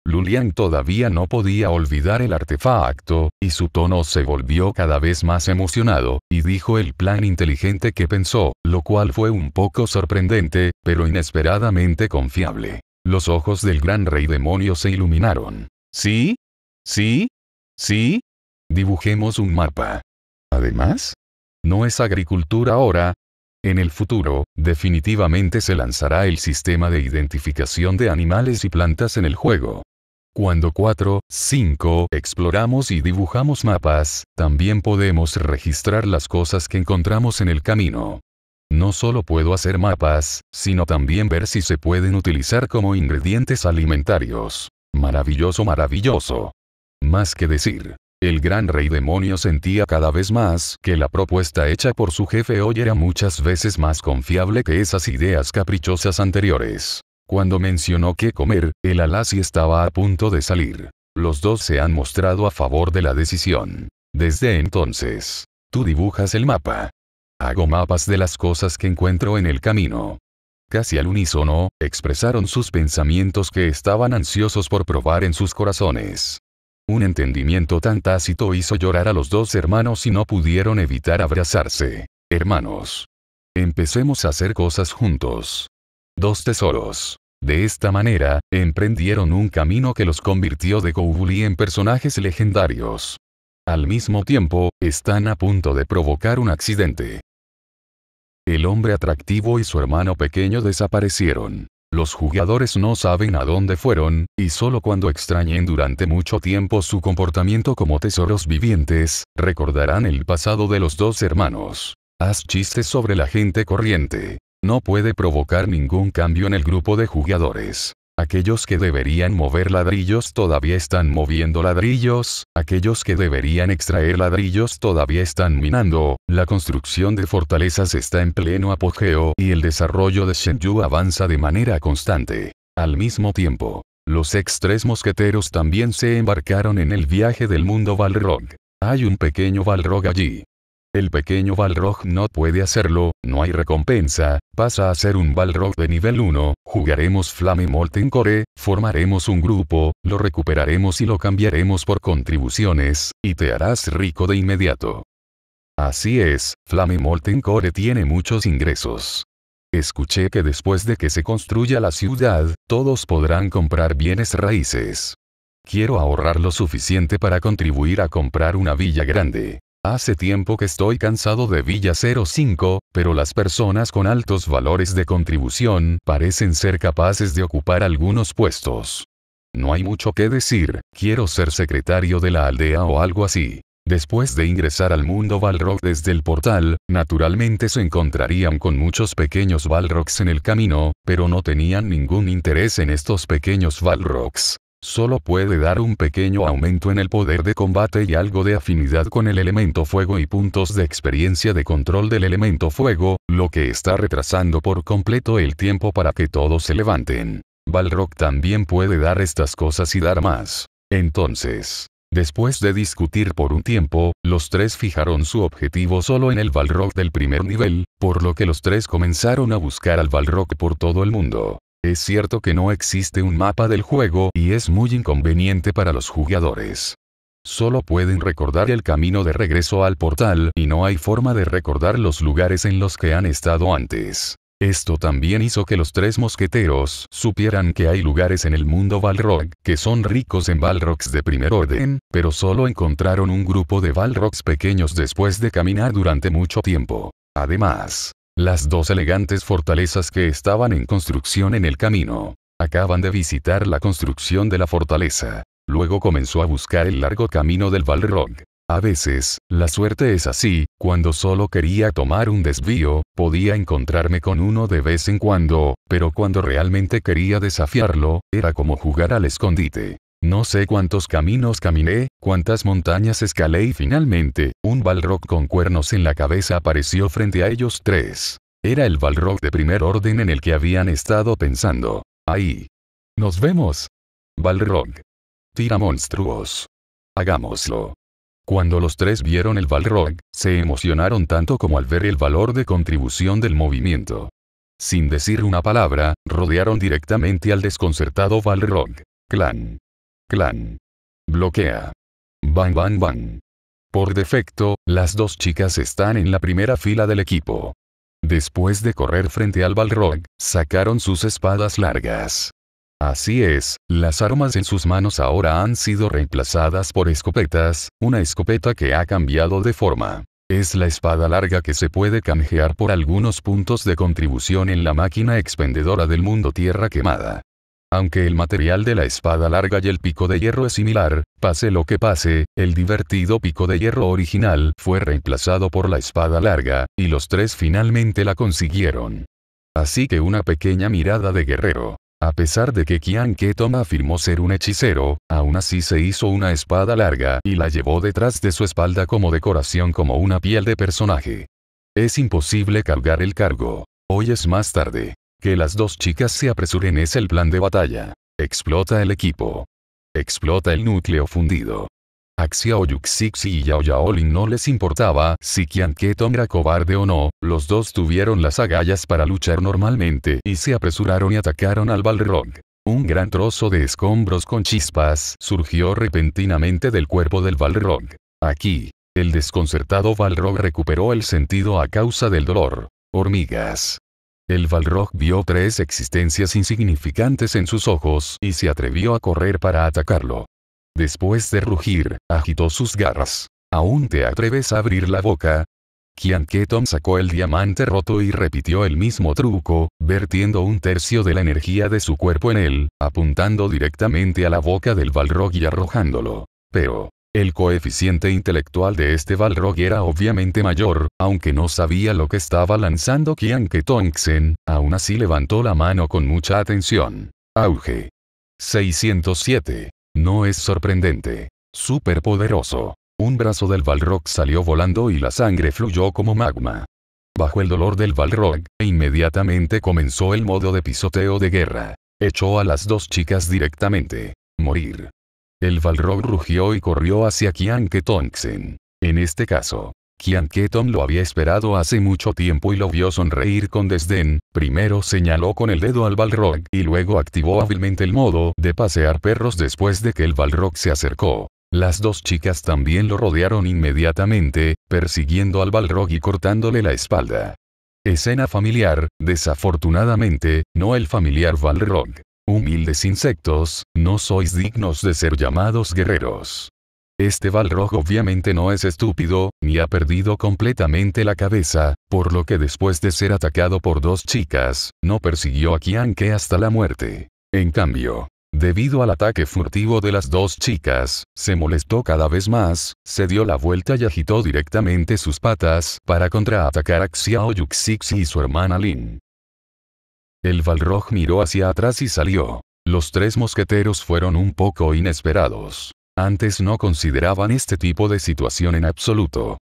Lulian todavía no podía olvidar el artefacto, y su tono se volvió cada vez más emocionado, y dijo el plan inteligente que pensó, lo cual fue un poco sorprendente, pero inesperadamente confiable. Los ojos del gran rey demonio se iluminaron. ¿Sí? ¿Sí? ¿Sí? Dibujemos un mapa. Además, no es agricultura ahora, en el futuro, definitivamente se lanzará el sistema de identificación de animales y plantas en el juego. Cuando 4, 5 exploramos y dibujamos mapas, también podemos registrar las cosas que encontramos en el camino. No solo puedo hacer mapas, sino también ver si se pueden utilizar como ingredientes alimentarios. Maravilloso, maravilloso. Más que decir. El gran rey demonio sentía cada vez más que la propuesta hecha por su jefe hoy era muchas veces más confiable que esas ideas caprichosas anteriores. Cuando mencionó que comer, el Alasi estaba a punto de salir. Los dos se han mostrado a favor de la decisión. Desde entonces, tú dibujas el mapa. Hago mapas de las cosas que encuentro en el camino. Casi al unísono, expresaron sus pensamientos que estaban ansiosos por probar en sus corazones. Un entendimiento tan tácito hizo llorar a los dos hermanos y no pudieron evitar abrazarse. Hermanos. Empecemos a hacer cosas juntos. Dos tesoros. De esta manera, emprendieron un camino que los convirtió de Goubuli en personajes legendarios. Al mismo tiempo, están a punto de provocar un accidente. El hombre atractivo y su hermano pequeño desaparecieron. Los jugadores no saben a dónde fueron, y solo cuando extrañen durante mucho tiempo su comportamiento como tesoros vivientes, recordarán el pasado de los dos hermanos. Haz chistes sobre la gente corriente. No puede provocar ningún cambio en el grupo de jugadores. Aquellos que deberían mover ladrillos todavía están moviendo ladrillos, aquellos que deberían extraer ladrillos todavía están minando, la construcción de fortalezas está en pleno apogeo y el desarrollo de Shenyu avanza de manera constante. Al mismo tiempo, los ex tres mosqueteros también se embarcaron en el viaje del mundo Balrog. Hay un pequeño Balrog allí, el pequeño Balrog no puede hacerlo, no hay recompensa, pasa a ser un Balrog de nivel 1, jugaremos Flame Molten Core, formaremos un grupo, lo recuperaremos y lo cambiaremos por contribuciones, y te harás rico de inmediato. Así es, Flame Molten Core tiene muchos ingresos. Escuché que después de que se construya la ciudad, todos podrán comprar bienes raíces. Quiero ahorrar lo suficiente para contribuir a comprar una villa grande. Hace tiempo que estoy cansado de Villa 05, pero las personas con altos valores de contribución parecen ser capaces de ocupar algunos puestos. No hay mucho que decir, quiero ser secretario de la aldea o algo así. Después de ingresar al mundo Balrog desde el portal, naturalmente se encontrarían con muchos pequeños Balrogs en el camino, pero no tenían ningún interés en estos pequeños Balrogs. Solo puede dar un pequeño aumento en el poder de combate y algo de afinidad con el elemento fuego y puntos de experiencia de control del elemento fuego, lo que está retrasando por completo el tiempo para que todos se levanten. Balrog también puede dar estas cosas y dar más. Entonces, Después de discutir por un tiempo, los tres fijaron su objetivo solo en el Balrog del primer nivel, por lo que los tres comenzaron a buscar al Balrog por todo el mundo. Es cierto que no existe un mapa del juego y es muy inconveniente para los jugadores. Solo pueden recordar el camino de regreso al portal y no hay forma de recordar los lugares en los que han estado antes. Esto también hizo que los tres mosqueteros supieran que hay lugares en el mundo Balrog que son ricos en Balrogs de primer orden, pero solo encontraron un grupo de Balrogs pequeños después de caminar durante mucho tiempo. Además, las dos elegantes fortalezas que estaban en construcción en el camino. Acaban de visitar la construcción de la fortaleza. Luego comenzó a buscar el largo camino del Balrog. A veces, la suerte es así, cuando solo quería tomar un desvío, podía encontrarme con uno de vez en cuando, pero cuando realmente quería desafiarlo, era como jugar al escondite. No sé cuántos caminos caminé, cuántas montañas escalé y finalmente, un Balrog con cuernos en la cabeza apareció frente a ellos tres. Era el Balrog de primer orden en el que habían estado pensando. Ahí. Nos vemos. Balrog. Tira monstruos. Hagámoslo. Cuando los tres vieron el Balrog, se emocionaron tanto como al ver el valor de contribución del movimiento. Sin decir una palabra, rodearon directamente al desconcertado Balrog. Clan. Clan. Bloquea. Bang bang bang. Por defecto, las dos chicas están en la primera fila del equipo. Después de correr frente al Balrog, sacaron sus espadas largas. Así es, las armas en sus manos ahora han sido reemplazadas por escopetas, una escopeta que ha cambiado de forma. Es la espada larga que se puede canjear por algunos puntos de contribución en la máquina expendedora del mundo Tierra Quemada. Aunque el material de la espada larga y el pico de hierro es similar, pase lo que pase, el divertido pico de hierro original fue reemplazado por la espada larga, y los tres finalmente la consiguieron. Así que una pequeña mirada de guerrero. A pesar de que Qian Ketoma afirmó ser un hechicero, aún así se hizo una espada larga y la llevó detrás de su espalda como decoración como una piel de personaje. Es imposible cargar el cargo. Hoy es más tarde. Que las dos chicas se apresuren es el plan de batalla. Explota el equipo. Explota el núcleo fundido. Axia y Yao Lin no les importaba si Kian Ketong era cobarde o no, los dos tuvieron las agallas para luchar normalmente y se apresuraron y atacaron al Balrog. Un gran trozo de escombros con chispas surgió repentinamente del cuerpo del Balrog. Aquí, el desconcertado Balrog recuperó el sentido a causa del dolor. Hormigas. El Balrog vio tres existencias insignificantes en sus ojos y se atrevió a correr para atacarlo. Después de rugir, agitó sus garras. ¿Aún te atreves a abrir la boca? Kian sacó el diamante roto y repitió el mismo truco, vertiendo un tercio de la energía de su cuerpo en él, apuntando directamente a la boca del Balrog y arrojándolo. Pero, el coeficiente intelectual de este Balrog era obviamente mayor, aunque no sabía lo que estaba lanzando que Tongsen, aún así levantó la mano con mucha atención. Auge. 607. No es sorprendente. Superpoderoso. Un brazo del Balrog salió volando y la sangre fluyó como magma. Bajo el dolor del Balrog, e inmediatamente comenzó el modo de pisoteo de guerra. Echó a las dos chicas directamente. Morir. El Balrog rugió y corrió hacia Qianqetonxen. En este caso, Qianqeton lo había esperado hace mucho tiempo y lo vio sonreír con desdén, primero señaló con el dedo al Balrog y luego activó hábilmente el modo de pasear perros después de que el Balrog se acercó. Las dos chicas también lo rodearon inmediatamente, persiguiendo al Balrog y cortándole la espalda. Escena familiar, desafortunadamente, no el familiar Balrog humildes insectos, no sois dignos de ser llamados guerreros. Este Balrog obviamente no es estúpido, ni ha perdido completamente la cabeza, por lo que después de ser atacado por dos chicas, no persiguió a Kianke hasta la muerte. En cambio, Debido al ataque furtivo de las dos chicas, se molestó cada vez más, se dio la vuelta y agitó directamente sus patas para contraatacar a Xiao Yuxixi y su hermana Lin. El Balrog miró hacia atrás y salió. Los tres mosqueteros fueron un poco inesperados. Antes no consideraban este tipo de situación en absoluto.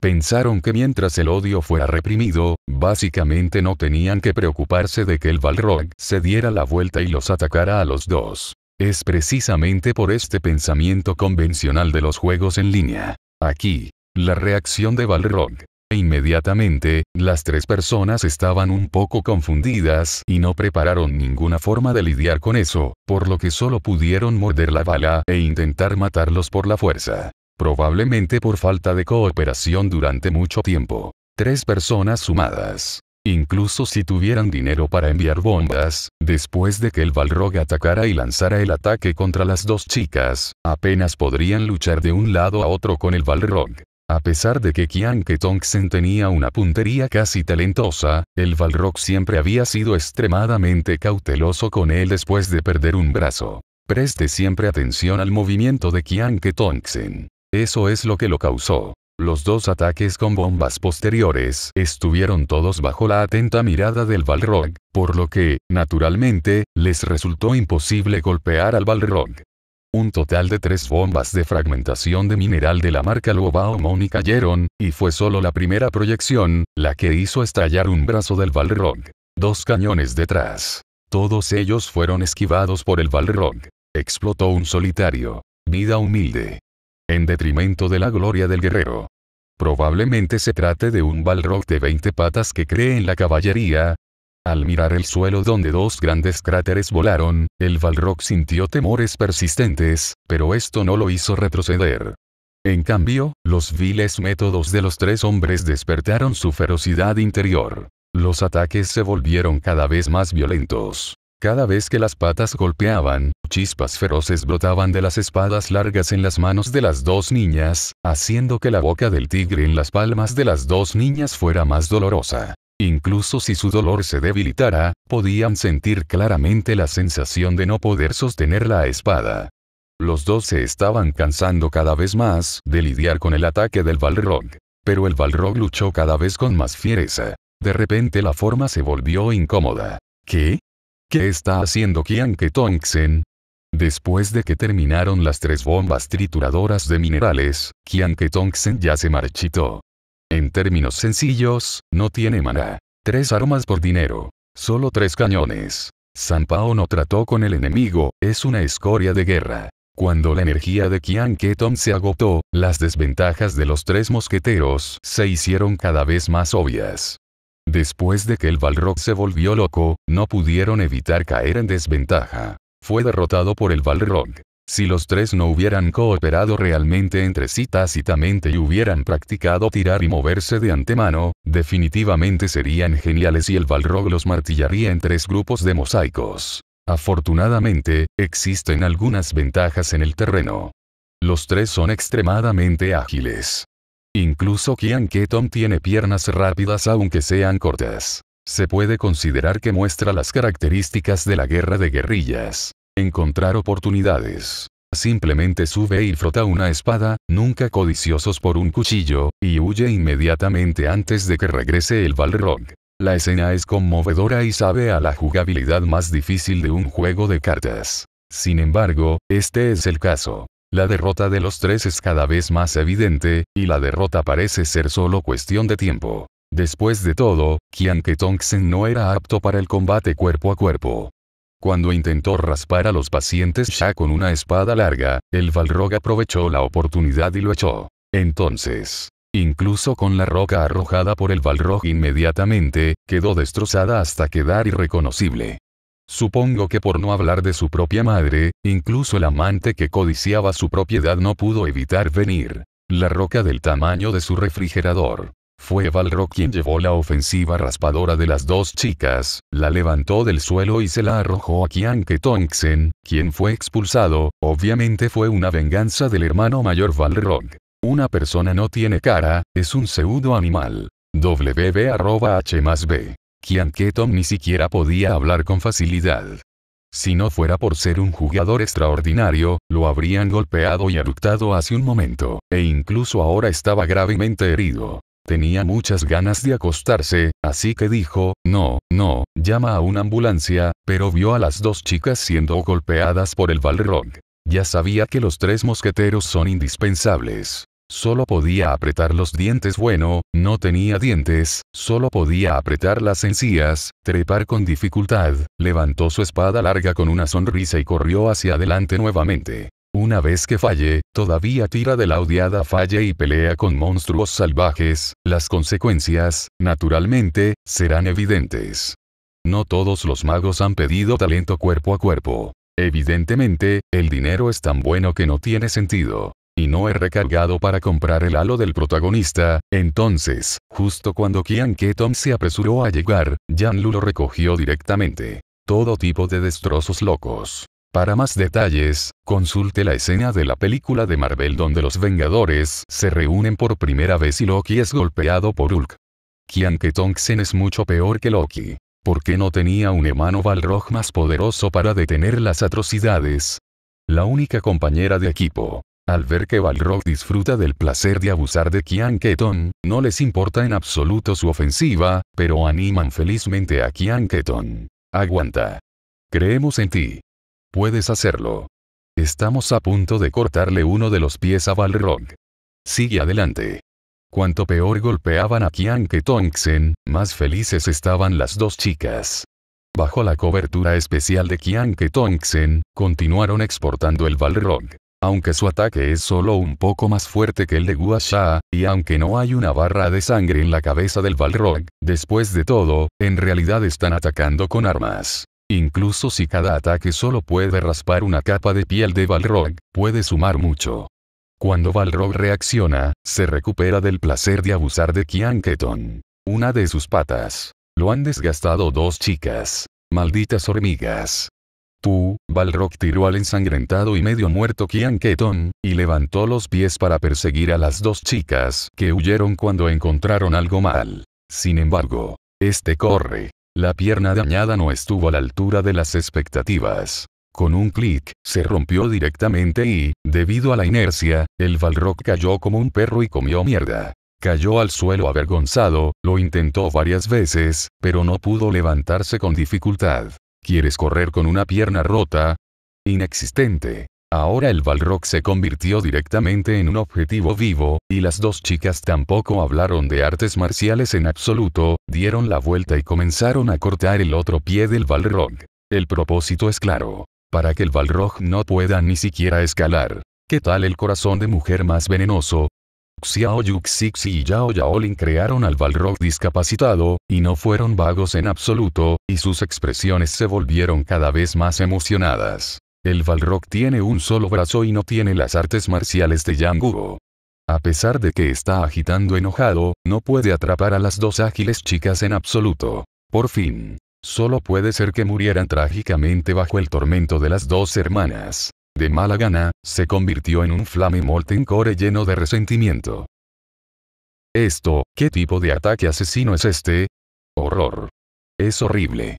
Pensaron que mientras el odio fuera reprimido, básicamente no tenían que preocuparse de que el Balrog se diera la vuelta y los atacara a los dos. Es precisamente por este pensamiento convencional de los juegos en línea. Aquí, la reacción de Balrog e inmediatamente, las tres personas estaban un poco confundidas y no prepararon ninguna forma de lidiar con eso, por lo que solo pudieron morder la bala e intentar matarlos por la fuerza. Probablemente por falta de cooperación durante mucho tiempo. Tres personas sumadas. Incluso si tuvieran dinero para enviar bombas, después de que el Balrog atacara y lanzara el ataque contra las dos chicas, apenas podrían luchar de un lado a otro con el Balrog. A pesar de que Qian Ketongsen tenía una puntería casi talentosa, el Balrog siempre había sido extremadamente cauteloso con él después de perder un brazo. Preste siempre atención al movimiento de Qian Ketongsen. Eso es lo que lo causó. Los dos ataques con bombas posteriores estuvieron todos bajo la atenta mirada del Balrog, por lo que, naturalmente, les resultó imposible golpear al Balrog. Un total de tres bombas de fragmentación de mineral de la marca Lobao Moni cayeron, y fue solo la primera proyección, la que hizo estallar un brazo del Balrog. Dos cañones detrás. Todos ellos fueron esquivados por el Balrog. Explotó un solitario. Vida humilde. En detrimento de la gloria del guerrero. Probablemente se trate de un Balrog de 20 patas que cree en la caballería, al mirar el suelo donde dos grandes cráteres volaron, el Balrog sintió temores persistentes, pero esto no lo hizo retroceder. En cambio, los viles métodos de los tres hombres despertaron su ferocidad interior. Los ataques se volvieron cada vez más violentos. Cada vez que las patas golpeaban, chispas feroces brotaban de las espadas largas en las manos de las dos niñas, haciendo que la boca del tigre en las palmas de las dos niñas fuera más dolorosa. Incluso si su dolor se debilitara, podían sentir claramente la sensación de no poder sostener la espada. Los dos se estaban cansando cada vez más de lidiar con el ataque del Balrog. Pero el Balrog luchó cada vez con más fiereza. De repente la forma se volvió incómoda. ¿Qué? ¿Qué está haciendo Kian Ketongsen? Después de que terminaron las tres bombas trituradoras de minerales, Kian Ketongsen ya se marchitó. En términos sencillos, no tiene mana. Tres armas por dinero. Solo tres cañones. San Pao no trató con el enemigo, es una escoria de guerra. Cuando la energía de Qian Keton se agotó, las desventajas de los tres mosqueteros se hicieron cada vez más obvias. Después de que el Balrog se volvió loco, no pudieron evitar caer en desventaja. Fue derrotado por el Balrog. Si los tres no hubieran cooperado realmente entre sí tácitamente y hubieran practicado tirar y moverse de antemano, definitivamente serían geniales y el Balrog los martillaría en tres grupos de mosaicos. Afortunadamente, existen algunas ventajas en el terreno. Los tres son extremadamente ágiles. Incluso Kian Tom tiene piernas rápidas aunque sean cortas. Se puede considerar que muestra las características de la guerra de guerrillas encontrar oportunidades. Simplemente sube y frota una espada, nunca codiciosos por un cuchillo, y huye inmediatamente antes de que regrese el Balrog. La escena es conmovedora y sabe a la jugabilidad más difícil de un juego de cartas. Sin embargo, este es el caso. La derrota de los tres es cada vez más evidente, y la derrota parece ser solo cuestión de tiempo. Después de todo, Kian Ketongsen no era apto para el combate cuerpo a cuerpo. Cuando intentó raspar a los pacientes ya con una espada larga, el Balrog aprovechó la oportunidad y lo echó. Entonces, incluso con la roca arrojada por el Balrog inmediatamente, quedó destrozada hasta quedar irreconocible. Supongo que por no hablar de su propia madre, incluso el amante que codiciaba su propiedad no pudo evitar venir. La roca del tamaño de su refrigerador. Fue Balrog quien llevó la ofensiva raspadora de las dos chicas, la levantó del suelo y se la arrojó a Kianke quien fue expulsado, obviamente fue una venganza del hermano mayor Balrog. Una persona no tiene cara, es un pseudo animal. WB más B. ni siquiera podía hablar con facilidad. Si no fuera por ser un jugador extraordinario, lo habrían golpeado y eructado hace un momento, e incluso ahora estaba gravemente herido. Tenía muchas ganas de acostarse, así que dijo, no, no, llama a una ambulancia, pero vio a las dos chicas siendo golpeadas por el balrog. Ya sabía que los tres mosqueteros son indispensables. Solo podía apretar los dientes bueno, no tenía dientes, solo podía apretar las encías, trepar con dificultad, levantó su espada larga con una sonrisa y corrió hacia adelante nuevamente. Una vez que falle, todavía tira de la odiada falle y pelea con monstruos salvajes, las consecuencias, naturalmente, serán evidentes. No todos los magos han pedido talento cuerpo a cuerpo. Evidentemente, el dinero es tan bueno que no tiene sentido. Y no he recargado para comprar el halo del protagonista, entonces, justo cuando Kian Ketom se apresuró a llegar, Yanlu lo recogió directamente. Todo tipo de destrozos locos. Para más detalles, consulte la escena de la película de Marvel donde los Vengadores se reúnen por primera vez y Loki es golpeado por Hulk. Kian Ketongsen es mucho peor que Loki. ¿Por qué no tenía un hermano Balrog más poderoso para detener las atrocidades? La única compañera de equipo. Al ver que Balrog disfruta del placer de abusar de Kian Keton, no les importa en absoluto su ofensiva, pero animan felizmente a Kian Keton. Aguanta. Creemos en ti. Puedes hacerlo. Estamos a punto de cortarle uno de los pies a Balrog. Sigue adelante. Cuanto peor golpeaban a Kian que Tongxen, más felices estaban las dos chicas. Bajo la cobertura especial de Kian que Tongxen, continuaron exportando el Balrog. Aunque su ataque es solo un poco más fuerte que el de Guasha, y aunque no hay una barra de sangre en la cabeza del Balrog, después de todo, en realidad están atacando con armas. Incluso si cada ataque solo puede raspar una capa de piel de Balrog, puede sumar mucho. Cuando Balrog reacciona, se recupera del placer de abusar de Kian Keton. Una de sus patas. Lo han desgastado dos chicas. Malditas hormigas. Tú, Balrog tiró al ensangrentado y medio muerto Kian Keton, y levantó los pies para perseguir a las dos chicas que huyeron cuando encontraron algo mal. Sin embargo, este corre, la pierna dañada no estuvo a la altura de las expectativas. Con un clic, se rompió directamente y, debido a la inercia, el Balrog cayó como un perro y comió mierda. Cayó al suelo avergonzado, lo intentó varias veces, pero no pudo levantarse con dificultad. ¿Quieres correr con una pierna rota? Inexistente. Ahora el Balrog se convirtió directamente en un objetivo vivo, y las dos chicas tampoco hablaron de artes marciales en absoluto, dieron la vuelta y comenzaron a cortar el otro pie del Balrog. El propósito es claro. Para que el Balrog no pueda ni siquiera escalar. ¿Qué tal el corazón de mujer más venenoso? Xiao Yuxixi y Yao Yaolin crearon al Balrog discapacitado, y no fueron vagos en absoluto, y sus expresiones se volvieron cada vez más emocionadas. El Balrog tiene un solo brazo y no tiene las artes marciales de Yang A pesar de que está agitando enojado, no puede atrapar a las dos ágiles chicas en absoluto. Por fin. Solo puede ser que murieran trágicamente bajo el tormento de las dos hermanas. De mala gana, se convirtió en un flame molten core lleno de resentimiento. Esto, ¿qué tipo de ataque asesino es este? Horror. Es horrible.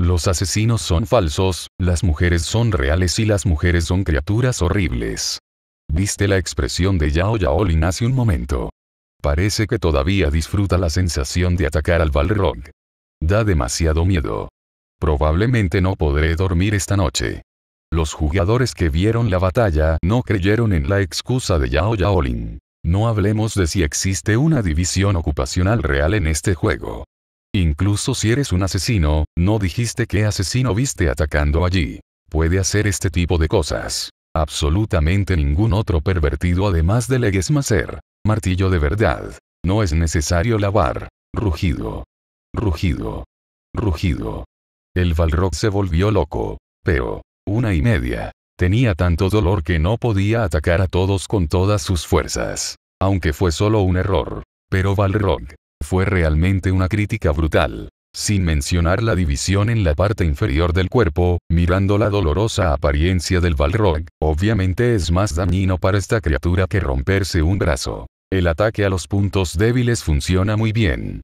Los asesinos son falsos, las mujeres son reales y las mujeres son criaturas horribles. Viste la expresión de Yao Yaolin hace un momento. Parece que todavía disfruta la sensación de atacar al Balrog. Da demasiado miedo. Probablemente no podré dormir esta noche. Los jugadores que vieron la batalla no creyeron en la excusa de Yao Yaolin. No hablemos de si existe una división ocupacional real en este juego. Incluso si eres un asesino, no dijiste qué asesino viste atacando allí. Puede hacer este tipo de cosas. Absolutamente ningún otro pervertido además de Leguesmacer. Martillo de verdad. No es necesario lavar. Rugido. Rugido. Rugido. El Balrog se volvió loco. Pero. Una y media. Tenía tanto dolor que no podía atacar a todos con todas sus fuerzas. Aunque fue solo un error. Pero Balrog fue realmente una crítica brutal. Sin mencionar la división en la parte inferior del cuerpo, mirando la dolorosa apariencia del Balrog, obviamente es más dañino para esta criatura que romperse un brazo. El ataque a los puntos débiles funciona muy bien.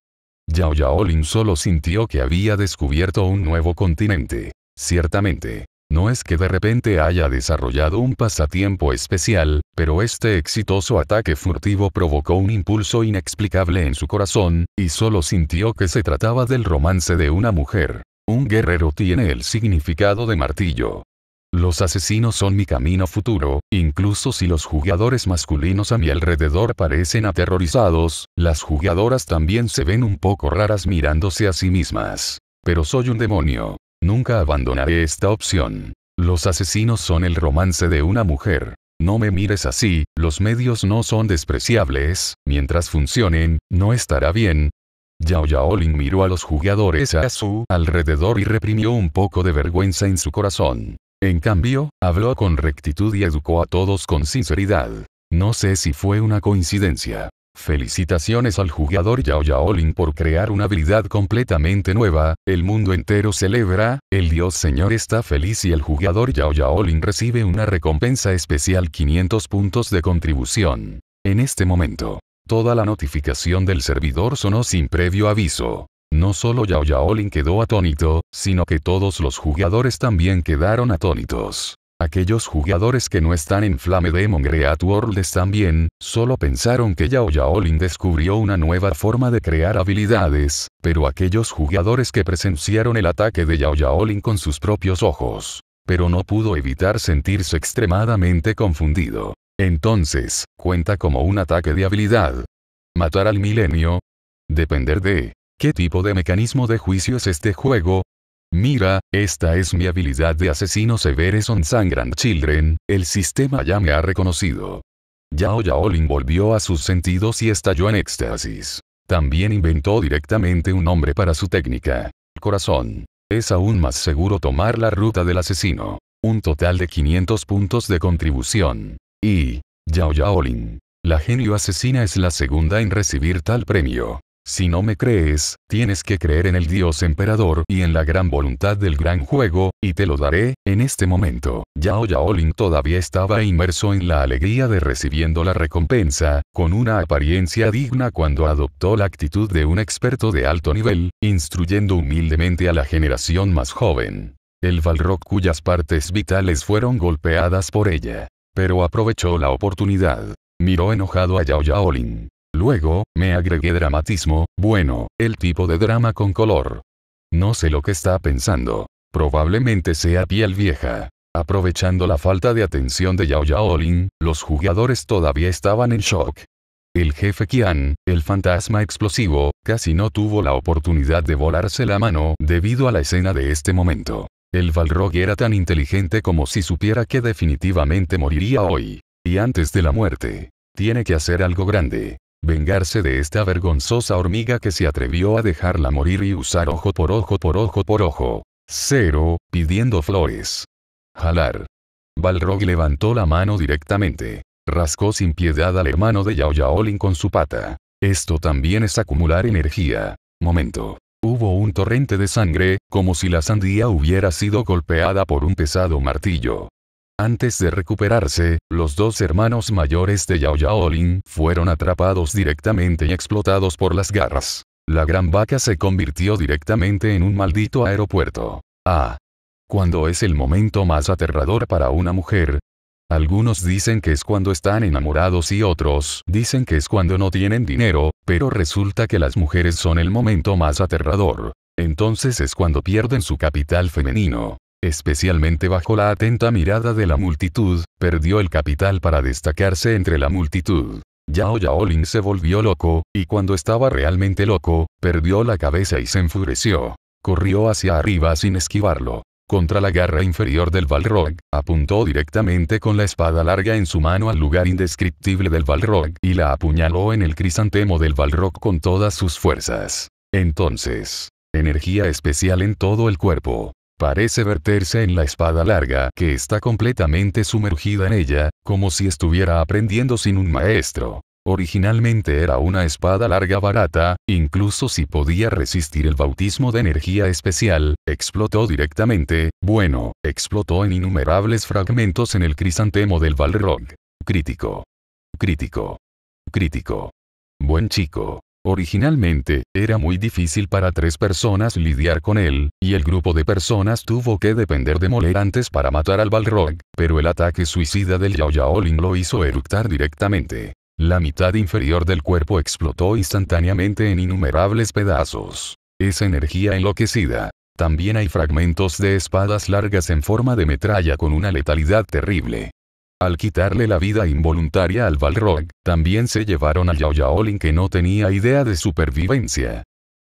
Yao Yaolin solo sintió que había descubierto un nuevo continente. Ciertamente, no es que de repente haya desarrollado un pasatiempo especial, pero este exitoso ataque furtivo provocó un impulso inexplicable en su corazón, y solo sintió que se trataba del romance de una mujer. Un guerrero tiene el significado de martillo. Los asesinos son mi camino futuro, incluso si los jugadores masculinos a mi alrededor parecen aterrorizados, las jugadoras también se ven un poco raras mirándose a sí mismas. Pero soy un demonio, Nunca abandonaré esta opción. Los asesinos son el romance de una mujer. No me mires así, los medios no son despreciables, mientras funcionen, no estará bien. Yao Yaolin miró a los jugadores a su alrededor y reprimió un poco de vergüenza en su corazón. En cambio, habló con rectitud y educó a todos con sinceridad. No sé si fue una coincidencia, Felicitaciones al jugador Yao Yaolin por crear una habilidad completamente nueva, el mundo entero celebra, el dios señor está feliz y el jugador Yao Yaolin recibe una recompensa especial 500 puntos de contribución. En este momento, toda la notificación del servidor sonó sin previo aviso. No solo Yao Yaolin quedó atónito, sino que todos los jugadores también quedaron atónitos. Aquellos jugadores que no están en Flame Demon Great World están bien, solo pensaron que Yao Yaolin descubrió una nueva forma de crear habilidades, pero aquellos jugadores que presenciaron el ataque de Yao Yaolin con sus propios ojos. Pero no pudo evitar sentirse extremadamente confundido. Entonces, cuenta como un ataque de habilidad. Matar al milenio. Depender de qué tipo de mecanismo de juicio es este juego, Mira, esta es mi habilidad de asesino severes on Grand Children, el sistema ya me ha reconocido. Yao Yaolin volvió a sus sentidos y estalló en éxtasis. También inventó directamente un nombre para su técnica. Corazón. Es aún más seguro tomar la ruta del asesino. Un total de 500 puntos de contribución. Y. Yao Yaolin. La genio asesina es la segunda en recibir tal premio. Si no me crees, tienes que creer en el Dios emperador y en la gran voluntad del gran juego, y te lo daré, en este momento. Yao Yaolin todavía estaba inmerso en la alegría de recibiendo la recompensa, con una apariencia digna cuando adoptó la actitud de un experto de alto nivel, instruyendo humildemente a la generación más joven. El Balrog cuyas partes vitales fueron golpeadas por ella. Pero aprovechó la oportunidad. Miró enojado a Yao Yaolin. Luego, me agregué dramatismo, bueno, el tipo de drama con color. No sé lo que está pensando. Probablemente sea piel vieja. Aprovechando la falta de atención de Yao Yaolin, los jugadores todavía estaban en shock. El jefe Qian, el fantasma explosivo, casi no tuvo la oportunidad de volarse la mano debido a la escena de este momento. El Valrog era tan inteligente como si supiera que definitivamente moriría hoy. Y antes de la muerte. Tiene que hacer algo grande vengarse de esta vergonzosa hormiga que se atrevió a dejarla morir y usar ojo por ojo por ojo por ojo. Cero, pidiendo flores. Jalar. Balrog levantó la mano directamente. Rascó sin piedad al hermano de Yao Yaolin con su pata. Esto también es acumular energía. Momento. Hubo un torrente de sangre, como si la sandía hubiera sido golpeada por un pesado martillo. Antes de recuperarse, los dos hermanos mayores de Yao Yaolin fueron atrapados directamente y explotados por las garras. La gran vaca se convirtió directamente en un maldito aeropuerto. Ah. ¿Cuándo es el momento más aterrador para una mujer? Algunos dicen que es cuando están enamorados y otros dicen que es cuando no tienen dinero, pero resulta que las mujeres son el momento más aterrador. Entonces es cuando pierden su capital femenino especialmente bajo la atenta mirada de la multitud, perdió el capital para destacarse entre la multitud. Yao Yaolin se volvió loco, y cuando estaba realmente loco, perdió la cabeza y se enfureció. Corrió hacia arriba sin esquivarlo. Contra la garra inferior del Balrog, apuntó directamente con la espada larga en su mano al lugar indescriptible del Balrog y la apuñaló en el crisantemo del Balrog con todas sus fuerzas. Entonces, energía especial en todo el cuerpo. Parece verterse en la espada larga que está completamente sumergida en ella, como si estuviera aprendiendo sin un maestro. Originalmente era una espada larga barata, incluso si podía resistir el bautismo de energía especial, explotó directamente, bueno, explotó en innumerables fragmentos en el crisantemo del Balrog. Crítico. Crítico. Crítico. Buen chico. Originalmente, era muy difícil para tres personas lidiar con él, y el grupo de personas tuvo que depender de Moler antes para matar al Balrog, pero el ataque suicida del Yao lo hizo eructar directamente. La mitad inferior del cuerpo explotó instantáneamente en innumerables pedazos. Esa energía enloquecida. También hay fragmentos de espadas largas en forma de metralla con una letalidad terrible. Al quitarle la vida involuntaria al Balrog, también se llevaron a Yao Yaolin que no tenía idea de supervivencia.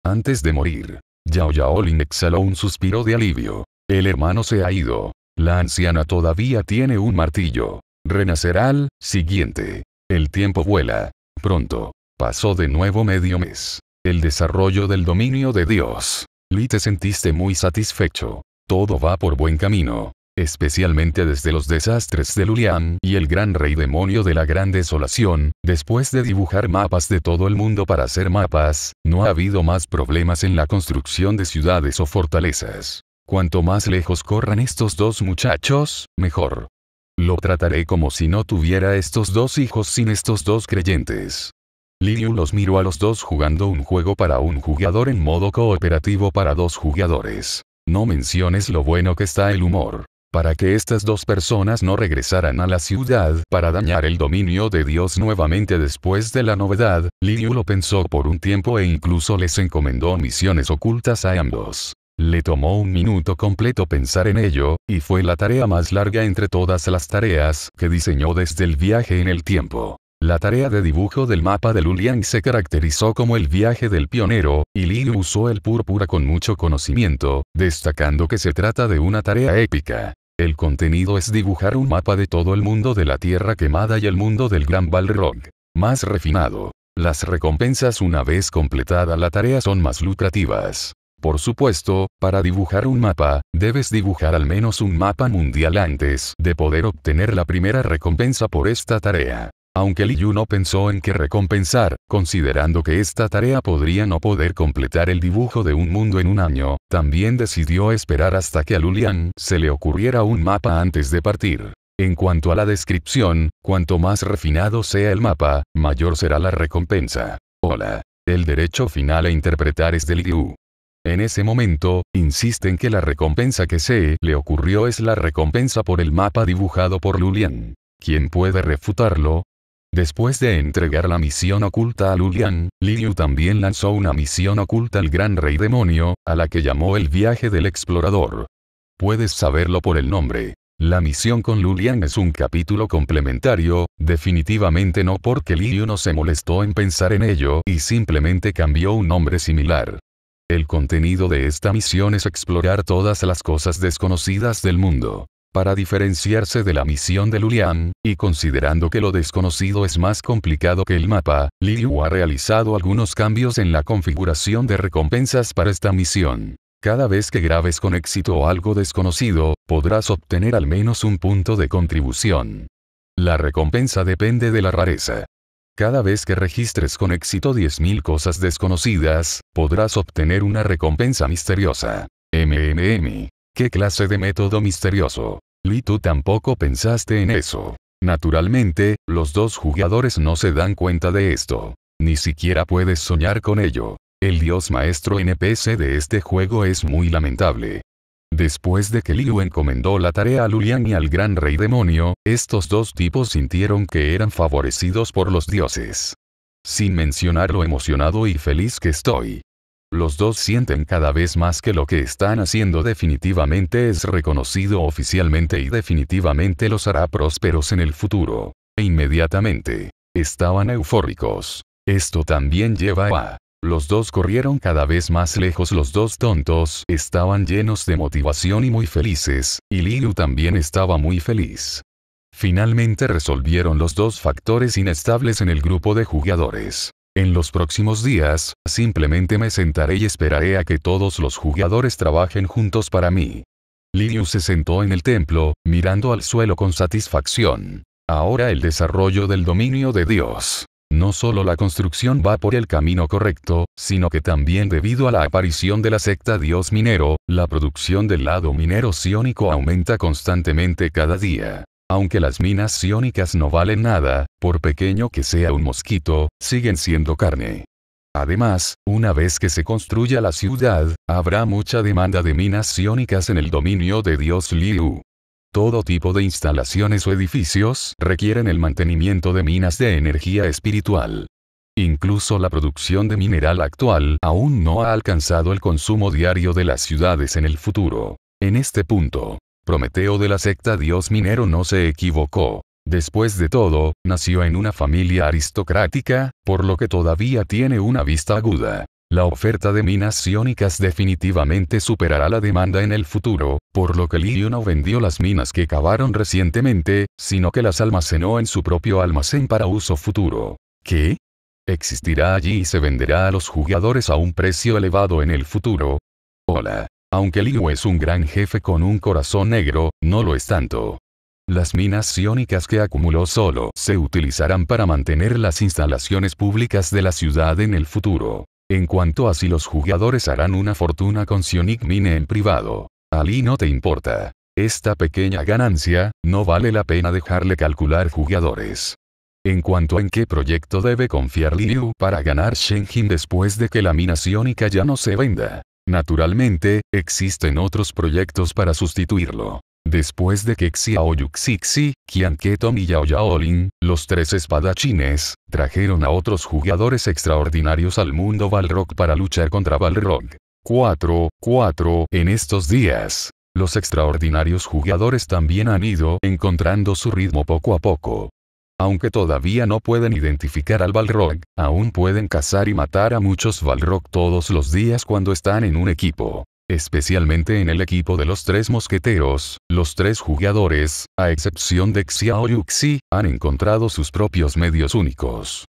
Antes de morir, Yao Yaolin exhaló un suspiro de alivio. El hermano se ha ido. La anciana todavía tiene un martillo. Renacerá al siguiente. El tiempo vuela. Pronto. Pasó de nuevo medio mes. El desarrollo del dominio de Dios. Li te sentiste muy satisfecho. Todo va por buen camino especialmente desde los desastres de Lulian y el gran rey demonio de la gran desolación, después de dibujar mapas de todo el mundo para hacer mapas, no ha habido más problemas en la construcción de ciudades o fortalezas. Cuanto más lejos corran estos dos muchachos, mejor. Lo trataré como si no tuviera estos dos hijos sin estos dos creyentes. Liu los miró a los dos jugando un juego para un jugador en modo cooperativo para dos jugadores. No menciones lo bueno que está el humor para que estas dos personas no regresaran a la ciudad para dañar el dominio de Dios nuevamente después de la novedad, Liu lo pensó por un tiempo e incluso les encomendó misiones ocultas a ambos. Le tomó un minuto completo pensar en ello, y fue la tarea más larga entre todas las tareas que diseñó desde el viaje en el tiempo. La tarea de dibujo del mapa de Luliang se caracterizó como el viaje del pionero, y Liu usó el púrpura con mucho conocimiento, destacando que se trata de una tarea épica. El contenido es dibujar un mapa de todo el mundo de la Tierra Quemada y el mundo del Gran Balrog. Más refinado. Las recompensas una vez completada la tarea son más lucrativas. Por supuesto, para dibujar un mapa, debes dibujar al menos un mapa mundial antes de poder obtener la primera recompensa por esta tarea. Aunque Liu no pensó en qué recompensar, considerando que esta tarea podría no poder completar el dibujo de un mundo en un año, también decidió esperar hasta que a Lulian se le ocurriera un mapa antes de partir. En cuanto a la descripción, cuanto más refinado sea el mapa, mayor será la recompensa. Hola. El derecho final a interpretar es de Liu. En ese momento, insisten que la recompensa que se le ocurrió es la recompensa por el mapa dibujado por Lulian. ¿Quién puede refutarlo, Después de entregar la misión oculta a Lulian, Liu también lanzó una misión oculta al Gran Rey Demonio, a la que llamó el viaje del explorador. Puedes saberlo por el nombre. La misión con Lulian es un capítulo complementario, definitivamente no porque Liu no se molestó en pensar en ello y simplemente cambió un nombre similar. El contenido de esta misión es explorar todas las cosas desconocidas del mundo. Para diferenciarse de la misión de Lulian, y considerando que lo desconocido es más complicado que el mapa, Liu ha realizado algunos cambios en la configuración de recompensas para esta misión. Cada vez que grabes con éxito algo desconocido, podrás obtener al menos un punto de contribución. La recompensa depende de la rareza. Cada vez que registres con éxito 10.000 cosas desconocidas, podrás obtener una recompensa misteriosa. MMM. ¿Qué clase de método misterioso? Li tú tampoco pensaste en eso. Naturalmente, los dos jugadores no se dan cuenta de esto. Ni siquiera puedes soñar con ello. El dios maestro NPC de este juego es muy lamentable. Después de que Liu encomendó la tarea a Lulian y al gran rey demonio, estos dos tipos sintieron que eran favorecidos por los dioses. Sin mencionar lo emocionado y feliz que estoy. Los dos sienten cada vez más que lo que están haciendo definitivamente es reconocido oficialmente y definitivamente los hará prósperos en el futuro. E inmediatamente, estaban eufóricos. Esto también lleva a... Los dos corrieron cada vez más lejos, los dos tontos estaban llenos de motivación y muy felices, y Lilu también estaba muy feliz. Finalmente resolvieron los dos factores inestables en el grupo de jugadores. En los próximos días, simplemente me sentaré y esperaré a que todos los jugadores trabajen juntos para mí. Liu se sentó en el templo, mirando al suelo con satisfacción. Ahora el desarrollo del dominio de Dios. No solo la construcción va por el camino correcto, sino que también debido a la aparición de la secta Dios minero, la producción del lado minero sionico aumenta constantemente cada día. Aunque las minas iónicas no valen nada, por pequeño que sea un mosquito, siguen siendo carne. Además, una vez que se construya la ciudad, habrá mucha demanda de minas iónicas en el dominio de Dios Liu. Todo tipo de instalaciones o edificios requieren el mantenimiento de minas de energía espiritual. Incluso la producción de mineral actual aún no ha alcanzado el consumo diario de las ciudades en el futuro. En este punto, Prometeo de la secta dios minero no se equivocó. Después de todo, nació en una familia aristocrática, por lo que todavía tiene una vista aguda. La oferta de minas iónicas definitivamente superará la demanda en el futuro, por lo que Lilio no vendió las minas que cavaron recientemente, sino que las almacenó en su propio almacén para uso futuro. ¿Qué? Existirá allí y se venderá a los jugadores a un precio elevado en el futuro. Hola. Aunque Liu es un gran jefe con un corazón negro, no lo es tanto. Las minas sionicas que acumuló solo se utilizarán para mantener las instalaciones públicas de la ciudad en el futuro. En cuanto a si los jugadores harán una fortuna con Sionic Mine en privado, a Li no te importa. Esta pequeña ganancia, no vale la pena dejarle calcular jugadores. En cuanto a en qué proyecto debe confiar Liu para ganar Shenjin después de que la mina sionica ya no se venda, Naturalmente, existen otros proyectos para sustituirlo. Después de que Xiao Xixi, Qian Ketom y Yao los tres espadachines, trajeron a otros jugadores extraordinarios al mundo Balrog para luchar contra Balrog. 4, en estos días. Los extraordinarios jugadores también han ido encontrando su ritmo poco a poco. Aunque todavía no pueden identificar al Balrog, aún pueden cazar y matar a muchos Balrog todos los días cuando están en un equipo. Especialmente en el equipo de los tres mosqueteros, los tres jugadores, a excepción de Xiao Yuxi, han encontrado sus propios medios únicos.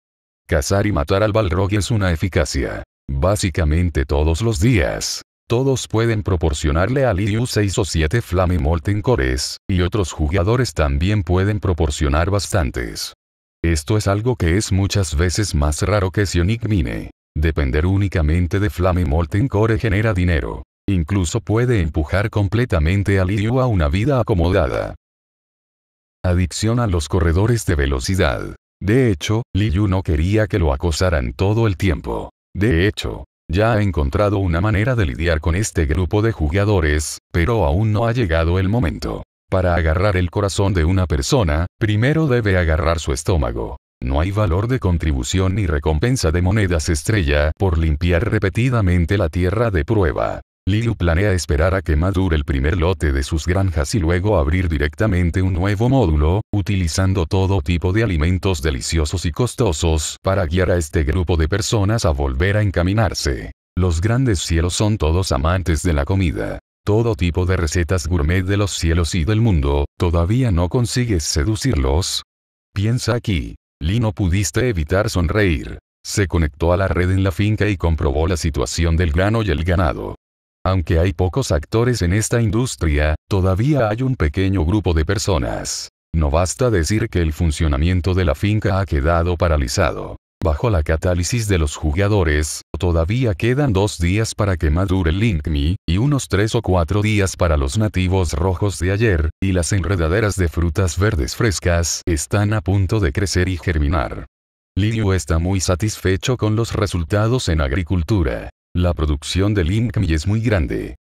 Cazar y matar al Balrog es una eficacia. Básicamente todos los días, todos pueden proporcionarle a Liu 6 o 7 Flame Molten Cores, y otros jugadores también pueden proporcionar bastantes. Esto es algo que es muchas veces más raro que Sonic Mine. Depender únicamente de Flame Molten Core genera dinero. Incluso puede empujar completamente a Liu a una vida acomodada. Adicción a los corredores de velocidad. De hecho, Liu no quería que lo acosaran todo el tiempo. De hecho, ya ha encontrado una manera de lidiar con este grupo de jugadores, pero aún no ha llegado el momento. Para agarrar el corazón de una persona, primero debe agarrar su estómago. No hay valor de contribución ni recompensa de monedas estrella por limpiar repetidamente la tierra de prueba. Lilu planea esperar a que madure el primer lote de sus granjas y luego abrir directamente un nuevo módulo, utilizando todo tipo de alimentos deliciosos y costosos para guiar a este grupo de personas a volver a encaminarse. Los grandes cielos son todos amantes de la comida. Todo tipo de recetas gourmet de los cielos y del mundo, todavía no consigues seducirlos. Piensa aquí. Lino no pudiste evitar sonreír. Se conectó a la red en la finca y comprobó la situación del grano y el ganado. Aunque hay pocos actores en esta industria, todavía hay un pequeño grupo de personas. No basta decir que el funcionamiento de la finca ha quedado paralizado. Bajo la catálisis de los jugadores, todavía quedan dos días para que madure el Linkmi, y unos tres o cuatro días para los nativos rojos de ayer, y las enredaderas de frutas verdes frescas están a punto de crecer y germinar. Linio está muy satisfecho con los resultados en agricultura. La producción del INCMI es muy grande.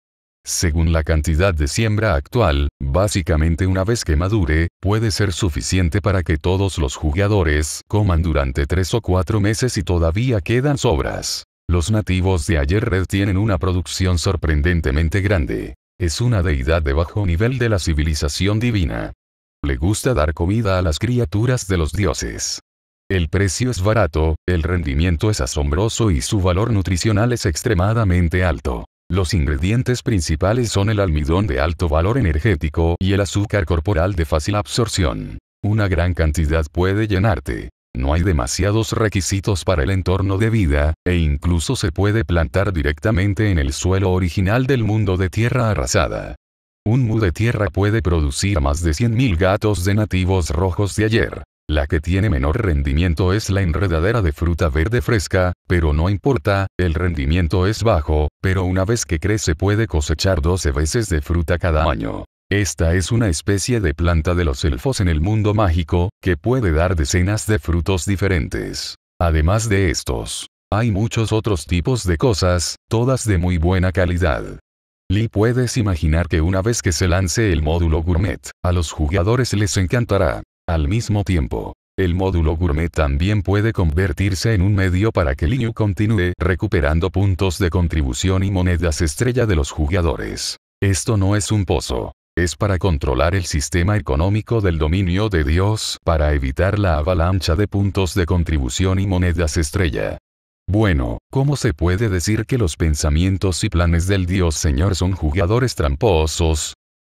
Según la cantidad de siembra actual, básicamente una vez que madure, puede ser suficiente para que todos los jugadores coman durante 3 o 4 meses y todavía quedan sobras. Los nativos de ayer red tienen una producción sorprendentemente grande. Es una deidad de bajo nivel de la civilización divina. Le gusta dar comida a las criaturas de los dioses. El precio es barato, el rendimiento es asombroso y su valor nutricional es extremadamente alto. Los ingredientes principales son el almidón de alto valor energético y el azúcar corporal de fácil absorción. Una gran cantidad puede llenarte. No hay demasiados requisitos para el entorno de vida, e incluso se puede plantar directamente en el suelo original del mundo de tierra arrasada. Un mu de tierra puede producir más de 100.000 gatos de nativos rojos de ayer. La que tiene menor rendimiento es la enredadera de fruta verde fresca, pero no importa, el rendimiento es bajo, pero una vez que crece puede cosechar 12 veces de fruta cada año. Esta es una especie de planta de los elfos en el mundo mágico, que puede dar decenas de frutos diferentes. Además de estos, hay muchos otros tipos de cosas, todas de muy buena calidad. Lee puedes imaginar que una vez que se lance el módulo gourmet, a los jugadores les encantará. Al mismo tiempo, el módulo gourmet también puede convertirse en un medio para que Liu continúe recuperando puntos de contribución y monedas estrella de los jugadores. Esto no es un pozo. Es para controlar el sistema económico del dominio de Dios para evitar la avalancha de puntos de contribución y monedas estrella. Bueno, ¿cómo se puede decir que los pensamientos y planes del Dios Señor son jugadores tramposos?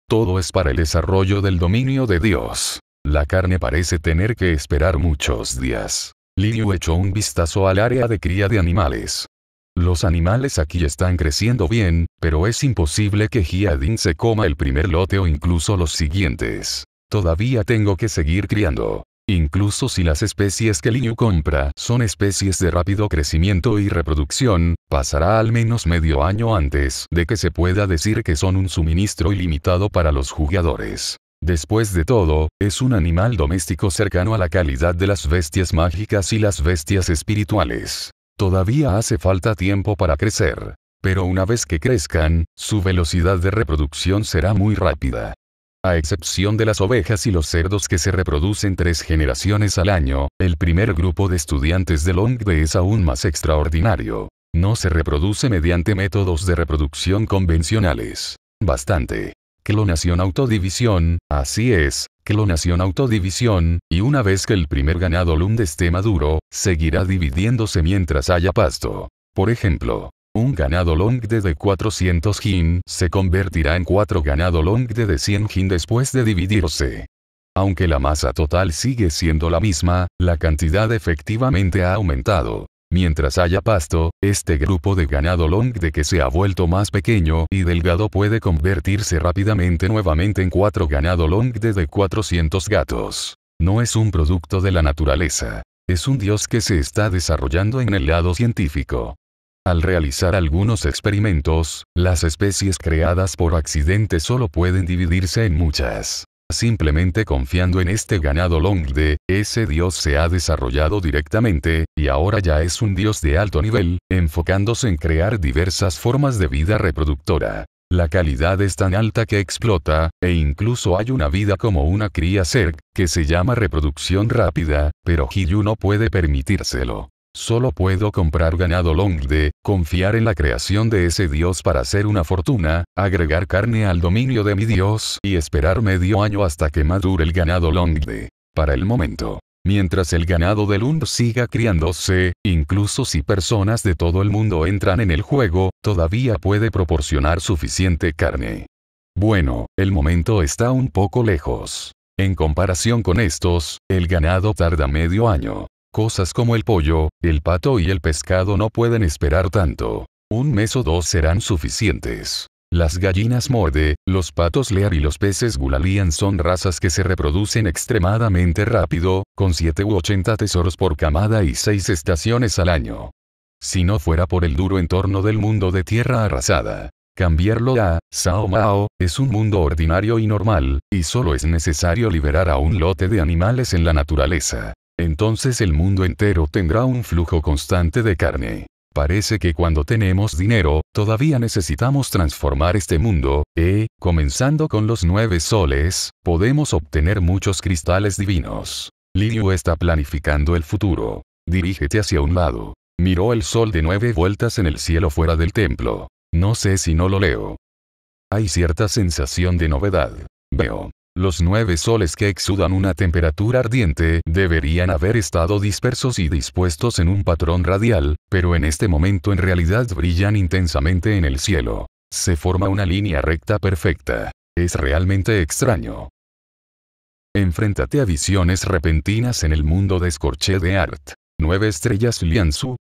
Todo es para el desarrollo del dominio de Dios. La carne parece tener que esperar muchos días. Liu echó un vistazo al área de cría de animales. Los animales aquí están creciendo bien, pero es imposible que Jiadin se coma el primer lote o incluso los siguientes. Todavía tengo que seguir criando. Incluso si las especies que Liu compra son especies de rápido crecimiento y reproducción, pasará al menos medio año antes de que se pueda decir que son un suministro ilimitado para los jugadores. Después de todo, es un animal doméstico cercano a la calidad de las bestias mágicas y las bestias espirituales. Todavía hace falta tiempo para crecer. Pero una vez que crezcan, su velocidad de reproducción será muy rápida. A excepción de las ovejas y los cerdos que se reproducen tres generaciones al año, el primer grupo de estudiantes de Longde es aún más extraordinario. No se reproduce mediante métodos de reproducción convencionales. Bastante clonación autodivisión, así es, clonación autodivisión, y una vez que el primer ganado lund esté maduro, seguirá dividiéndose mientras haya pasto. Por ejemplo, un ganado long de, 400 gin se convertirá en 4 ganado long de, de 100 gin después de dividirse. Aunque la masa total sigue siendo la misma, la cantidad efectivamente ha aumentado. Mientras haya pasto, este grupo de ganado long de que se ha vuelto más pequeño y delgado puede convertirse rápidamente nuevamente en cuatro ganado long de de 400 gatos. No es un producto de la naturaleza. Es un dios que se está desarrollando en el lado científico. Al realizar algunos experimentos, las especies creadas por accidente solo pueden dividirse en muchas. Simplemente confiando en este ganado long de, ese dios se ha desarrollado directamente, y ahora ya es un dios de alto nivel, enfocándose en crear diversas formas de vida reproductora. La calidad es tan alta que explota, e incluso hay una vida como una cría CERC, que se llama reproducción rápida, pero Hiyu no puede permitírselo. Solo puedo comprar ganado long confiar en la creación de ese Dios para hacer una fortuna, agregar carne al dominio de mi Dios y esperar medio año hasta que madure el ganado long Para el momento. Mientras el ganado del Lund siga criándose, incluso si personas de todo el mundo entran en el juego, todavía puede proporcionar suficiente carne. Bueno, el momento está un poco lejos. En comparación con estos, el ganado tarda medio año. Cosas como el pollo, el pato y el pescado no pueden esperar tanto. Un mes o dos serán suficientes. Las gallinas morde, los patos lear y los peces gulalian son razas que se reproducen extremadamente rápido, con 7 u 80 tesoros por camada y 6 estaciones al año. Si no fuera por el duro entorno del mundo de tierra arrasada, cambiarlo a Sao Mao es un mundo ordinario y normal, y solo es necesario liberar a un lote de animales en la naturaleza. Entonces el mundo entero tendrá un flujo constante de carne. Parece que cuando tenemos dinero, todavía necesitamos transformar este mundo, y, ¿eh? comenzando con los nueve soles, podemos obtener muchos cristales divinos. Liu está planificando el futuro. Dirígete hacia un lado. Miró el sol de nueve vueltas en el cielo fuera del templo. No sé si no lo leo. Hay cierta sensación de novedad. Veo. Los nueve soles que exudan una temperatura ardiente deberían haber estado dispersos y dispuestos en un patrón radial, pero en este momento en realidad brillan intensamente en el cielo. Se forma una línea recta perfecta. Es realmente extraño. Enfréntate a visiones repentinas en el mundo de Scorché de Art. Nueve estrellas Lianzu.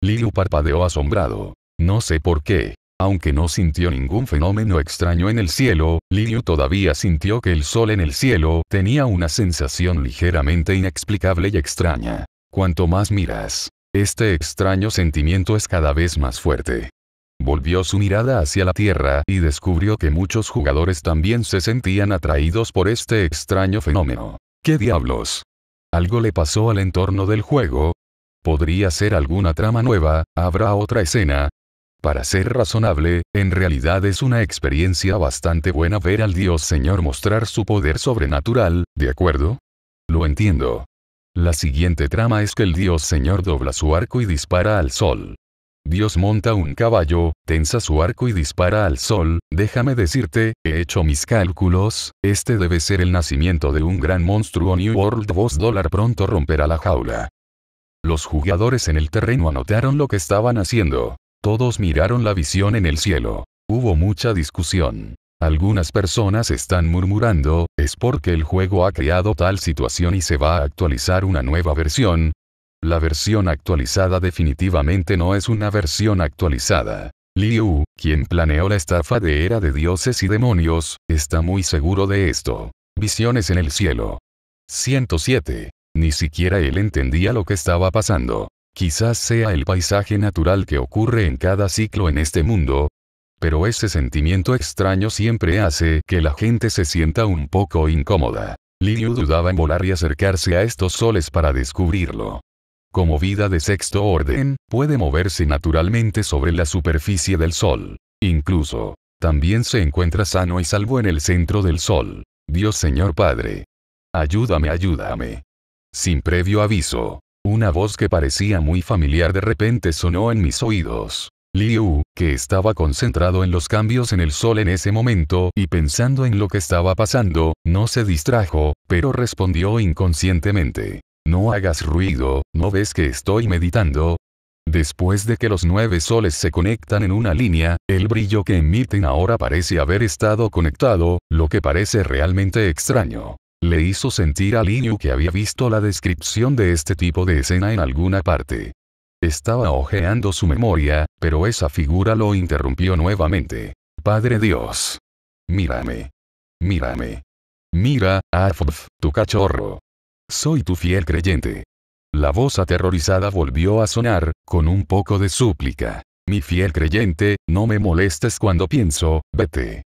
Liu parpadeó asombrado. No sé por qué, aunque no sintió ningún fenómeno extraño en el cielo, Liliu todavía sintió que el sol en el cielo tenía una sensación ligeramente inexplicable y extraña. Cuanto más miras, este extraño sentimiento es cada vez más fuerte. Volvió su mirada hacia la tierra y descubrió que muchos jugadores también se sentían atraídos por este extraño fenómeno. ¿Qué diablos? ¿Algo le pasó al entorno del juego? ¿Podría ser alguna trama nueva? ¿Habrá otra escena? Para ser razonable, en realidad es una experiencia bastante buena ver al Dios Señor mostrar su poder sobrenatural, ¿de acuerdo? Lo entiendo. La siguiente trama es que el Dios Señor dobla su arco y dispara al sol. Dios monta un caballo, tensa su arco y dispara al sol, déjame decirte, he hecho mis cálculos, este debe ser el nacimiento de un gran monstruo New World Boss Dollar pronto romperá la jaula. Los jugadores en el terreno anotaron lo que estaban haciendo. Todos miraron la visión en el cielo. Hubo mucha discusión. Algunas personas están murmurando, es porque el juego ha creado tal situación y se va a actualizar una nueva versión. La versión actualizada definitivamente no es una versión actualizada. Liu, quien planeó la estafa de Era de Dioses y Demonios, está muy seguro de esto. Visiones en el cielo. 107. Ni siquiera él entendía lo que estaba pasando. Quizás sea el paisaje natural que ocurre en cada ciclo en este mundo, pero ese sentimiento extraño siempre hace que la gente se sienta un poco incómoda. Liliu dudaba en volar y acercarse a estos soles para descubrirlo. Como vida de sexto orden, puede moverse naturalmente sobre la superficie del Sol. Incluso, también se encuentra sano y salvo en el centro del Sol. Dios Señor Padre. Ayúdame, ayúdame. Sin previo aviso, una voz que parecía muy familiar de repente sonó en mis oídos. Liu, que estaba concentrado en los cambios en el sol en ese momento y pensando en lo que estaba pasando, no se distrajo, pero respondió inconscientemente. No hagas ruido, ¿no ves que estoy meditando? Después de que los nueve soles se conectan en una línea, el brillo que emiten ahora parece haber estado conectado, lo que parece realmente extraño le hizo sentir a niño que había visto la descripción de este tipo de escena en alguna parte. Estaba ojeando su memoria, pero esa figura lo interrumpió nuevamente. Padre Dios. Mírame. Mírame. Mira, Afuf, tu cachorro. Soy tu fiel creyente. La voz aterrorizada volvió a sonar, con un poco de súplica. Mi fiel creyente, no me molestes cuando pienso, vete.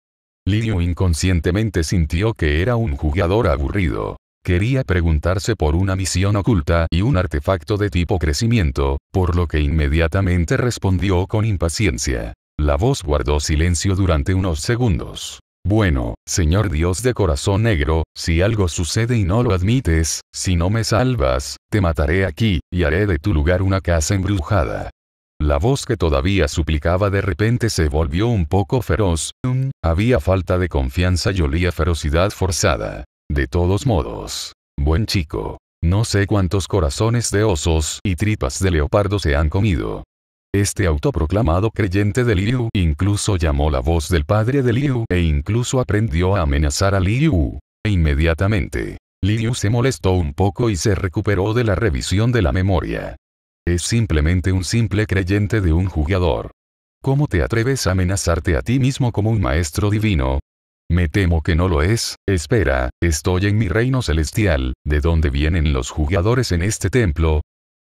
Liu inconscientemente sintió que era un jugador aburrido. Quería preguntarse por una misión oculta y un artefacto de tipo crecimiento, por lo que inmediatamente respondió con impaciencia. La voz guardó silencio durante unos segundos. Bueno, señor Dios de corazón negro, si algo sucede y no lo admites, si no me salvas, te mataré aquí, y haré de tu lugar una casa embrujada. La voz que todavía suplicaba de repente se volvió un poco feroz, mm, había falta de confianza y olía ferocidad forzada. De todos modos. Buen chico. No sé cuántos corazones de osos y tripas de leopardo se han comido. Este autoproclamado creyente de Liu incluso llamó la voz del padre de Liu e incluso aprendió a amenazar a Liu. E inmediatamente, Liu se molestó un poco y se recuperó de la revisión de la memoria. Es simplemente un simple creyente de un jugador. ¿Cómo te atreves a amenazarte a ti mismo como un maestro divino? Me temo que no lo es, espera, estoy en mi reino celestial, ¿de dónde vienen los jugadores en este templo?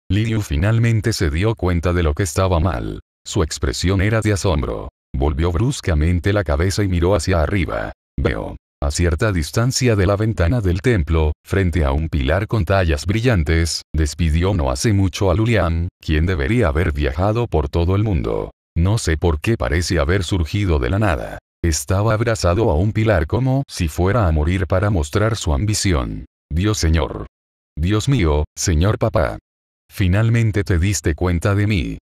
Liliu finalmente se dio cuenta de lo que estaba mal. Su expresión era de asombro. Volvió bruscamente la cabeza y miró hacia arriba. Veo. A cierta distancia de la ventana del templo, frente a un pilar con tallas brillantes, despidió no hace mucho a Lulian, quien debería haber viajado por todo el mundo. No sé por qué parece haber surgido de la nada. Estaba abrazado a un pilar como si fuera a morir para mostrar su ambición. Dios Señor. Dios mío, Señor Papá. Finalmente te diste cuenta de mí.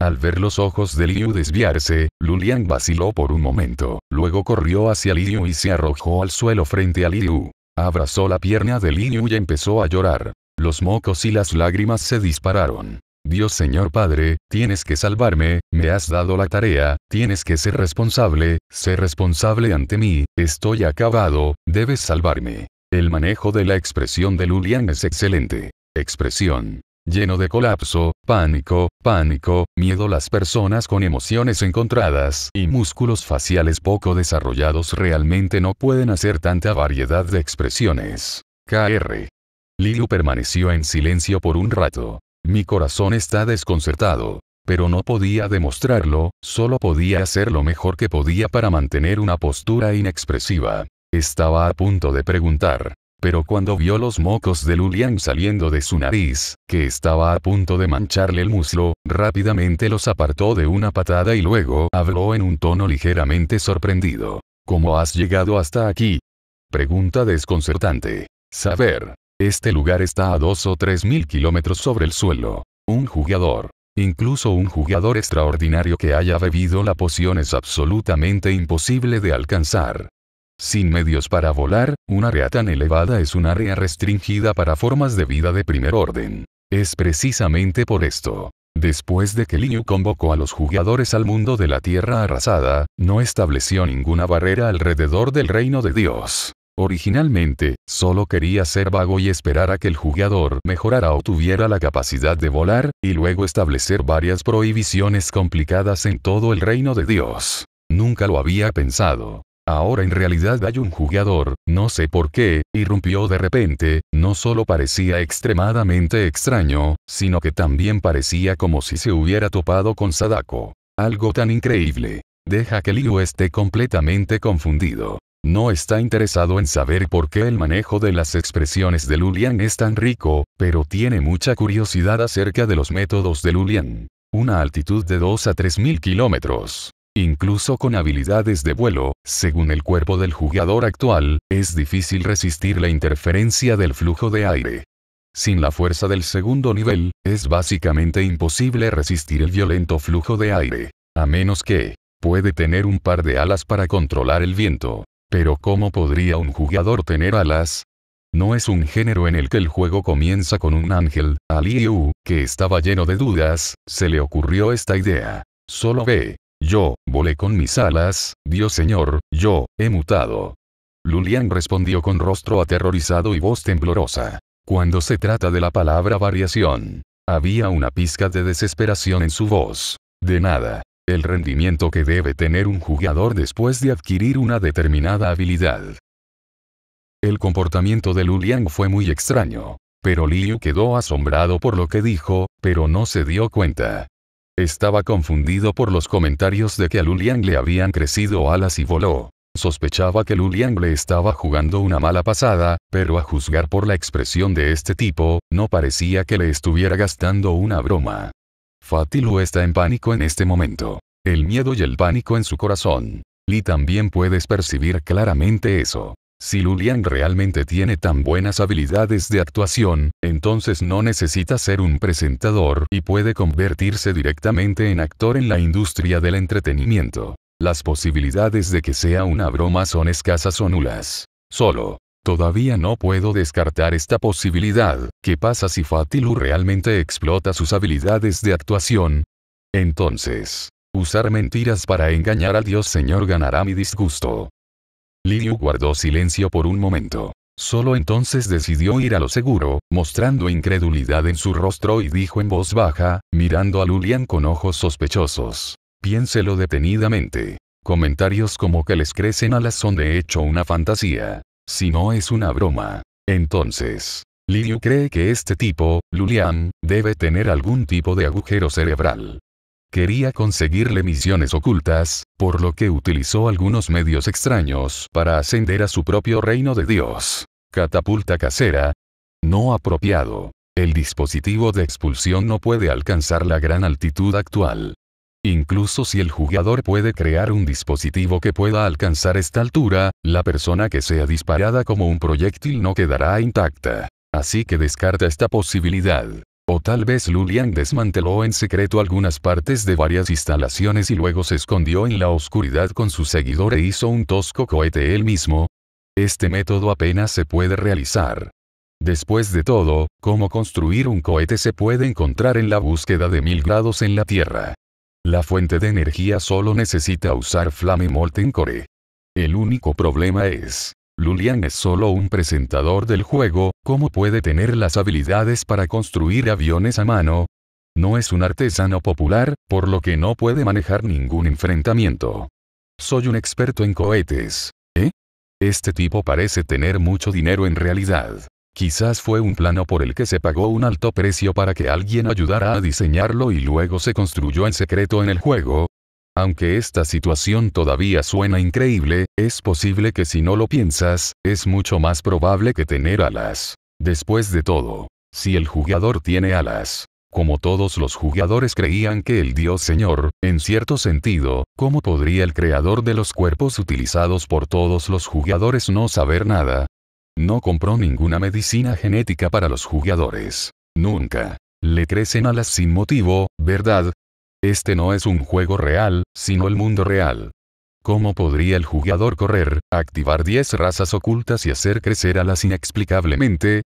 Al ver los ojos de Liu desviarse, Luliang vaciló por un momento, luego corrió hacia Liu y se arrojó al suelo frente a Liu. Abrazó la pierna de Liu y empezó a llorar. Los mocos y las lágrimas se dispararon. Dios Señor Padre, tienes que salvarme, me has dado la tarea, tienes que ser responsable, sé responsable ante mí, estoy acabado, debes salvarme. El manejo de la expresión de Lulian es excelente. Expresión lleno de colapso, pánico, pánico, miedo. Las personas con emociones encontradas y músculos faciales poco desarrollados realmente no pueden hacer tanta variedad de expresiones. KR. Lilu permaneció en silencio por un rato. Mi corazón está desconcertado. Pero no podía demostrarlo, solo podía hacer lo mejor que podía para mantener una postura inexpresiva. Estaba a punto de preguntar, pero cuando vio los mocos de Lulian saliendo de su nariz, que estaba a punto de mancharle el muslo, rápidamente los apartó de una patada y luego habló en un tono ligeramente sorprendido. ¿Cómo has llegado hasta aquí? Pregunta desconcertante. Saber. Este lugar está a dos o tres mil kilómetros sobre el suelo. Un jugador, Incluso un jugador extraordinario que haya bebido la poción es absolutamente imposible de alcanzar. Sin medios para volar, un área tan elevada es un área restringida para formas de vida de primer orden. Es precisamente por esto. Después de que Liu convocó a los jugadores al mundo de la Tierra arrasada, no estableció ninguna barrera alrededor del reino de Dios. Originalmente, solo quería ser vago y esperar a que el jugador mejorara o tuviera la capacidad de volar, y luego establecer varias prohibiciones complicadas en todo el reino de Dios. Nunca lo había pensado. Ahora en realidad hay un jugador, no sé por qué, irrumpió de repente, no solo parecía extremadamente extraño, sino que también parecía como si se hubiera topado con Sadako. Algo tan increíble. Deja que Liu esté completamente confundido. No está interesado en saber por qué el manejo de las expresiones de Lulian es tan rico, pero tiene mucha curiosidad acerca de los métodos de Lulian. Una altitud de 2 a mil kilómetros incluso con habilidades de vuelo, según el cuerpo del jugador actual, es difícil resistir la interferencia del flujo de aire. Sin la fuerza del segundo nivel, es básicamente imposible resistir el violento flujo de aire, a menos que puede tener un par de alas para controlar el viento. Pero ¿cómo podría un jugador tener alas? No es un género en el que el juego comienza con un ángel, a que estaba lleno de dudas, se le ocurrió esta idea. Solo ve, yo, volé con mis alas, Dios Señor, yo, he mutado. Lulian respondió con rostro aterrorizado y voz temblorosa. Cuando se trata de la palabra variación, había una pizca de desesperación en su voz. De nada. El rendimiento que debe tener un jugador después de adquirir una determinada habilidad. El comportamiento de Lulian fue muy extraño. Pero Liu quedó asombrado por lo que dijo, pero no se dio cuenta. Estaba confundido por los comentarios de que a Luliang le habían crecido alas y voló. Sospechaba que Luliang le estaba jugando una mala pasada, pero a juzgar por la expresión de este tipo, no parecía que le estuviera gastando una broma. Fatilu está en pánico en este momento. El miedo y el pánico en su corazón. Li también puedes percibir claramente eso. Si Lulian realmente tiene tan buenas habilidades de actuación, entonces no necesita ser un presentador y puede convertirse directamente en actor en la industria del entretenimiento. Las posibilidades de que sea una broma son escasas o nulas. Solo. Todavía no puedo descartar esta posibilidad. ¿Qué pasa si Fatilu realmente explota sus habilidades de actuación? Entonces, usar mentiras para engañar al Dios Señor ganará mi disgusto. Liu guardó silencio por un momento. Solo entonces decidió ir a lo seguro, mostrando incredulidad en su rostro y dijo en voz baja, mirando a Lulian con ojos sospechosos. Piénselo detenidamente. Comentarios como que les crecen alas son de hecho una fantasía. Si no es una broma. Entonces, Liu cree que este tipo, Lulian, debe tener algún tipo de agujero cerebral. Quería conseguirle misiones ocultas, por lo que utilizó algunos medios extraños para ascender a su propio reino de Dios. Catapulta casera. No apropiado. El dispositivo de expulsión no puede alcanzar la gran altitud actual. Incluso si el jugador puede crear un dispositivo que pueda alcanzar esta altura, la persona que sea disparada como un proyectil no quedará intacta. Así que descarta esta posibilidad. O tal vez Lulian desmanteló en secreto algunas partes de varias instalaciones y luego se escondió en la oscuridad con su seguidor e hizo un tosco cohete él mismo. Este método apenas se puede realizar. Después de todo, cómo construir un cohete se puede encontrar en la búsqueda de mil grados en la Tierra. La fuente de energía solo necesita usar Flame Molten Core. El único problema es, Lulian es solo un presentador del juego, ¿cómo puede tener las habilidades para construir aviones a mano? No es un artesano popular, por lo que no puede manejar ningún enfrentamiento. Soy un experto en cohetes. ¿Eh? Este tipo parece tener mucho dinero en realidad. Quizás fue un plano por el que se pagó un alto precio para que alguien ayudara a diseñarlo y luego se construyó en secreto en el juego, aunque esta situación todavía suena increíble, es posible que si no lo piensas, es mucho más probable que tener alas. Después de todo, si el jugador tiene alas, como todos los jugadores creían que el Dios Señor, en cierto sentido, ¿cómo podría el creador de los cuerpos utilizados por todos los jugadores no saber nada? No compró ninguna medicina genética para los jugadores. Nunca. Le crecen alas sin motivo, ¿verdad? Este no es un juego real, sino el mundo real. ¿Cómo podría el jugador correr, activar 10 razas ocultas y hacer crecer alas inexplicablemente?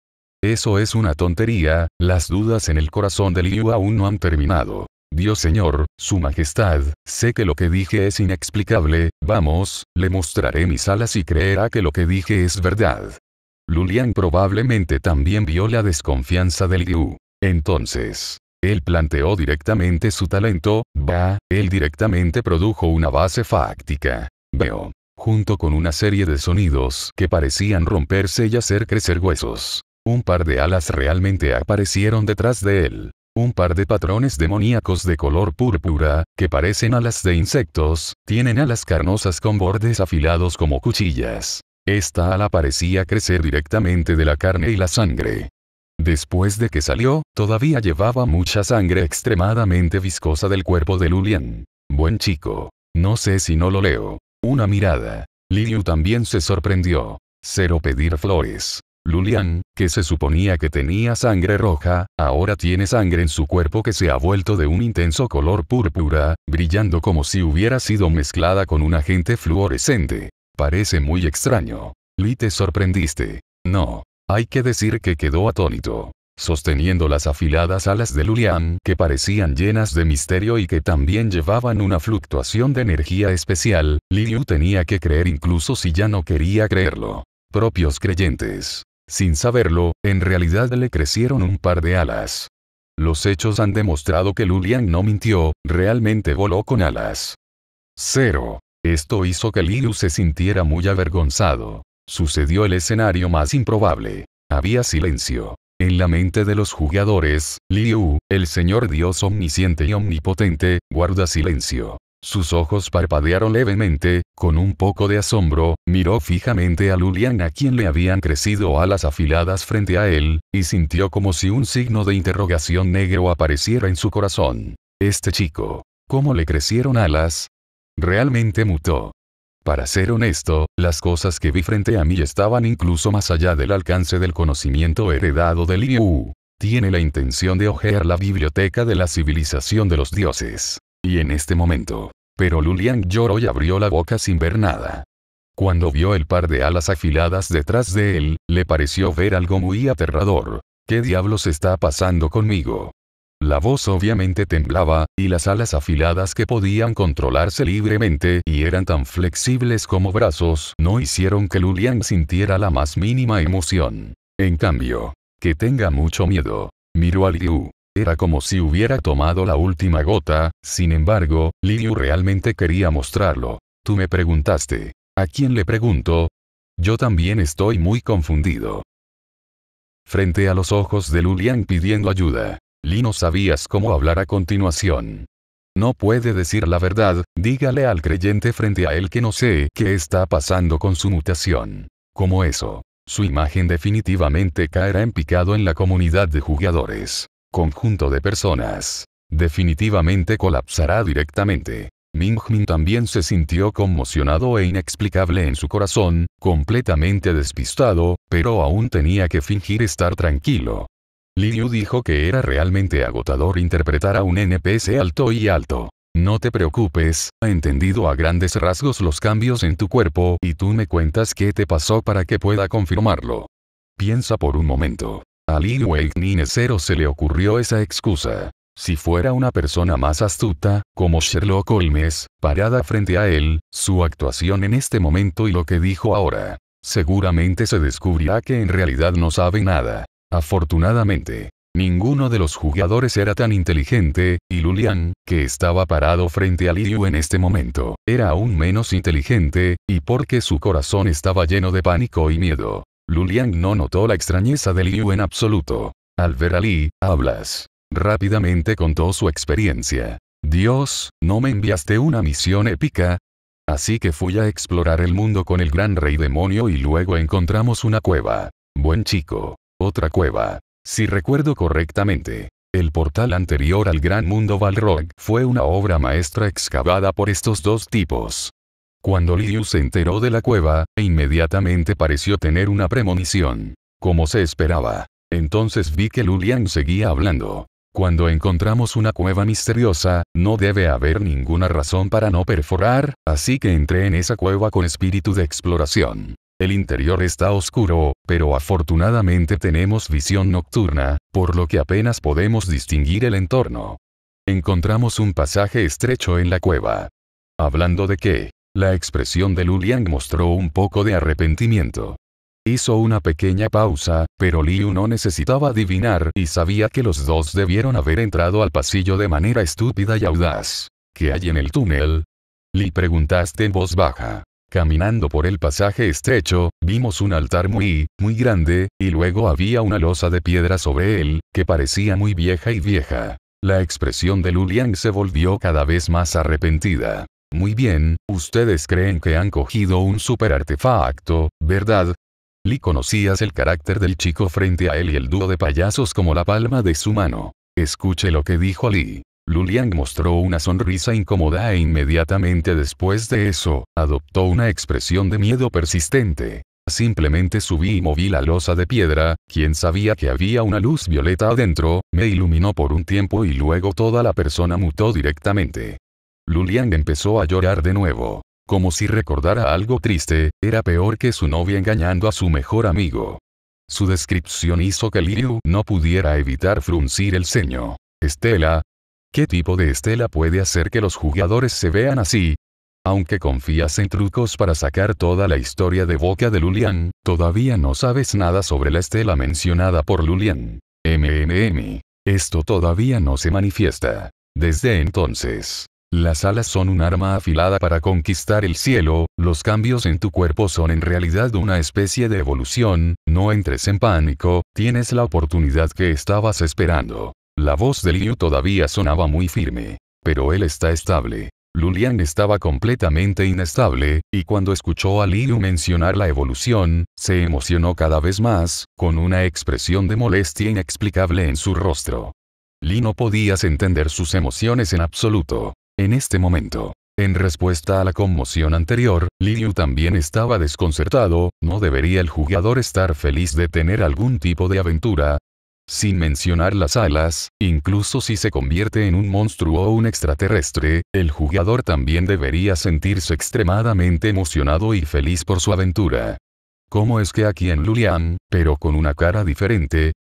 Eso es una tontería, las dudas en el corazón de Liu aún no han terminado. Dios Señor, Su Majestad, sé que lo que dije es inexplicable, vamos, le mostraré mis alas y creerá que lo que dije es verdad. Lulian probablemente también vio la desconfianza de Liu. Entonces, él planteó directamente su talento, va, él directamente produjo una base fáctica. Veo. Junto con una serie de sonidos que parecían romperse y hacer crecer huesos. Un par de alas realmente aparecieron detrás de él. Un par de patrones demoníacos de color púrpura, que parecen alas de insectos, tienen alas carnosas con bordes afilados como cuchillas. Esta ala parecía crecer directamente de la carne y la sangre. Después de que salió, todavía llevaba mucha sangre extremadamente viscosa del cuerpo de Lulian. Buen chico. No sé si no lo leo. Una mirada. Liliu también se sorprendió. Cero pedir flores. Lulian, que se suponía que tenía sangre roja, ahora tiene sangre en su cuerpo que se ha vuelto de un intenso color púrpura, brillando como si hubiera sido mezclada con un agente fluorescente. Parece muy extraño. Li te sorprendiste. No, hay que decir que quedó atónito. Sosteniendo las afiladas alas de Lulian que parecían llenas de misterio y que también llevaban una fluctuación de energía especial, Liu tenía que creer incluso si ya no quería creerlo. Propios creyentes. Sin saberlo, en realidad le crecieron un par de alas. Los hechos han demostrado que Lulian no mintió, realmente voló con alas. Cero. Esto hizo que Liu se sintiera muy avergonzado. Sucedió el escenario más improbable. Había silencio. En la mente de los jugadores, Liu, el Señor Dios omnisciente y omnipotente, guarda silencio. Sus ojos parpadearon levemente, con un poco de asombro, miró fijamente a Lulian a quien le habían crecido alas afiladas frente a él, y sintió como si un signo de interrogación negro apareciera en su corazón. Este chico. ¿Cómo le crecieron alas? Realmente mutó. Para ser honesto, las cosas que vi frente a mí estaban incluso más allá del alcance del conocimiento heredado del Liu. Tiene la intención de ojear la biblioteca de la civilización de los dioses. Y en este momento. Pero Lulian lloró y abrió la boca sin ver nada. Cuando vio el par de alas afiladas detrás de él, le pareció ver algo muy aterrador. ¿Qué diablos está pasando conmigo? La voz obviamente temblaba, y las alas afiladas que podían controlarse libremente y eran tan flexibles como brazos no hicieron que Lulian sintiera la más mínima emoción. En cambio, que tenga mucho miedo. Miró a Liu. Era como si hubiera tomado la última gota, sin embargo, Liu realmente quería mostrarlo. Tú me preguntaste. ¿A quién le pregunto? Yo también estoy muy confundido. Frente a los ojos de Lulian pidiendo ayuda, Lee no sabías cómo hablar a continuación. No puede decir la verdad, dígale al creyente frente a él que no sé qué está pasando con su mutación. Como eso. Su imagen definitivamente caerá en picado en la comunidad de jugadores. Conjunto de personas. Definitivamente colapsará directamente. Ming también se sintió conmocionado e inexplicable en su corazón, completamente despistado, pero aún tenía que fingir estar tranquilo. Liu dijo que era realmente agotador interpretar a un NPC alto y alto. No te preocupes, ha entendido a grandes rasgos los cambios en tu cuerpo y tú me cuentas qué te pasó para que pueda confirmarlo. Piensa por un momento. A Liu Nine Zero se le ocurrió esa excusa. Si fuera una persona más astuta, como Sherlock Holmes, parada frente a él, su actuación en este momento y lo que dijo ahora, seguramente se descubrirá que en realidad no sabe nada. Afortunadamente, ninguno de los jugadores era tan inteligente, y Lulian, que estaba parado frente a Liu en este momento, era aún menos inteligente, y porque su corazón estaba lleno de pánico y miedo. Luliang no notó la extrañeza de Liu en absoluto. Al ver a Li, hablas. Rápidamente contó su experiencia. Dios, ¿no me enviaste una misión épica? Así que fui a explorar el mundo con el gran rey demonio y luego encontramos una cueva. Buen chico. Otra cueva. Si recuerdo correctamente, el portal anterior al gran mundo Balrog fue una obra maestra excavada por estos dos tipos. Cuando Liliu se enteró de la cueva, e inmediatamente pareció tener una premonición. Como se esperaba. Entonces vi que Lulian seguía hablando. Cuando encontramos una cueva misteriosa, no debe haber ninguna razón para no perforar, así que entré en esa cueva con espíritu de exploración. El interior está oscuro, pero afortunadamente tenemos visión nocturna, por lo que apenas podemos distinguir el entorno. Encontramos un pasaje estrecho en la cueva. Hablando de qué, la expresión de Liang mostró un poco de arrepentimiento. Hizo una pequeña pausa, pero Liu no necesitaba adivinar y sabía que los dos debieron haber entrado al pasillo de manera estúpida y audaz. ¿Qué hay en el túnel? Li preguntaste en voz baja. Caminando por el pasaje estrecho, vimos un altar muy, muy grande, y luego había una losa de piedra sobre él, que parecía muy vieja y vieja. La expresión de Luliang se volvió cada vez más arrepentida. Muy bien, ustedes creen que han cogido un super artefacto, ¿verdad? Li conocías el carácter del chico frente a él y el dúo de payasos como la palma de su mano. Escuche lo que dijo Li. Luliang mostró una sonrisa incómoda e inmediatamente después de eso, adoptó una expresión de miedo persistente. Simplemente subí y moví la losa de piedra, quien sabía que había una luz violeta adentro, me iluminó por un tiempo y luego toda la persona mutó directamente. Luliang empezó a llorar de nuevo. Como si recordara algo triste, era peor que su novia engañando a su mejor amigo. Su descripción hizo que Liu no pudiera evitar fruncir el ceño. Estela, ¿Qué tipo de estela puede hacer que los jugadores se vean así? Aunque confías en trucos para sacar toda la historia de boca de Lulian, todavía no sabes nada sobre la estela mencionada por Lulian. MMM. Esto todavía no se manifiesta. Desde entonces, las alas son un arma afilada para conquistar el cielo, los cambios en tu cuerpo son en realidad una especie de evolución, no entres en pánico, tienes la oportunidad que estabas esperando. La voz de Liu todavía sonaba muy firme. Pero él está estable. Lulian estaba completamente inestable, y cuando escuchó a Liu mencionar la evolución, se emocionó cada vez más, con una expresión de molestia inexplicable en su rostro. Li no podías entender sus emociones en absoluto. En este momento. En respuesta a la conmoción anterior, Liu también estaba desconcertado, ¿no debería el jugador estar feliz de tener algún tipo de aventura? Sin mencionar las alas, incluso si se convierte en un monstruo o un extraterrestre, el jugador también debería sentirse extremadamente emocionado y feliz por su aventura. ¿Cómo es que aquí en Lulian, pero con una cara diferente?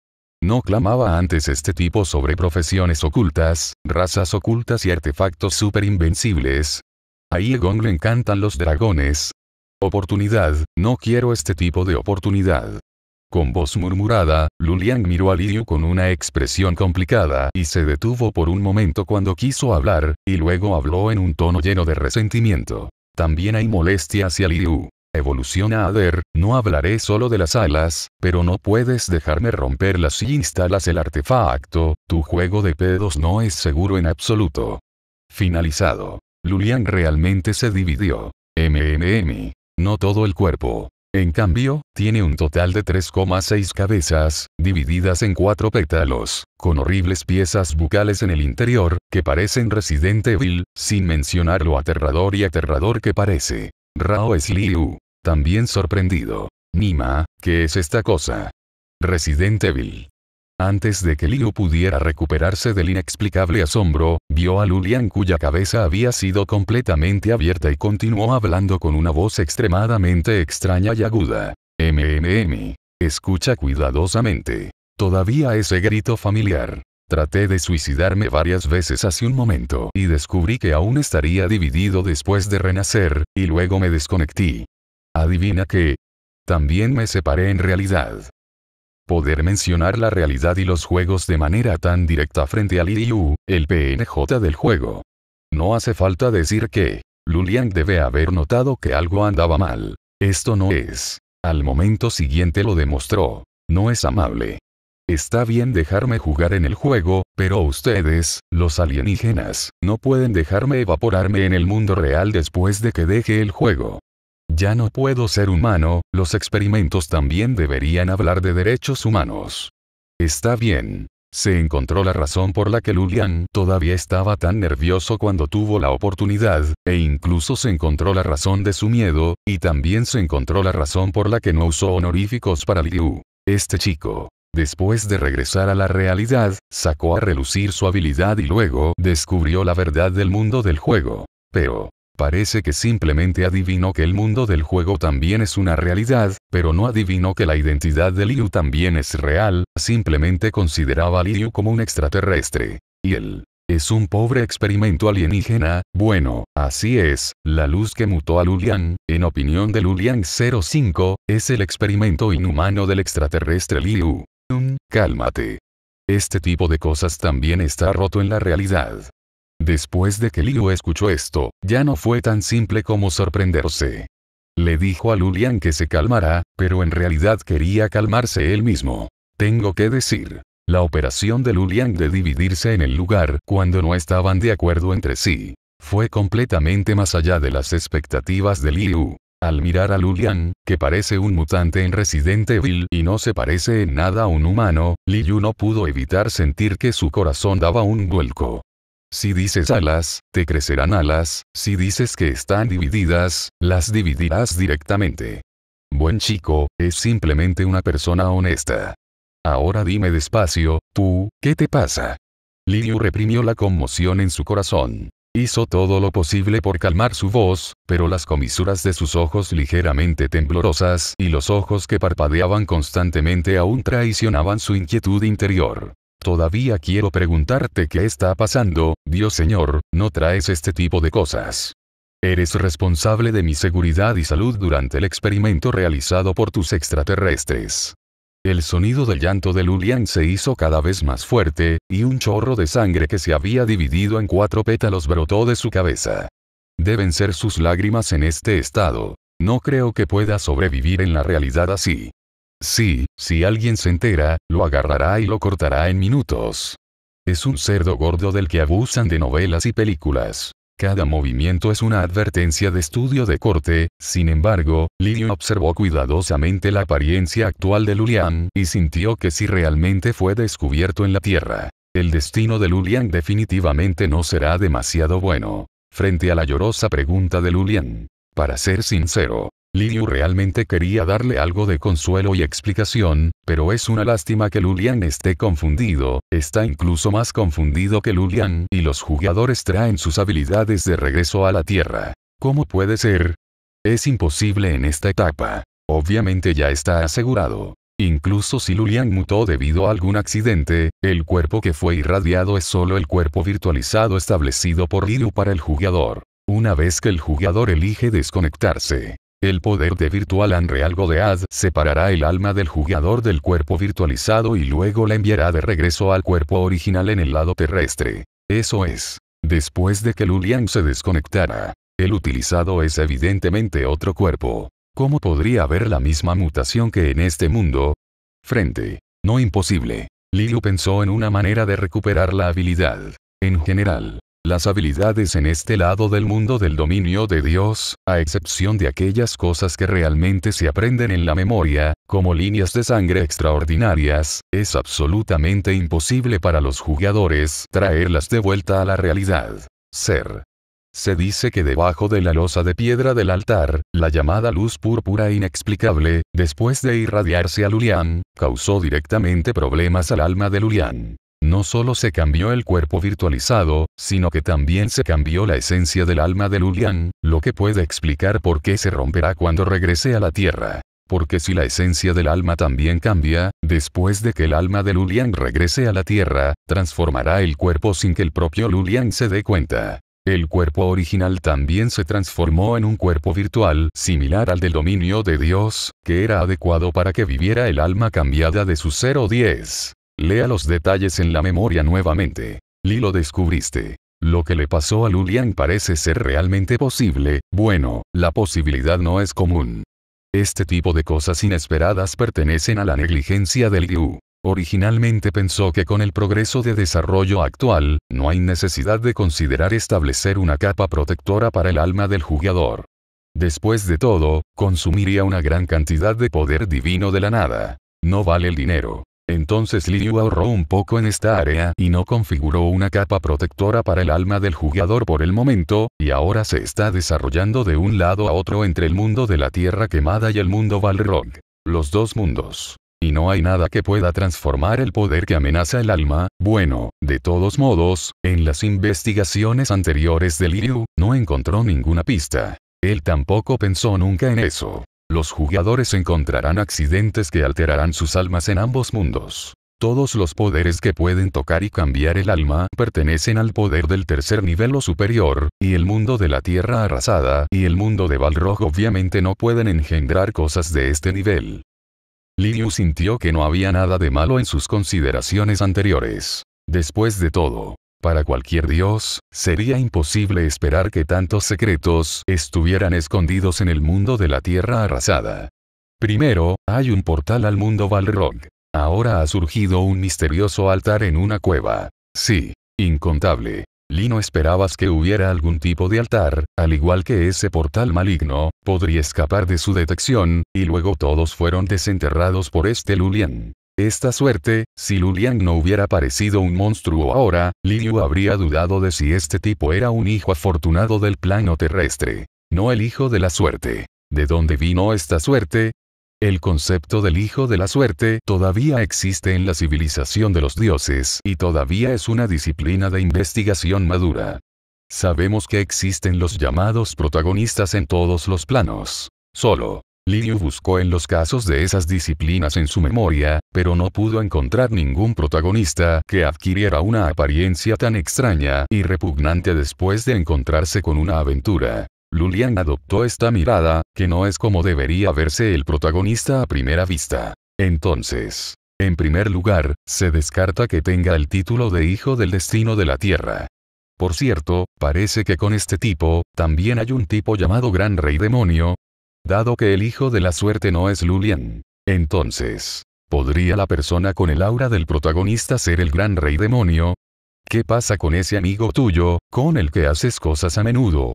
¿No clamaba antes este tipo sobre profesiones ocultas, razas ocultas y artefactos super invencibles? A Egon le encantan los dragones. Oportunidad, no quiero este tipo de oportunidad. Con voz murmurada, Luliang miró a Liu con una expresión complicada y se detuvo por un momento cuando quiso hablar, y luego habló en un tono lleno de resentimiento. También hay molestia hacia Liu. Evoluciona a Ader, no hablaré solo de las alas, pero no puedes dejarme romperlas si instalas el artefacto, tu juego de pedos no es seguro en absoluto. Finalizado. Lulian realmente se dividió. MMM. No todo el cuerpo. En cambio, tiene un total de 3,6 cabezas, divididas en cuatro pétalos, con horribles piezas bucales en el interior, que parecen Resident Evil, sin mencionar lo aterrador y aterrador que parece. Rao es Liu. También sorprendido. Nima, ¿qué es esta cosa? Resident Evil. Antes de que Liu pudiera recuperarse del inexplicable asombro, vio a Lulian cuya cabeza había sido completamente abierta y continuó hablando con una voz extremadamente extraña y aguda. MMM. Escucha cuidadosamente. Todavía ese grito familiar. Traté de suicidarme varias veces hace un momento y descubrí que aún estaría dividido después de renacer, y luego me desconecté. Adivina qué? También me separé en realidad. Poder mencionar la realidad y los juegos de manera tan directa frente al IDU, el PNJ del juego. No hace falta decir que, Lulian debe haber notado que algo andaba mal. Esto no es. Al momento siguiente lo demostró. No es amable. Está bien dejarme jugar en el juego, pero ustedes, los alienígenas, no pueden dejarme evaporarme en el mundo real después de que deje el juego. Ya no puedo ser humano, los experimentos también deberían hablar de derechos humanos. Está bien. Se encontró la razón por la que Lulian todavía estaba tan nervioso cuando tuvo la oportunidad, e incluso se encontró la razón de su miedo, y también se encontró la razón por la que no usó honoríficos para Liu. Este chico, después de regresar a la realidad, sacó a relucir su habilidad y luego descubrió la verdad del mundo del juego. Pero, Parece que simplemente adivinó que el mundo del juego también es una realidad, pero no adivinó que la identidad de Liu también es real, simplemente consideraba a Liu como un extraterrestre. Y él es un pobre experimento alienígena, bueno, así es, la luz que mutó a Lulian, en opinión de Lulian 05, es el experimento inhumano del extraterrestre Liu. un cálmate. Este tipo de cosas también está roto en la realidad. Después de que Liu escuchó esto, ya no fue tan simple como sorprenderse. Le dijo a Lulian que se calmará, pero en realidad quería calmarse él mismo. Tengo que decir. La operación de Lulian de dividirse en el lugar cuando no estaban de acuerdo entre sí, fue completamente más allá de las expectativas de Liu. Al mirar a Lulian, que parece un mutante en Resident Evil y no se parece en nada a un humano, Liu no pudo evitar sentir que su corazón daba un vuelco. Si dices alas, te crecerán alas, si dices que están divididas, las dividirás directamente. Buen chico, es simplemente una persona honesta. Ahora dime despacio, tú, ¿qué te pasa? Liu reprimió la conmoción en su corazón. Hizo todo lo posible por calmar su voz, pero las comisuras de sus ojos ligeramente temblorosas y los ojos que parpadeaban constantemente aún traicionaban su inquietud interior. Todavía quiero preguntarte qué está pasando, Dios Señor, no traes este tipo de cosas. Eres responsable de mi seguridad y salud durante el experimento realizado por tus extraterrestres. El sonido del llanto de Lulian se hizo cada vez más fuerte, y un chorro de sangre que se había dividido en cuatro pétalos brotó de su cabeza. Deben ser sus lágrimas en este estado. No creo que pueda sobrevivir en la realidad así. Sí, si alguien se entera, lo agarrará y lo cortará en minutos. Es un cerdo gordo del que abusan de novelas y películas. Cada movimiento es una advertencia de estudio de corte, sin embargo, Lilian observó cuidadosamente la apariencia actual de Lulian y sintió que si realmente fue descubierto en la Tierra, el destino de Lulian definitivamente no será demasiado bueno. Frente a la llorosa pregunta de Lulian, para ser sincero, Liu realmente quería darle algo de consuelo y explicación, pero es una lástima que Lulian esté confundido, está incluso más confundido que Lulian y los jugadores traen sus habilidades de regreso a la Tierra. ¿Cómo puede ser? Es imposible en esta etapa. Obviamente ya está asegurado. Incluso si Lulian mutó debido a algún accidente, el cuerpo que fue irradiado es solo el cuerpo virtualizado establecido por Liu para el jugador. Una vez que el jugador elige desconectarse, el poder de Virtual de Godead separará el alma del jugador del cuerpo virtualizado y luego la enviará de regreso al cuerpo original en el lado terrestre. Eso es. Después de que Lulian se desconectara, el utilizado es evidentemente otro cuerpo. ¿Cómo podría haber la misma mutación que en este mundo? Frente. No imposible. Lilu pensó en una manera de recuperar la habilidad. En general, las habilidades en este lado del mundo del dominio de Dios, a excepción de aquellas cosas que realmente se aprenden en la memoria, como líneas de sangre extraordinarias, es absolutamente imposible para los jugadores traerlas de vuelta a la realidad. Ser. Se dice que debajo de la losa de piedra del altar, la llamada luz púrpura inexplicable, después de irradiarse a Lulian, causó directamente problemas al alma de Lulian. No solo se cambió el cuerpo virtualizado, sino que también se cambió la esencia del alma de Lulian, lo que puede explicar por qué se romperá cuando regrese a la Tierra. Porque si la esencia del alma también cambia, después de que el alma de Lulian regrese a la Tierra, transformará el cuerpo sin que el propio Lulian se dé cuenta. El cuerpo original también se transformó en un cuerpo virtual, similar al del dominio de Dios, que era adecuado para que viviera el alma cambiada de su 010. Lea los detalles en la memoria nuevamente. Li lo descubriste. Lo que le pasó a Lulian parece ser realmente posible, bueno, la posibilidad no es común. Este tipo de cosas inesperadas pertenecen a la negligencia del Yu. Originalmente pensó que con el progreso de desarrollo actual, no hay necesidad de considerar establecer una capa protectora para el alma del jugador. Después de todo, consumiría una gran cantidad de poder divino de la nada. No vale el dinero. Entonces Liu ahorró un poco en esta área y no configuró una capa protectora para el alma del jugador por el momento, y ahora se está desarrollando de un lado a otro entre el mundo de la Tierra Quemada y el mundo Balrog. Los dos mundos. Y no hay nada que pueda transformar el poder que amenaza el alma, bueno, de todos modos, en las investigaciones anteriores de Liu, no encontró ninguna pista. Él tampoco pensó nunca en eso. Los jugadores encontrarán accidentes que alterarán sus almas en ambos mundos. Todos los poderes que pueden tocar y cambiar el alma pertenecen al poder del tercer nivel o superior, y el mundo de la Tierra arrasada y el mundo de Balrog obviamente no pueden engendrar cosas de este nivel. Liu sintió que no había nada de malo en sus consideraciones anteriores. Después de todo, para cualquier dios, sería imposible esperar que tantos secretos estuvieran escondidos en el mundo de la Tierra arrasada. Primero, hay un portal al mundo Balrog. Ahora ha surgido un misterioso altar en una cueva. Sí, incontable. Lino esperabas que hubiera algún tipo de altar, al igual que ese portal maligno, podría escapar de su detección, y luego todos fueron desenterrados por este Lulian esta suerte, si Lulian no hubiera parecido un monstruo ahora, Liu habría dudado de si este tipo era un hijo afortunado del plano terrestre. No el hijo de la suerte. ¿De dónde vino esta suerte? El concepto del hijo de la suerte todavía existe en la civilización de los dioses y todavía es una disciplina de investigación madura. Sabemos que existen los llamados protagonistas en todos los planos. Solo, Liu buscó en los casos de esas disciplinas en su memoria, pero no pudo encontrar ningún protagonista que adquiriera una apariencia tan extraña y repugnante después de encontrarse con una aventura. Lulian adoptó esta mirada, que no es como debería verse el protagonista a primera vista. Entonces, en primer lugar, se descarta que tenga el título de Hijo del Destino de la Tierra. Por cierto, parece que con este tipo, también hay un tipo llamado Gran Rey Demonio, Dado que el hijo de la suerte no es Lulian. Entonces, ¿podría la persona con el aura del protagonista ser el gran rey demonio? ¿Qué pasa con ese amigo tuyo, con el que haces cosas a menudo?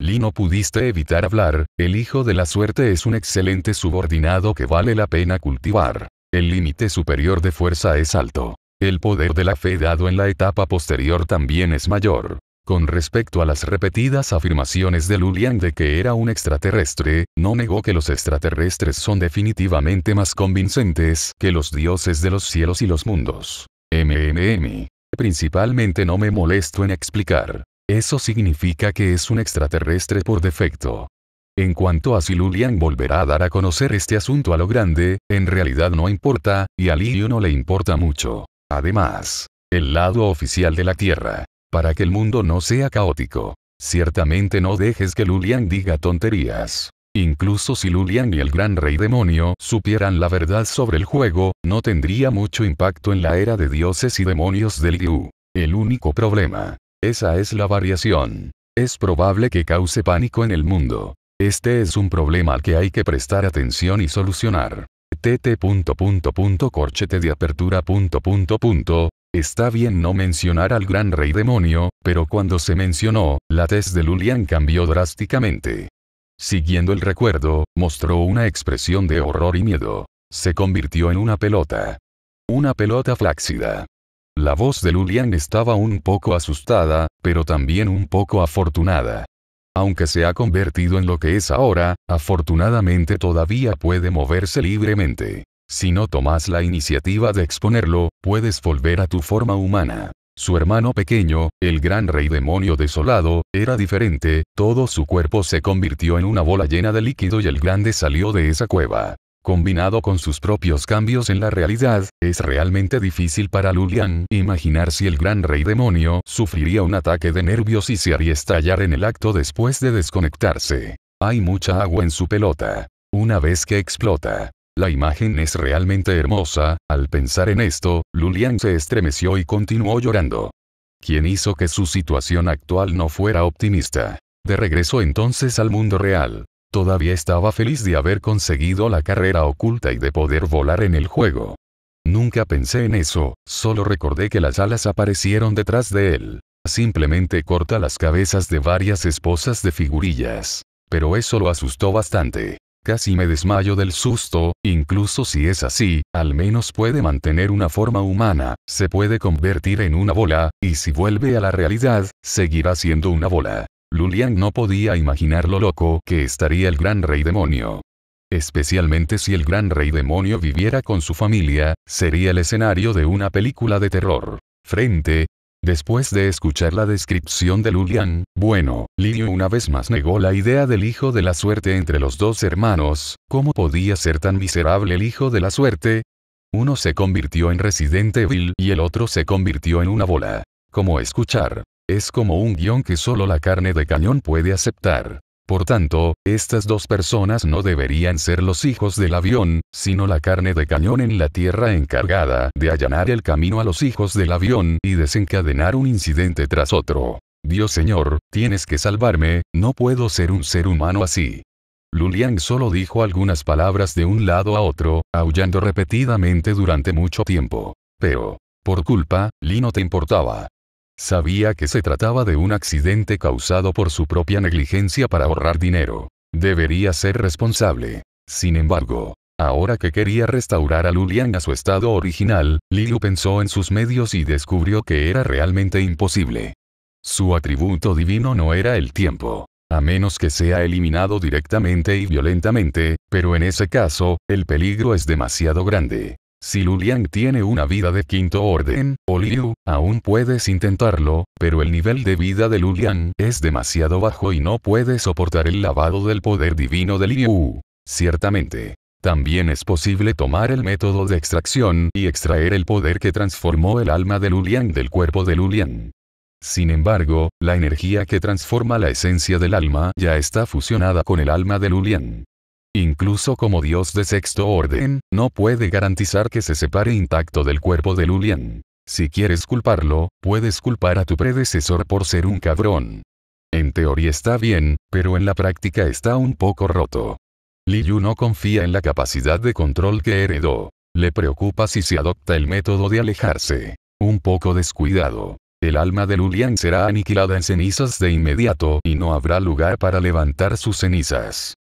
Li no pudiste evitar hablar, el hijo de la suerte es un excelente subordinado que vale la pena cultivar. El límite superior de fuerza es alto. El poder de la fe dado en la etapa posterior también es mayor. Con respecto a las repetidas afirmaciones de Lulian de que era un extraterrestre, no negó que los extraterrestres son definitivamente más convincentes que los dioses de los cielos y los mundos. MMM. Principalmente no me molesto en explicar. Eso significa que es un extraterrestre por defecto. En cuanto a si Lulian volverá a dar a conocer este asunto a lo grande, en realidad no importa, y a Liu no le importa mucho. Además, el lado oficial de la Tierra, para que el mundo no sea caótico. Ciertamente no dejes que Lulian diga tonterías. Incluso si Lulian y el gran rey demonio supieran la verdad sobre el juego, no tendría mucho impacto en la era de dioses y demonios del Yu. El único problema. Esa es la variación. Es probable que cause pánico en el mundo. Este es un problema al que hay que prestar atención y solucionar. tt. corchete de apertura. Está bien no mencionar al gran rey demonio, pero cuando se mencionó, la tez de Lulian cambió drásticamente. Siguiendo el recuerdo, mostró una expresión de horror y miedo. Se convirtió en una pelota. Una pelota flácida. La voz de Lulian estaba un poco asustada, pero también un poco afortunada. Aunque se ha convertido en lo que es ahora, afortunadamente todavía puede moverse libremente. Si no tomas la iniciativa de exponerlo, puedes volver a tu forma humana. Su hermano pequeño, el gran rey demonio desolado, era diferente, todo su cuerpo se convirtió en una bola llena de líquido y el grande salió de esa cueva. Combinado con sus propios cambios en la realidad, es realmente difícil para Lulian imaginar si el gran rey demonio sufriría un ataque de nervios y se haría estallar en el acto después de desconectarse. Hay mucha agua en su pelota. Una vez que explota, la imagen es realmente hermosa, al pensar en esto, Lulian se estremeció y continuó llorando. ¿Quién hizo que su situación actual no fuera optimista. De regreso entonces al mundo real. Todavía estaba feliz de haber conseguido la carrera oculta y de poder volar en el juego. Nunca pensé en eso, solo recordé que las alas aparecieron detrás de él. Simplemente corta las cabezas de varias esposas de figurillas. Pero eso lo asustó bastante. Casi me desmayo del susto, incluso si es así, al menos puede mantener una forma humana, se puede convertir en una bola, y si vuelve a la realidad, seguirá siendo una bola. Lulian no podía imaginar lo loco que estaría el gran rey demonio. Especialmente si el gran rey demonio viviera con su familia, sería el escenario de una película de terror. Frente, Después de escuchar la descripción de Lulian, bueno, Liu una vez más negó la idea del hijo de la suerte entre los dos hermanos, ¿cómo podía ser tan miserable el hijo de la suerte? Uno se convirtió en residente Evil y el otro se convirtió en una bola. Como escuchar. Es como un guión que solo la carne de cañón puede aceptar. Por tanto, estas dos personas no deberían ser los hijos del avión, sino la carne de cañón en la tierra encargada de allanar el camino a los hijos del avión y desencadenar un incidente tras otro. Dios Señor, tienes que salvarme, no puedo ser un ser humano así. Luliang solo dijo algunas palabras de un lado a otro, aullando repetidamente durante mucho tiempo. Pero, por culpa, Li no te importaba. Sabía que se trataba de un accidente causado por su propia negligencia para ahorrar dinero. Debería ser responsable. Sin embargo, ahora que quería restaurar a Lulian a su estado original, Lilu pensó en sus medios y descubrió que era realmente imposible. Su atributo divino no era el tiempo. A menos que sea eliminado directamente y violentamente, pero en ese caso, el peligro es demasiado grande. Si Luliang tiene una vida de quinto orden, o Liu, aún puedes intentarlo, pero el nivel de vida de Luliang es demasiado bajo y no puede soportar el lavado del poder divino de Liu. Ciertamente. También es posible tomar el método de extracción y extraer el poder que transformó el alma de Luliang del cuerpo de Luliang. Sin embargo, la energía que transforma la esencia del alma ya está fusionada con el alma de Luliang. Incluso como Dios de sexto orden, no puede garantizar que se separe intacto del cuerpo de Lulian. Si quieres culparlo, puedes culpar a tu predecesor por ser un cabrón. En teoría está bien, pero en la práctica está un poco roto. Yu no confía en la capacidad de control que heredó. Le preocupa si se adopta el método de alejarse. Un poco descuidado. El alma de Lulian será aniquilada en cenizas de inmediato y no habrá lugar para levantar sus cenizas.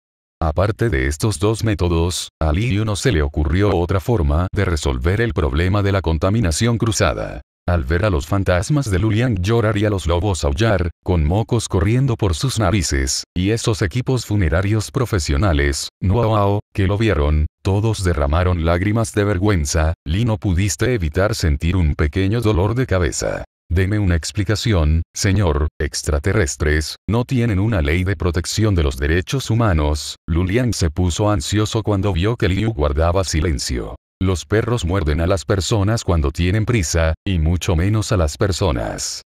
Aparte de estos dos métodos, a Liu no se le ocurrió otra forma de resolver el problema de la contaminación cruzada. Al ver a los fantasmas de Lulian llorar y a los lobos aullar, con mocos corriendo por sus narices, y esos equipos funerarios profesionales, Nuao, que lo vieron, todos derramaron lágrimas de vergüenza, Li no pudiste evitar sentir un pequeño dolor de cabeza. Deme una explicación, señor, extraterrestres, ¿no tienen una ley de protección de los derechos humanos? Lulian se puso ansioso cuando vio que Liu guardaba silencio. Los perros muerden a las personas cuando tienen prisa, y mucho menos a las personas.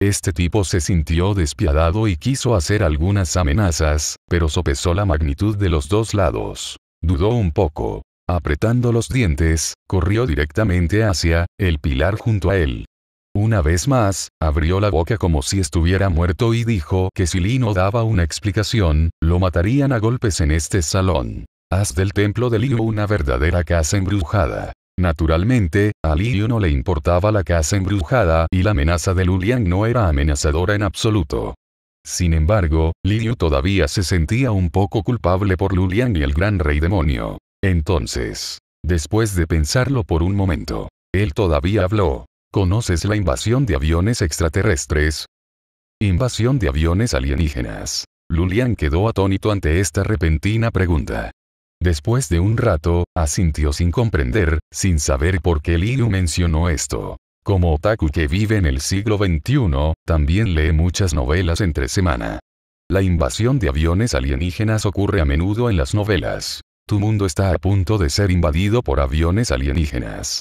Este tipo se sintió despiadado y quiso hacer algunas amenazas, pero sopesó la magnitud de los dos lados. Dudó un poco. Apretando los dientes, corrió directamente hacia el pilar junto a él. Una vez más, abrió la boca como si estuviera muerto y dijo que si Lee no daba una explicación, lo matarían a golpes en este salón. Haz del templo de Liu una verdadera casa embrujada. Naturalmente, a Liu no le importaba la casa embrujada y la amenaza de Lulian no era amenazadora en absoluto. Sin embargo, Liu todavía se sentía un poco culpable por Lulian y el gran rey demonio. Entonces, después de pensarlo por un momento, él todavía habló. ¿Conoces la invasión de aviones extraterrestres? Invasión de aviones alienígenas. Lulian quedó atónito ante esta repentina pregunta. Después de un rato, asintió sin comprender, sin saber por qué Liu mencionó esto. Como otaku que vive en el siglo XXI, también lee muchas novelas entre semana. La invasión de aviones alienígenas ocurre a menudo en las novelas. Tu mundo está a punto de ser invadido por aviones alienígenas.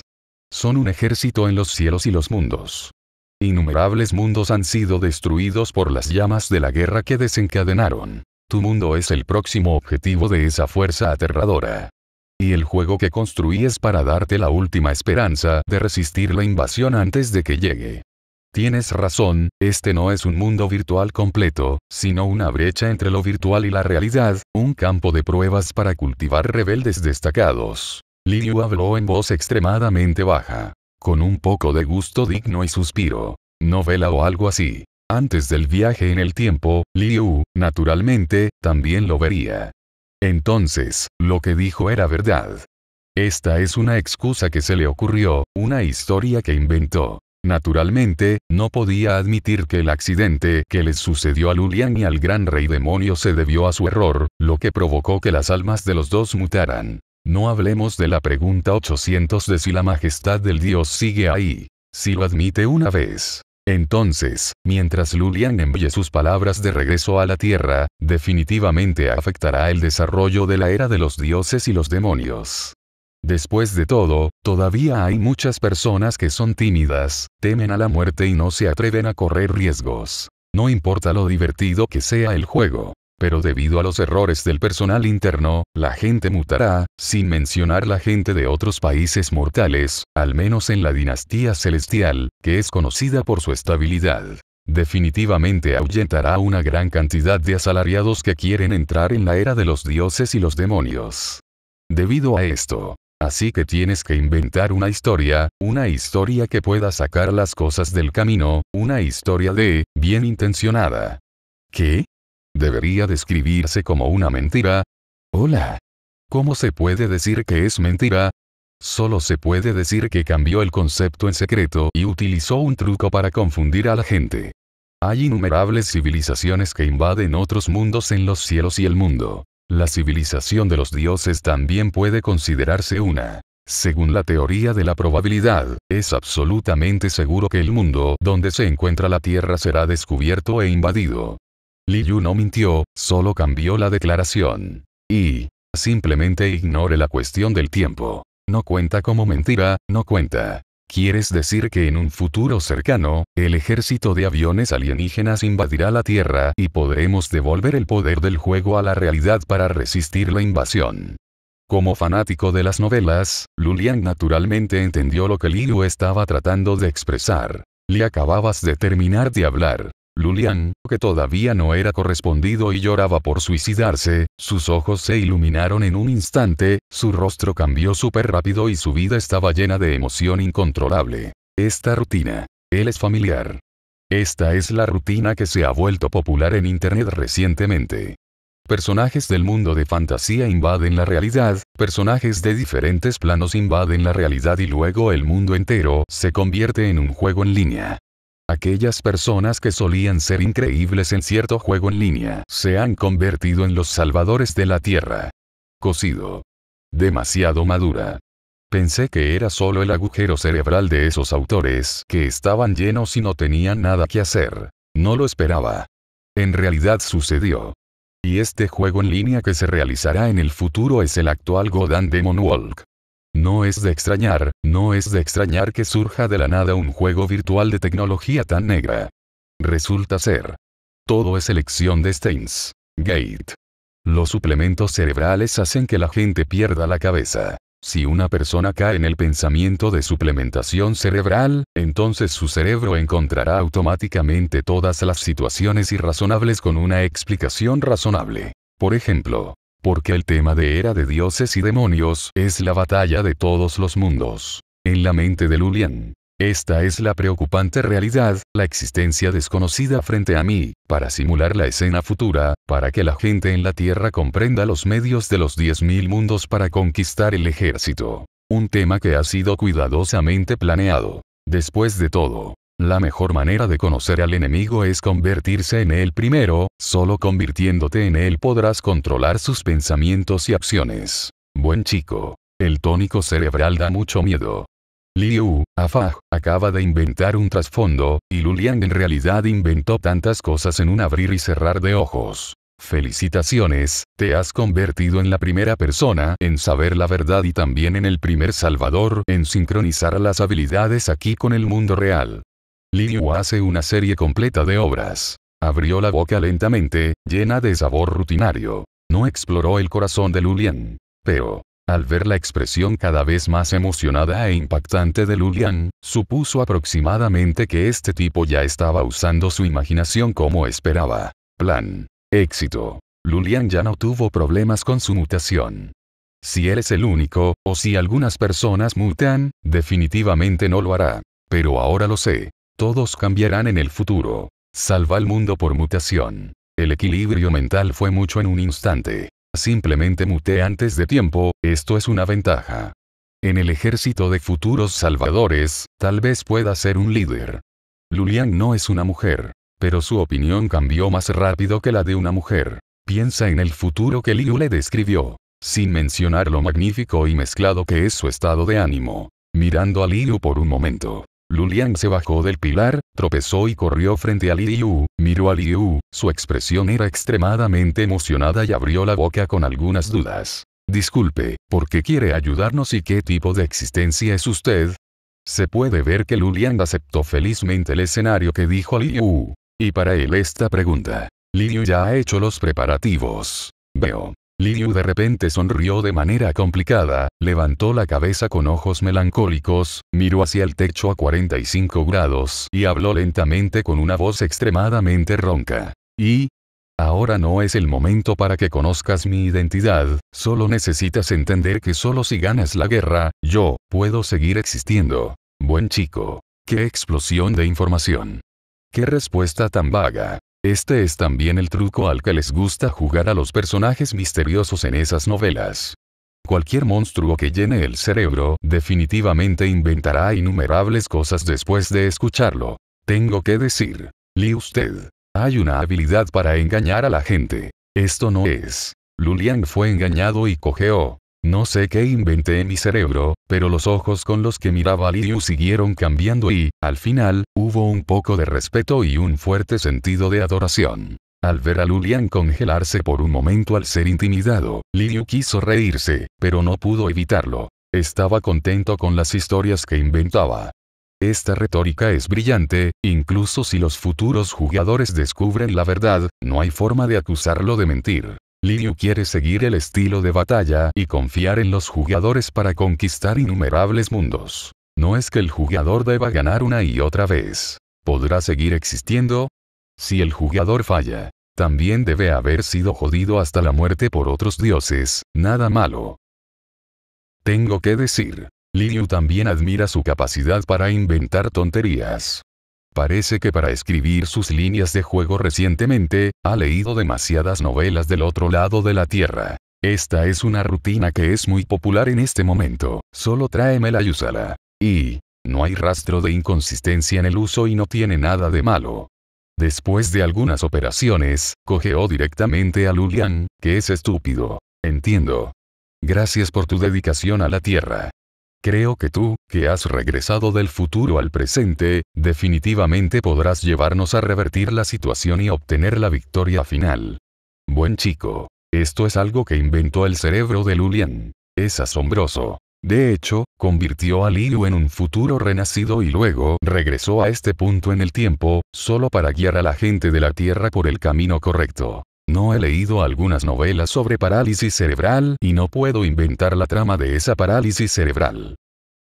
Son un ejército en los cielos y los mundos. Innumerables mundos han sido destruidos por las llamas de la guerra que desencadenaron. Tu mundo es el próximo objetivo de esa fuerza aterradora. Y el juego que construí es para darte la última esperanza de resistir la invasión antes de que llegue. Tienes razón, este no es un mundo virtual completo, sino una brecha entre lo virtual y la realidad, un campo de pruebas para cultivar rebeldes destacados. Liu habló en voz extremadamente baja. Con un poco de gusto digno y suspiro. Novela o algo así. Antes del viaje en el tiempo, Liu, naturalmente, también lo vería. Entonces, lo que dijo era verdad. Esta es una excusa que se le ocurrió, una historia que inventó. Naturalmente, no podía admitir que el accidente que les sucedió a Lulian y al gran rey demonio se debió a su error, lo que provocó que las almas de los dos mutaran. No hablemos de la pregunta 800 de si la majestad del Dios sigue ahí. Si lo admite una vez. Entonces, mientras Lulian envíe sus palabras de regreso a la Tierra, definitivamente afectará el desarrollo de la era de los dioses y los demonios. Después de todo, todavía hay muchas personas que son tímidas, temen a la muerte y no se atreven a correr riesgos. No importa lo divertido que sea el juego. Pero debido a los errores del personal interno, la gente mutará, sin mencionar la gente de otros países mortales, al menos en la dinastía celestial, que es conocida por su estabilidad definitivamente ahuyentará una gran cantidad de asalariados que quieren entrar en la era de los dioses y los demonios. Debido a esto, así que tienes que inventar una historia, una historia que pueda sacar las cosas del camino, una historia de, bien intencionada. ¿Qué? debería describirse como una mentira? Hola. ¿Cómo se puede decir que es mentira? Solo se puede decir que cambió el concepto en secreto y utilizó un truco para confundir a la gente. Hay innumerables civilizaciones que invaden otros mundos en los cielos y el mundo. La civilización de los dioses también puede considerarse una. Según la teoría de la probabilidad, es absolutamente seguro que el mundo donde se encuentra la Tierra será descubierto e invadido. Li no mintió, solo cambió la declaración. Y, simplemente ignore la cuestión del tiempo. No cuenta como mentira, no cuenta. ¿Quieres decir que en un futuro cercano, el ejército de aviones alienígenas invadirá la Tierra y podremos devolver el poder del juego a la realidad para resistir la invasión? Como fanático de las novelas, Liang naturalmente entendió lo que Liu estaba tratando de expresar. Le acababas de terminar de hablar. Lulian, que todavía no era correspondido y lloraba por suicidarse, sus ojos se iluminaron en un instante, su rostro cambió súper rápido y su vida estaba llena de emoción incontrolable. Esta rutina. Él es familiar. Esta es la rutina que se ha vuelto popular en Internet recientemente. Personajes del mundo de fantasía invaden la realidad, personajes de diferentes planos invaden la realidad y luego el mundo entero se convierte en un juego en línea. Aquellas personas que solían ser increíbles en cierto juego en línea se han convertido en los salvadores de la Tierra. Cocido. Demasiado madura. Pensé que era solo el agujero cerebral de esos autores que estaban llenos y no tenían nada que hacer. No lo esperaba. En realidad sucedió. Y este juego en línea que se realizará en el futuro es el actual Godan Demon Walk. No es de extrañar, no es de extrañar que surja de la nada un juego virtual de tecnología tan negra. Resulta ser. Todo es elección de Steins. Gate. Los suplementos cerebrales hacen que la gente pierda la cabeza. Si una persona cae en el pensamiento de suplementación cerebral, entonces su cerebro encontrará automáticamente todas las situaciones irrazonables con una explicación razonable. Por ejemplo, porque el tema de Era de Dioses y Demonios es la batalla de todos los mundos. En la mente de Lulian. Esta es la preocupante realidad, la existencia desconocida frente a mí, para simular la escena futura, para que la gente en la Tierra comprenda los medios de los 10.000 mundos para conquistar el ejército. Un tema que ha sido cuidadosamente planeado. Después de todo, la mejor manera de conocer al enemigo es convertirse en él primero, solo convirtiéndote en él podrás controlar sus pensamientos y acciones. Buen chico. El tónico cerebral da mucho miedo. Liu, Afaj, acaba de inventar un trasfondo, y Luliang en realidad inventó tantas cosas en un abrir y cerrar de ojos. Felicitaciones, te has convertido en la primera persona en saber la verdad y también en el primer salvador en sincronizar las habilidades aquí con el mundo real. Liu hace una serie completa de obras. Abrió la boca lentamente, llena de sabor rutinario. No exploró el corazón de Lulian. Pero, al ver la expresión cada vez más emocionada e impactante de Lulian, supuso aproximadamente que este tipo ya estaba usando su imaginación como esperaba. Plan. Éxito. Lulian ya no tuvo problemas con su mutación. Si él es el único, o si algunas personas mutan, definitivamente no lo hará. Pero ahora lo sé. Todos cambiarán en el futuro. Salva al mundo por mutación. El equilibrio mental fue mucho en un instante. Simplemente muté antes de tiempo, esto es una ventaja. En el ejército de futuros salvadores, tal vez pueda ser un líder. Lulian no es una mujer. Pero su opinión cambió más rápido que la de una mujer. Piensa en el futuro que Liu le describió. Sin mencionar lo magnífico y mezclado que es su estado de ánimo. Mirando a Liu por un momento, Lulian se bajó del pilar, tropezó y corrió frente a Liu, miró a Liu, su expresión era extremadamente emocionada y abrió la boca con algunas dudas. Disculpe, ¿por qué quiere ayudarnos y qué tipo de existencia es usted? Se puede ver que Lulian aceptó felizmente el escenario que dijo a Liu. Y para él esta pregunta. Liu ya ha hecho los preparativos. Veo. Liu de repente sonrió de manera complicada, levantó la cabeza con ojos melancólicos, miró hacia el techo a 45 grados y habló lentamente con una voz extremadamente ronca. Y... Ahora no es el momento para que conozcas mi identidad, solo necesitas entender que solo si ganas la guerra, yo, puedo seguir existiendo. Buen chico. Qué explosión de información. Qué respuesta tan vaga. Este es también el truco al que les gusta jugar a los personajes misteriosos en esas novelas. Cualquier monstruo que llene el cerebro definitivamente inventará innumerables cosas después de escucharlo. Tengo que decir, Lee usted, hay una habilidad para engañar a la gente. Esto no es. Lulian fue engañado y cojeó. No sé qué inventé en mi cerebro, pero los ojos con los que miraba a Liu siguieron cambiando y, al final, hubo un poco de respeto y un fuerte sentido de adoración. Al ver a Lulian congelarse por un momento al ser intimidado, Liu quiso reírse, pero no pudo evitarlo. Estaba contento con las historias que inventaba. Esta retórica es brillante, incluso si los futuros jugadores descubren la verdad, no hay forma de acusarlo de mentir. Liu quiere seguir el estilo de batalla y confiar en los jugadores para conquistar innumerables mundos. No es que el jugador deba ganar una y otra vez. ¿Podrá seguir existiendo? Si el jugador falla, también debe haber sido jodido hasta la muerte por otros dioses, nada malo. Tengo que decir, Liu también admira su capacidad para inventar tonterías. Parece que para escribir sus líneas de juego recientemente, ha leído demasiadas novelas del otro lado de la Tierra. Esta es una rutina que es muy popular en este momento, solo tráeme la úsala. Y, no hay rastro de inconsistencia en el uso y no tiene nada de malo. Después de algunas operaciones, cogeó directamente a Lulian, que es estúpido. Entiendo. Gracias por tu dedicación a la Tierra. Creo que tú, que has regresado del futuro al presente, definitivamente podrás llevarnos a revertir la situación y obtener la victoria final. Buen chico. Esto es algo que inventó el cerebro de Lulian. Es asombroso. De hecho, convirtió a Liu en un futuro renacido y luego regresó a este punto en el tiempo, solo para guiar a la gente de la Tierra por el camino correcto. No he leído algunas novelas sobre parálisis cerebral y no puedo inventar la trama de esa parálisis cerebral.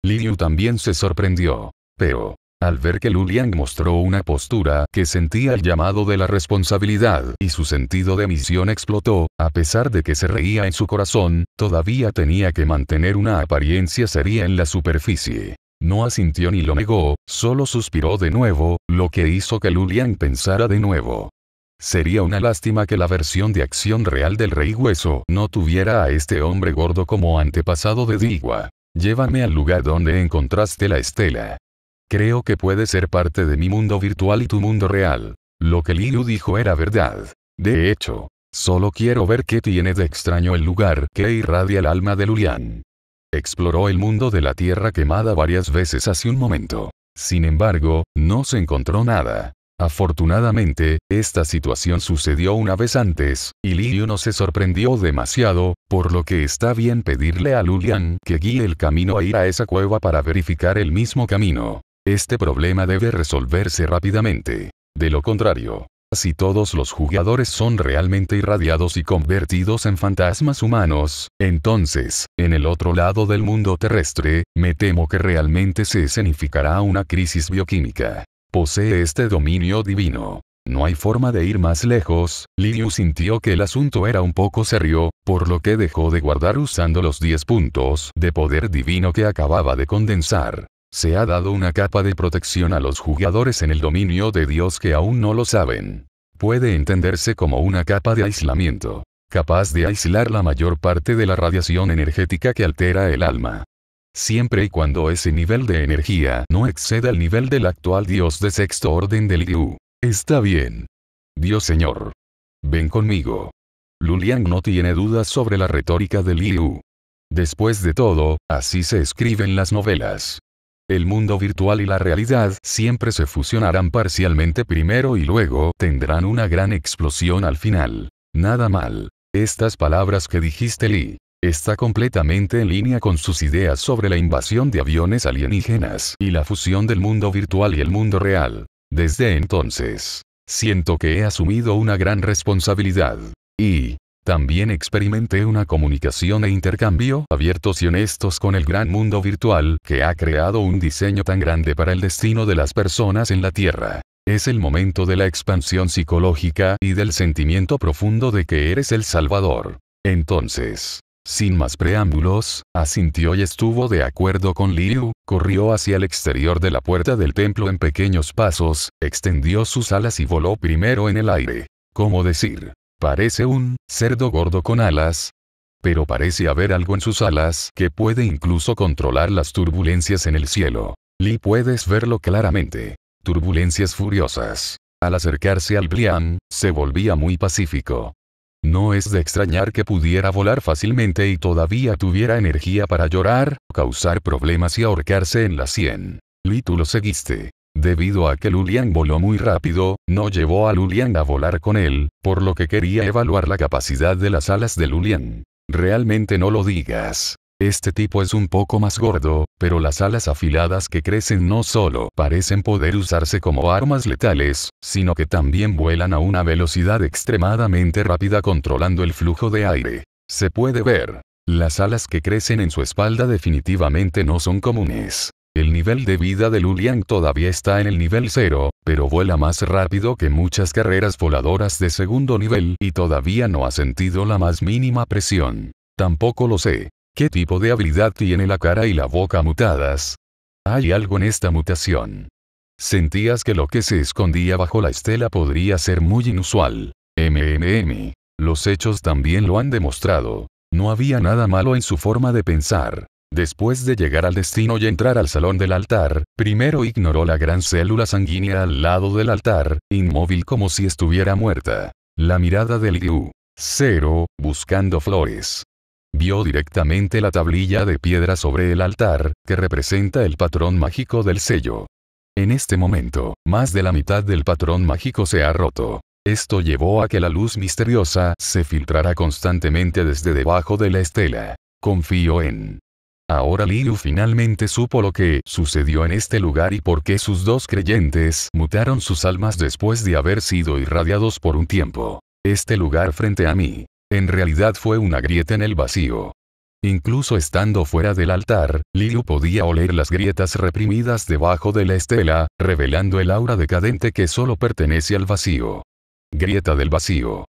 Liu también se sorprendió. Pero, al ver que Liang mostró una postura que sentía el llamado de la responsabilidad y su sentido de misión explotó, a pesar de que se reía en su corazón, todavía tenía que mantener una apariencia seria en la superficie. No asintió ni lo negó, solo suspiró de nuevo, lo que hizo que Lulian pensara de nuevo. Sería una lástima que la versión de acción real del Rey Hueso no tuviera a este hombre gordo como antepasado de Digua. Llévame al lugar donde encontraste la estela. Creo que puede ser parte de mi mundo virtual y tu mundo real. Lo que Liu dijo era verdad. De hecho, solo quiero ver qué tiene de extraño el lugar que irradia el alma de Lulian. Exploró el mundo de la Tierra quemada varias veces hace un momento. Sin embargo, no se encontró nada. Afortunadamente, esta situación sucedió una vez antes, y Liu no se sorprendió demasiado, por lo que está bien pedirle a Lulian que guíe el camino a e ir a esa cueva para verificar el mismo camino. Este problema debe resolverse rápidamente. De lo contrario, si todos los jugadores son realmente irradiados y convertidos en fantasmas humanos, entonces, en el otro lado del mundo terrestre, me temo que realmente se escenificará una crisis bioquímica posee este dominio divino. No hay forma de ir más lejos, Liu sintió que el asunto era un poco serio, por lo que dejó de guardar usando los 10 puntos de poder divino que acababa de condensar. Se ha dado una capa de protección a los jugadores en el dominio de Dios que aún no lo saben. Puede entenderse como una capa de aislamiento, capaz de aislar la mayor parte de la radiación energética que altera el alma siempre y cuando ese nivel de energía no exceda el nivel del actual Dios de sexto orden del Liu. Está bien. Dios Señor. Ven conmigo. Luliang no tiene dudas sobre la retórica del Liu. Después de todo, así se escriben las novelas. El mundo virtual y la realidad siempre se fusionarán parcialmente primero y luego tendrán una gran explosión al final. Nada mal. Estas palabras que dijiste Li, Está completamente en línea con sus ideas sobre la invasión de aviones alienígenas y la fusión del mundo virtual y el mundo real. Desde entonces, siento que he asumido una gran responsabilidad. Y, también experimenté una comunicación e intercambio abiertos y honestos con el gran mundo virtual que ha creado un diseño tan grande para el destino de las personas en la Tierra. Es el momento de la expansión psicológica y del sentimiento profundo de que eres el Salvador. Entonces, sin más preámbulos, asintió y estuvo de acuerdo con Liu, corrió hacia el exterior de la puerta del templo en pequeños pasos, extendió sus alas y voló primero en el aire. ¿Cómo decir? Parece un cerdo gordo con alas. Pero parece haber algo en sus alas que puede incluso controlar las turbulencias en el cielo. Li puedes verlo claramente. Turbulencias furiosas. Al acercarse al Blian, se volvía muy pacífico. No es de extrañar que pudiera volar fácilmente y todavía tuviera energía para llorar, causar problemas y ahorcarse en la sien. Li tú lo seguiste. Debido a que Lulian voló muy rápido, no llevó a Lulian a volar con él, por lo que quería evaluar la capacidad de las alas de Lulian. Realmente no lo digas. Este tipo es un poco más gordo, pero las alas afiladas que crecen no solo parecen poder usarse como armas letales, sino que también vuelan a una velocidad extremadamente rápida controlando el flujo de aire. Se puede ver. Las alas que crecen en su espalda definitivamente no son comunes. El nivel de vida de Lulian todavía está en el nivel 0, pero vuela más rápido que muchas carreras voladoras de segundo nivel y todavía no ha sentido la más mínima presión. Tampoco lo sé. ¿Qué tipo de habilidad tiene la cara y la boca mutadas? Hay algo en esta mutación. Sentías que lo que se escondía bajo la estela podría ser muy inusual. MMM. Los hechos también lo han demostrado. No había nada malo en su forma de pensar. Después de llegar al destino y entrar al salón del altar, primero ignoró la gran célula sanguínea al lado del altar, inmóvil como si estuviera muerta. La mirada de Liu. Cero, buscando flores vio directamente la tablilla de piedra sobre el altar, que representa el patrón mágico del sello. En este momento, más de la mitad del patrón mágico se ha roto. Esto llevó a que la luz misteriosa se filtrara constantemente desde debajo de la estela. Confío en... Ahora Liu finalmente supo lo que sucedió en este lugar y por qué sus dos creyentes mutaron sus almas después de haber sido irradiados por un tiempo. Este lugar frente a mí, en realidad fue una grieta en el vacío. Incluso estando fuera del altar, Lilu podía oler las grietas reprimidas debajo de la estela, revelando el aura decadente que solo pertenece al vacío. Grieta del vacío.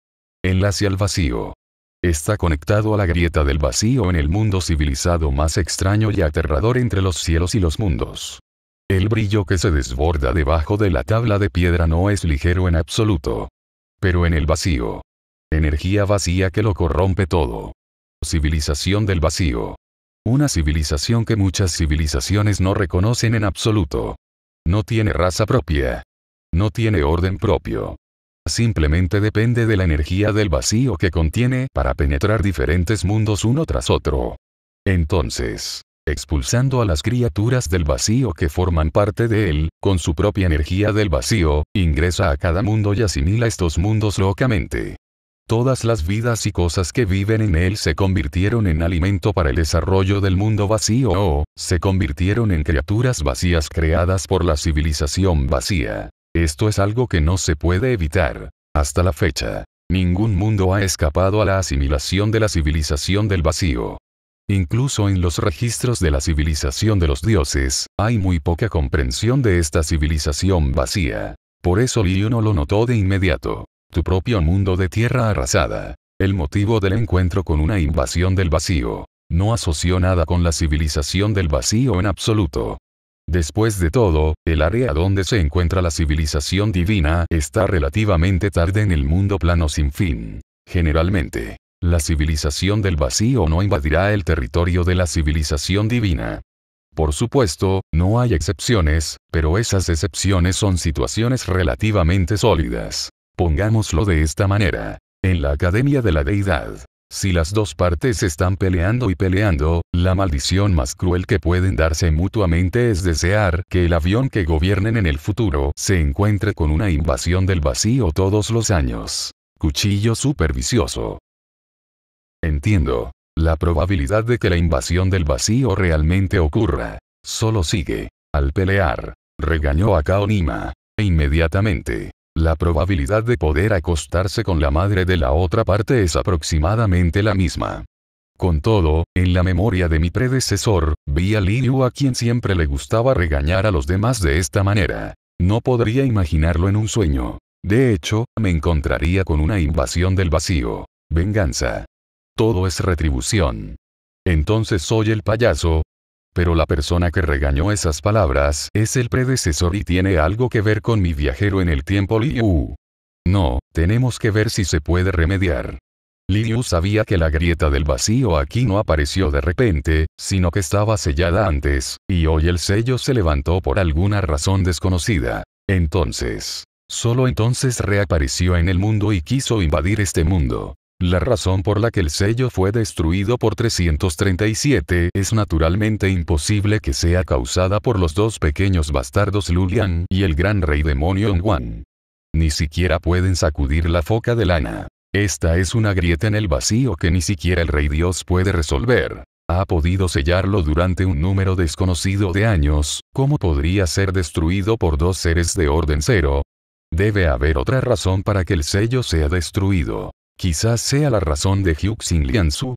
Enlace al vacío. Está conectado a la grieta del vacío en el mundo civilizado más extraño y aterrador entre los cielos y los mundos. El brillo que se desborda debajo de la tabla de piedra no es ligero en absoluto. Pero en el vacío, Energía vacía que lo corrompe todo. Civilización del vacío. Una civilización que muchas civilizaciones no reconocen en absoluto. No tiene raza propia. No tiene orden propio. Simplemente depende de la energía del vacío que contiene para penetrar diferentes mundos uno tras otro. Entonces, expulsando a las criaturas del vacío que forman parte de él, con su propia energía del vacío, ingresa a cada mundo y asimila estos mundos locamente. Todas las vidas y cosas que viven en él se convirtieron en alimento para el desarrollo del mundo vacío o, se convirtieron en criaturas vacías creadas por la civilización vacía. Esto es algo que no se puede evitar. Hasta la fecha, ningún mundo ha escapado a la asimilación de la civilización del vacío. Incluso en los registros de la civilización de los dioses, hay muy poca comprensión de esta civilización vacía. Por eso Liu no lo notó de inmediato tu propio mundo de tierra arrasada. El motivo del encuentro con una invasión del vacío. No asoció nada con la civilización del vacío en absoluto. Después de todo, el área donde se encuentra la civilización divina está relativamente tarde en el mundo plano sin fin. Generalmente, la civilización del vacío no invadirá el territorio de la civilización divina. Por supuesto, no hay excepciones, pero esas excepciones son situaciones relativamente sólidas. Pongámoslo de esta manera. En la Academia de la Deidad. Si las dos partes están peleando y peleando, la maldición más cruel que pueden darse mutuamente es desear que el avión que gobiernen en el futuro se encuentre con una invasión del vacío todos los años. Cuchillo supervicioso. Entiendo. La probabilidad de que la invasión del vacío realmente ocurra. Solo sigue. Al pelear. Regañó a Kaonima. E inmediatamente. La probabilidad de poder acostarse con la madre de la otra parte es aproximadamente la misma. Con todo, en la memoria de mi predecesor, vi a Liu a quien siempre le gustaba regañar a los demás de esta manera. No podría imaginarlo en un sueño. De hecho, me encontraría con una invasión del vacío. Venganza. Todo es retribución. Entonces soy el payaso, pero la persona que regañó esas palabras es el predecesor y tiene algo que ver con mi viajero en el tiempo Liu. No, tenemos que ver si se puede remediar. Liu sabía que la grieta del vacío aquí no apareció de repente, sino que estaba sellada antes, y hoy el sello se levantó por alguna razón desconocida. Entonces, solo entonces reapareció en el mundo y quiso invadir este mundo. La razón por la que el sello fue destruido por 337 es naturalmente imposible que sea causada por los dos pequeños bastardos Lulian y el gran rey demonio Nguan. Ni siquiera pueden sacudir la foca de lana. Esta es una grieta en el vacío que ni siquiera el rey Dios puede resolver. Ha podido sellarlo durante un número desconocido de años, ¿cómo podría ser destruido por dos seres de orden cero? Debe haber otra razón para que el sello sea destruido. Quizás sea la razón de Hugh Sin su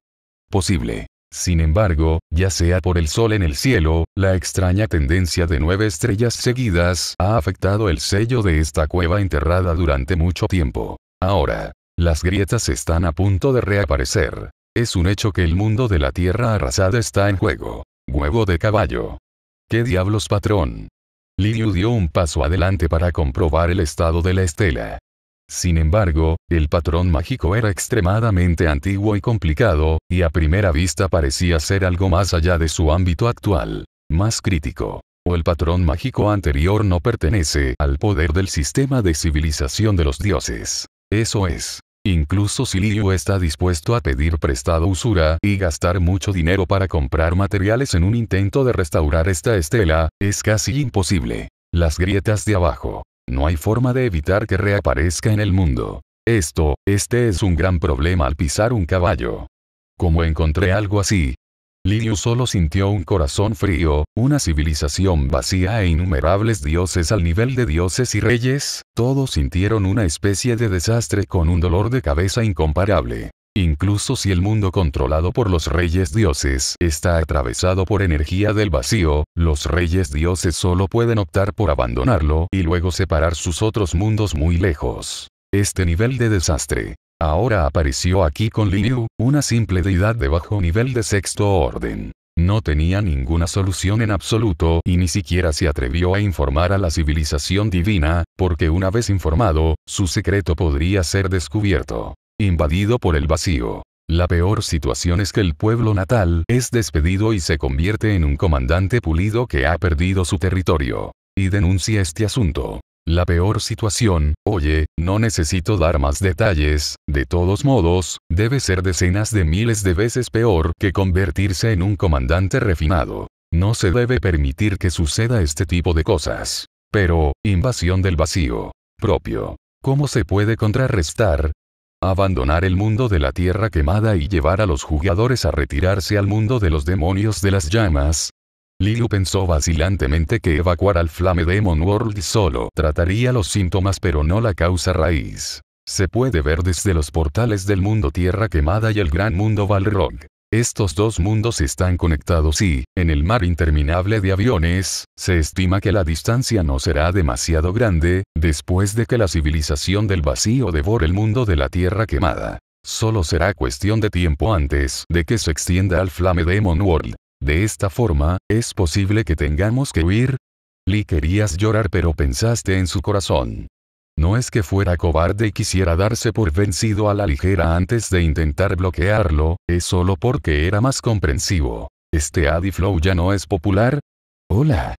Posible. Sin embargo, ya sea por el sol en el cielo, la extraña tendencia de nueve estrellas seguidas ha afectado el sello de esta cueva enterrada durante mucho tiempo. Ahora, las grietas están a punto de reaparecer. Es un hecho que el mundo de la Tierra arrasada está en juego. Huevo de caballo. ¿Qué diablos patrón? Liu dio un paso adelante para comprobar el estado de la estela. Sin embargo, el patrón mágico era extremadamente antiguo y complicado, y a primera vista parecía ser algo más allá de su ámbito actual, más crítico. O el patrón mágico anterior no pertenece al poder del sistema de civilización de los dioses. Eso es. Incluso si Liu está dispuesto a pedir prestado usura y gastar mucho dinero para comprar materiales en un intento de restaurar esta estela, es casi imposible. Las grietas de abajo no hay forma de evitar que reaparezca en el mundo. Esto, este es un gran problema al pisar un caballo. Como encontré algo así, Liliu solo sintió un corazón frío, una civilización vacía e innumerables dioses al nivel de dioses y reyes, todos sintieron una especie de desastre con un dolor de cabeza incomparable. Incluso si el mundo controlado por los reyes dioses está atravesado por energía del vacío, los reyes dioses solo pueden optar por abandonarlo y luego separar sus otros mundos muy lejos. Este nivel de desastre. Ahora apareció aquí con Liu, una simple deidad de bajo nivel de sexto orden. No tenía ninguna solución en absoluto y ni siquiera se atrevió a informar a la civilización divina, porque una vez informado, su secreto podría ser descubierto invadido por el vacío. La peor situación es que el pueblo natal es despedido y se convierte en un comandante pulido que ha perdido su territorio. Y denuncia este asunto. La peor situación, oye, no necesito dar más detalles, de todos modos, debe ser decenas de miles de veces peor que convertirse en un comandante refinado. No se debe permitir que suceda este tipo de cosas. Pero, invasión del vacío. Propio. ¿Cómo se puede contrarrestar? abandonar el mundo de la tierra quemada y llevar a los jugadores a retirarse al mundo de los demonios de las llamas. Lilu pensó vacilantemente que evacuar al Flame Demon World solo trataría los síntomas pero no la causa raíz. Se puede ver desde los portales del mundo Tierra Quemada y el gran mundo Balrog. Estos dos mundos están conectados y, en el mar interminable de aviones, se estima que la distancia no será demasiado grande, después de que la civilización del vacío devore el mundo de la Tierra quemada. Solo será cuestión de tiempo antes de que se extienda al Flame Demon World. De esta forma, es posible que tengamos que huir. Lee querías llorar pero pensaste en su corazón. No es que fuera cobarde y quisiera darse por vencido a la ligera antes de intentar bloquearlo, es solo porque era más comprensivo. ¿Este Adiflow ya no es popular? Hola.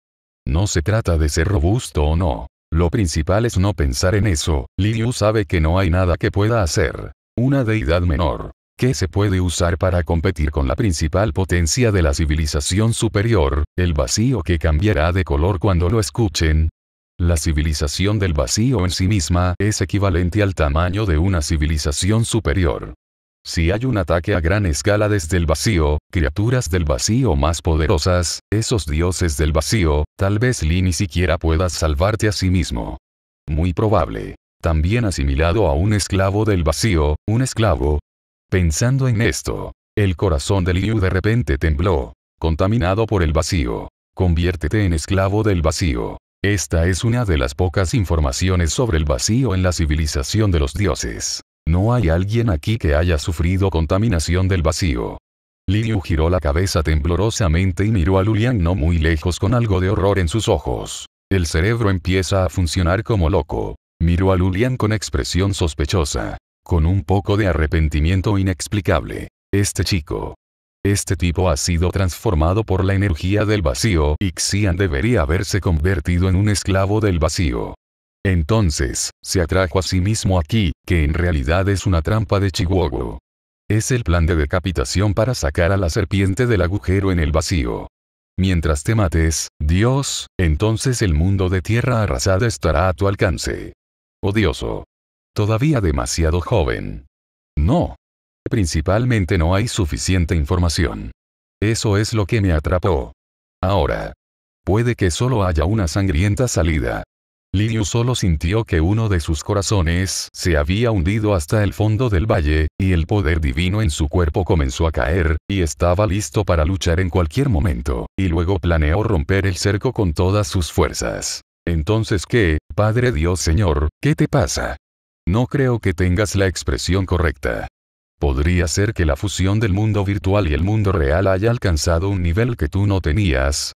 No se trata de ser robusto o no. Lo principal es no pensar en eso. Liliu sabe que no hay nada que pueda hacer. Una deidad menor. que se puede usar para competir con la principal potencia de la civilización superior? El vacío que cambiará de color cuando lo escuchen, la civilización del vacío en sí misma es equivalente al tamaño de una civilización superior. Si hay un ataque a gran escala desde el vacío, criaturas del vacío más poderosas, esos dioses del vacío, tal vez Lee ni siquiera puedas salvarte a sí mismo. Muy probable. También asimilado a un esclavo del vacío, un esclavo. Pensando en esto, el corazón de Liu de repente tembló, contaminado por el vacío. Conviértete en esclavo del vacío. Esta es una de las pocas informaciones sobre el vacío en la civilización de los dioses. No hay alguien aquí que haya sufrido contaminación del vacío. Liu giró la cabeza temblorosamente y miró a Lulian no muy lejos con algo de horror en sus ojos. El cerebro empieza a funcionar como loco. Miró a Lulian con expresión sospechosa. Con un poco de arrepentimiento inexplicable. Este chico, este tipo ha sido transformado por la energía del vacío y Xian debería haberse convertido en un esclavo del vacío. Entonces, se atrajo a sí mismo aquí, que en realidad es una trampa de Chihuahua. Es el plan de decapitación para sacar a la serpiente del agujero en el vacío. Mientras te mates, Dios, entonces el mundo de tierra arrasada estará a tu alcance. Odioso. Todavía demasiado joven. No, Principalmente no hay suficiente información. Eso es lo que me atrapó. Ahora. Puede que solo haya una sangrienta salida. Liliu solo sintió que uno de sus corazones se había hundido hasta el fondo del valle, y el poder divino en su cuerpo comenzó a caer, y estaba listo para luchar en cualquier momento, y luego planeó romper el cerco con todas sus fuerzas. Entonces, ¿qué, Padre Dios Señor, qué te pasa? No creo que tengas la expresión correcta. Podría ser que la fusión del mundo virtual y el mundo real haya alcanzado un nivel que tú no tenías.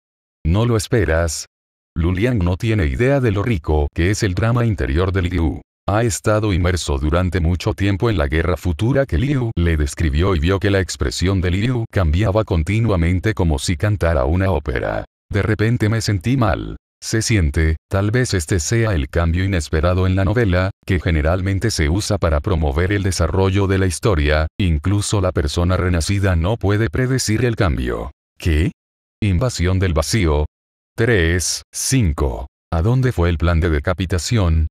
No lo esperas. Luliang no tiene idea de lo rico que es el drama interior de Liu. Ha estado inmerso durante mucho tiempo en la guerra futura que Liu le describió y vio que la expresión de Liu cambiaba continuamente como si cantara una ópera. De repente me sentí mal se siente, tal vez este sea el cambio inesperado en la novela, que generalmente se usa para promover el desarrollo de la historia, incluso la persona renacida no puede predecir el cambio. ¿Qué? Invasión del vacío. 3. 5. ¿A dónde fue el plan de decapitación?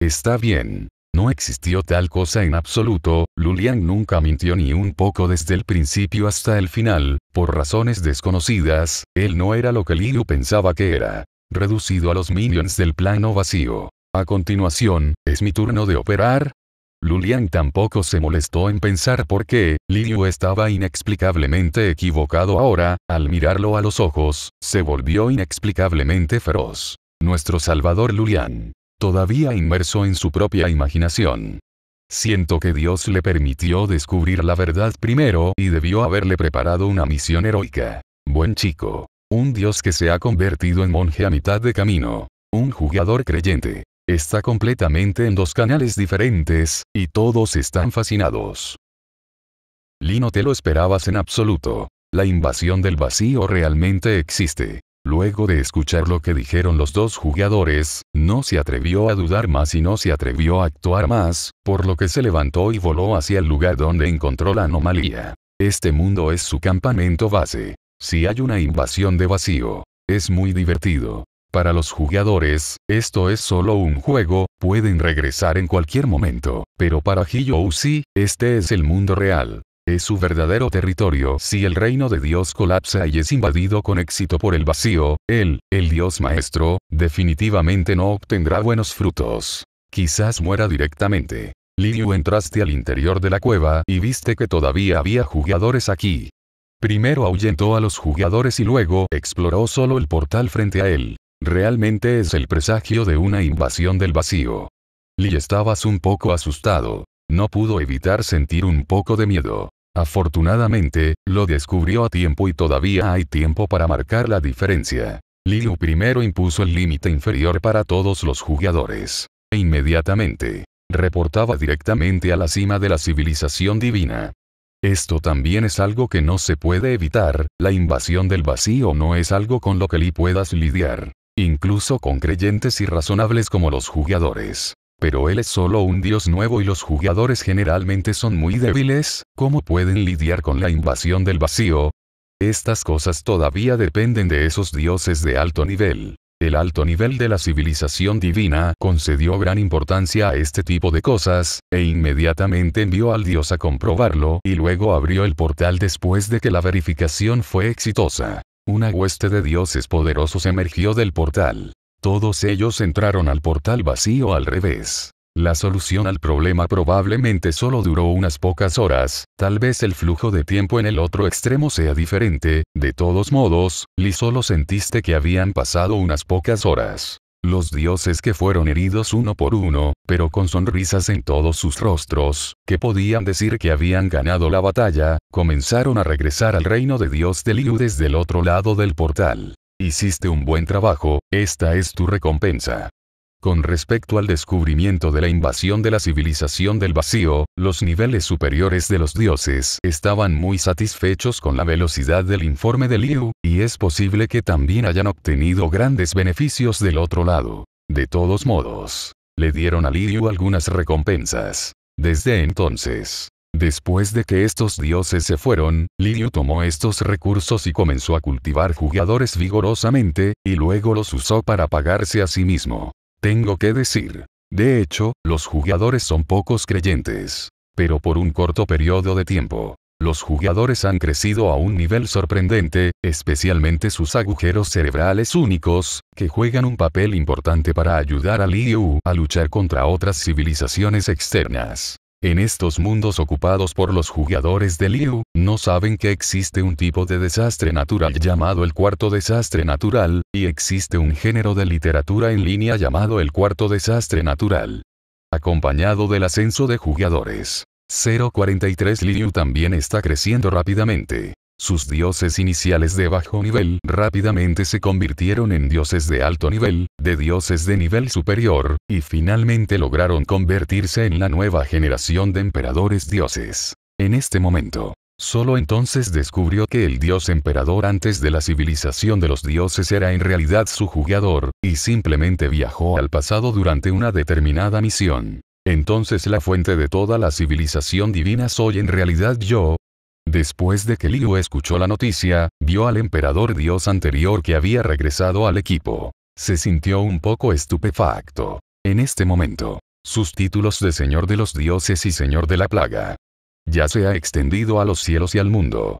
Está bien. No existió tal cosa en absoluto, Lulian nunca mintió ni un poco desde el principio hasta el final, por razones desconocidas, él no era lo que Liu pensaba que era reducido a los minions del plano vacío. A continuación, es mi turno de operar. Lulian tampoco se molestó en pensar por qué, Liu estaba inexplicablemente equivocado ahora, al mirarlo a los ojos, se volvió inexplicablemente feroz. Nuestro salvador Lulian. Todavía inmerso en su propia imaginación. Siento que Dios le permitió descubrir la verdad primero y debió haberle preparado una misión heroica. Buen chico. Un dios que se ha convertido en monje a mitad de camino. Un jugador creyente. Está completamente en dos canales diferentes, y todos están fascinados. Lino te lo esperabas en absoluto. La invasión del vacío realmente existe. Luego de escuchar lo que dijeron los dos jugadores, no se atrevió a dudar más y no se atrevió a actuar más, por lo que se levantó y voló hacia el lugar donde encontró la anomalía. Este mundo es su campamento base si hay una invasión de vacío. Es muy divertido. Para los jugadores, esto es solo un juego, pueden regresar en cualquier momento, pero para si, este es el mundo real. Es su verdadero territorio. Si el reino de Dios colapsa y es invadido con éxito por el vacío, él, el Dios maestro, definitivamente no obtendrá buenos frutos. Quizás muera directamente. Liu entraste al interior de la cueva y viste que todavía había jugadores aquí. Primero ahuyentó a los jugadores y luego exploró solo el portal frente a él. Realmente es el presagio de una invasión del vacío. Lee estabas un poco asustado. No pudo evitar sentir un poco de miedo. Afortunadamente, lo descubrió a tiempo y todavía hay tiempo para marcar la diferencia. Lilu primero impuso el límite inferior para todos los jugadores. E inmediatamente, reportaba directamente a la cima de la civilización divina. Esto también es algo que no se puede evitar, la invasión del vacío no es algo con lo que Lee puedas lidiar, incluso con creyentes y razonables como los jugadores. Pero él es solo un dios nuevo y los jugadores generalmente son muy débiles, ¿cómo pueden lidiar con la invasión del vacío? Estas cosas todavía dependen de esos dioses de alto nivel. El alto nivel de la civilización divina concedió gran importancia a este tipo de cosas, e inmediatamente envió al dios a comprobarlo y luego abrió el portal después de que la verificación fue exitosa. Una hueste de dioses poderosos emergió del portal. Todos ellos entraron al portal vacío al revés. La solución al problema probablemente solo duró unas pocas horas, tal vez el flujo de tiempo en el otro extremo sea diferente, de todos modos, Lee solo sentiste que habían pasado unas pocas horas. Los dioses que fueron heridos uno por uno, pero con sonrisas en todos sus rostros, que podían decir que habían ganado la batalla, comenzaron a regresar al reino de Dios de Liu desde el otro lado del portal. Hiciste un buen trabajo, esta es tu recompensa. Con respecto al descubrimiento de la invasión de la civilización del vacío, los niveles superiores de los dioses estaban muy satisfechos con la velocidad del informe de Liu, y es posible que también hayan obtenido grandes beneficios del otro lado. De todos modos, le dieron a Liu algunas recompensas. Desde entonces, Después de que estos dioses se fueron, Liu tomó estos recursos y comenzó a cultivar jugadores vigorosamente, y luego los usó para pagarse a sí mismo tengo que decir. De hecho, los jugadores son pocos creyentes. Pero por un corto periodo de tiempo, los jugadores han crecido a un nivel sorprendente, especialmente sus agujeros cerebrales únicos, que juegan un papel importante para ayudar a Liu a luchar contra otras civilizaciones externas. En estos mundos ocupados por los jugadores de Liu, no saben que existe un tipo de desastre natural llamado el cuarto desastre natural, y existe un género de literatura en línea llamado el cuarto desastre natural. Acompañado del ascenso de jugadores. 043 Liu también está creciendo rápidamente. Sus dioses iniciales de bajo nivel rápidamente se convirtieron en dioses de alto nivel, de dioses de nivel superior, y finalmente lograron convertirse en la nueva generación de emperadores dioses. En este momento, Solo entonces descubrió que el dios emperador antes de la civilización de los dioses era en realidad su jugador, y simplemente viajó al pasado durante una determinada misión. Entonces la fuente de toda la civilización divina soy en realidad yo, Después de que Liu escuchó la noticia, vio al emperador dios anterior que había regresado al equipo. Se sintió un poco estupefacto. En este momento, sus títulos de Señor de los Dioses y Señor de la Plaga ya se ha extendido a los cielos y al mundo.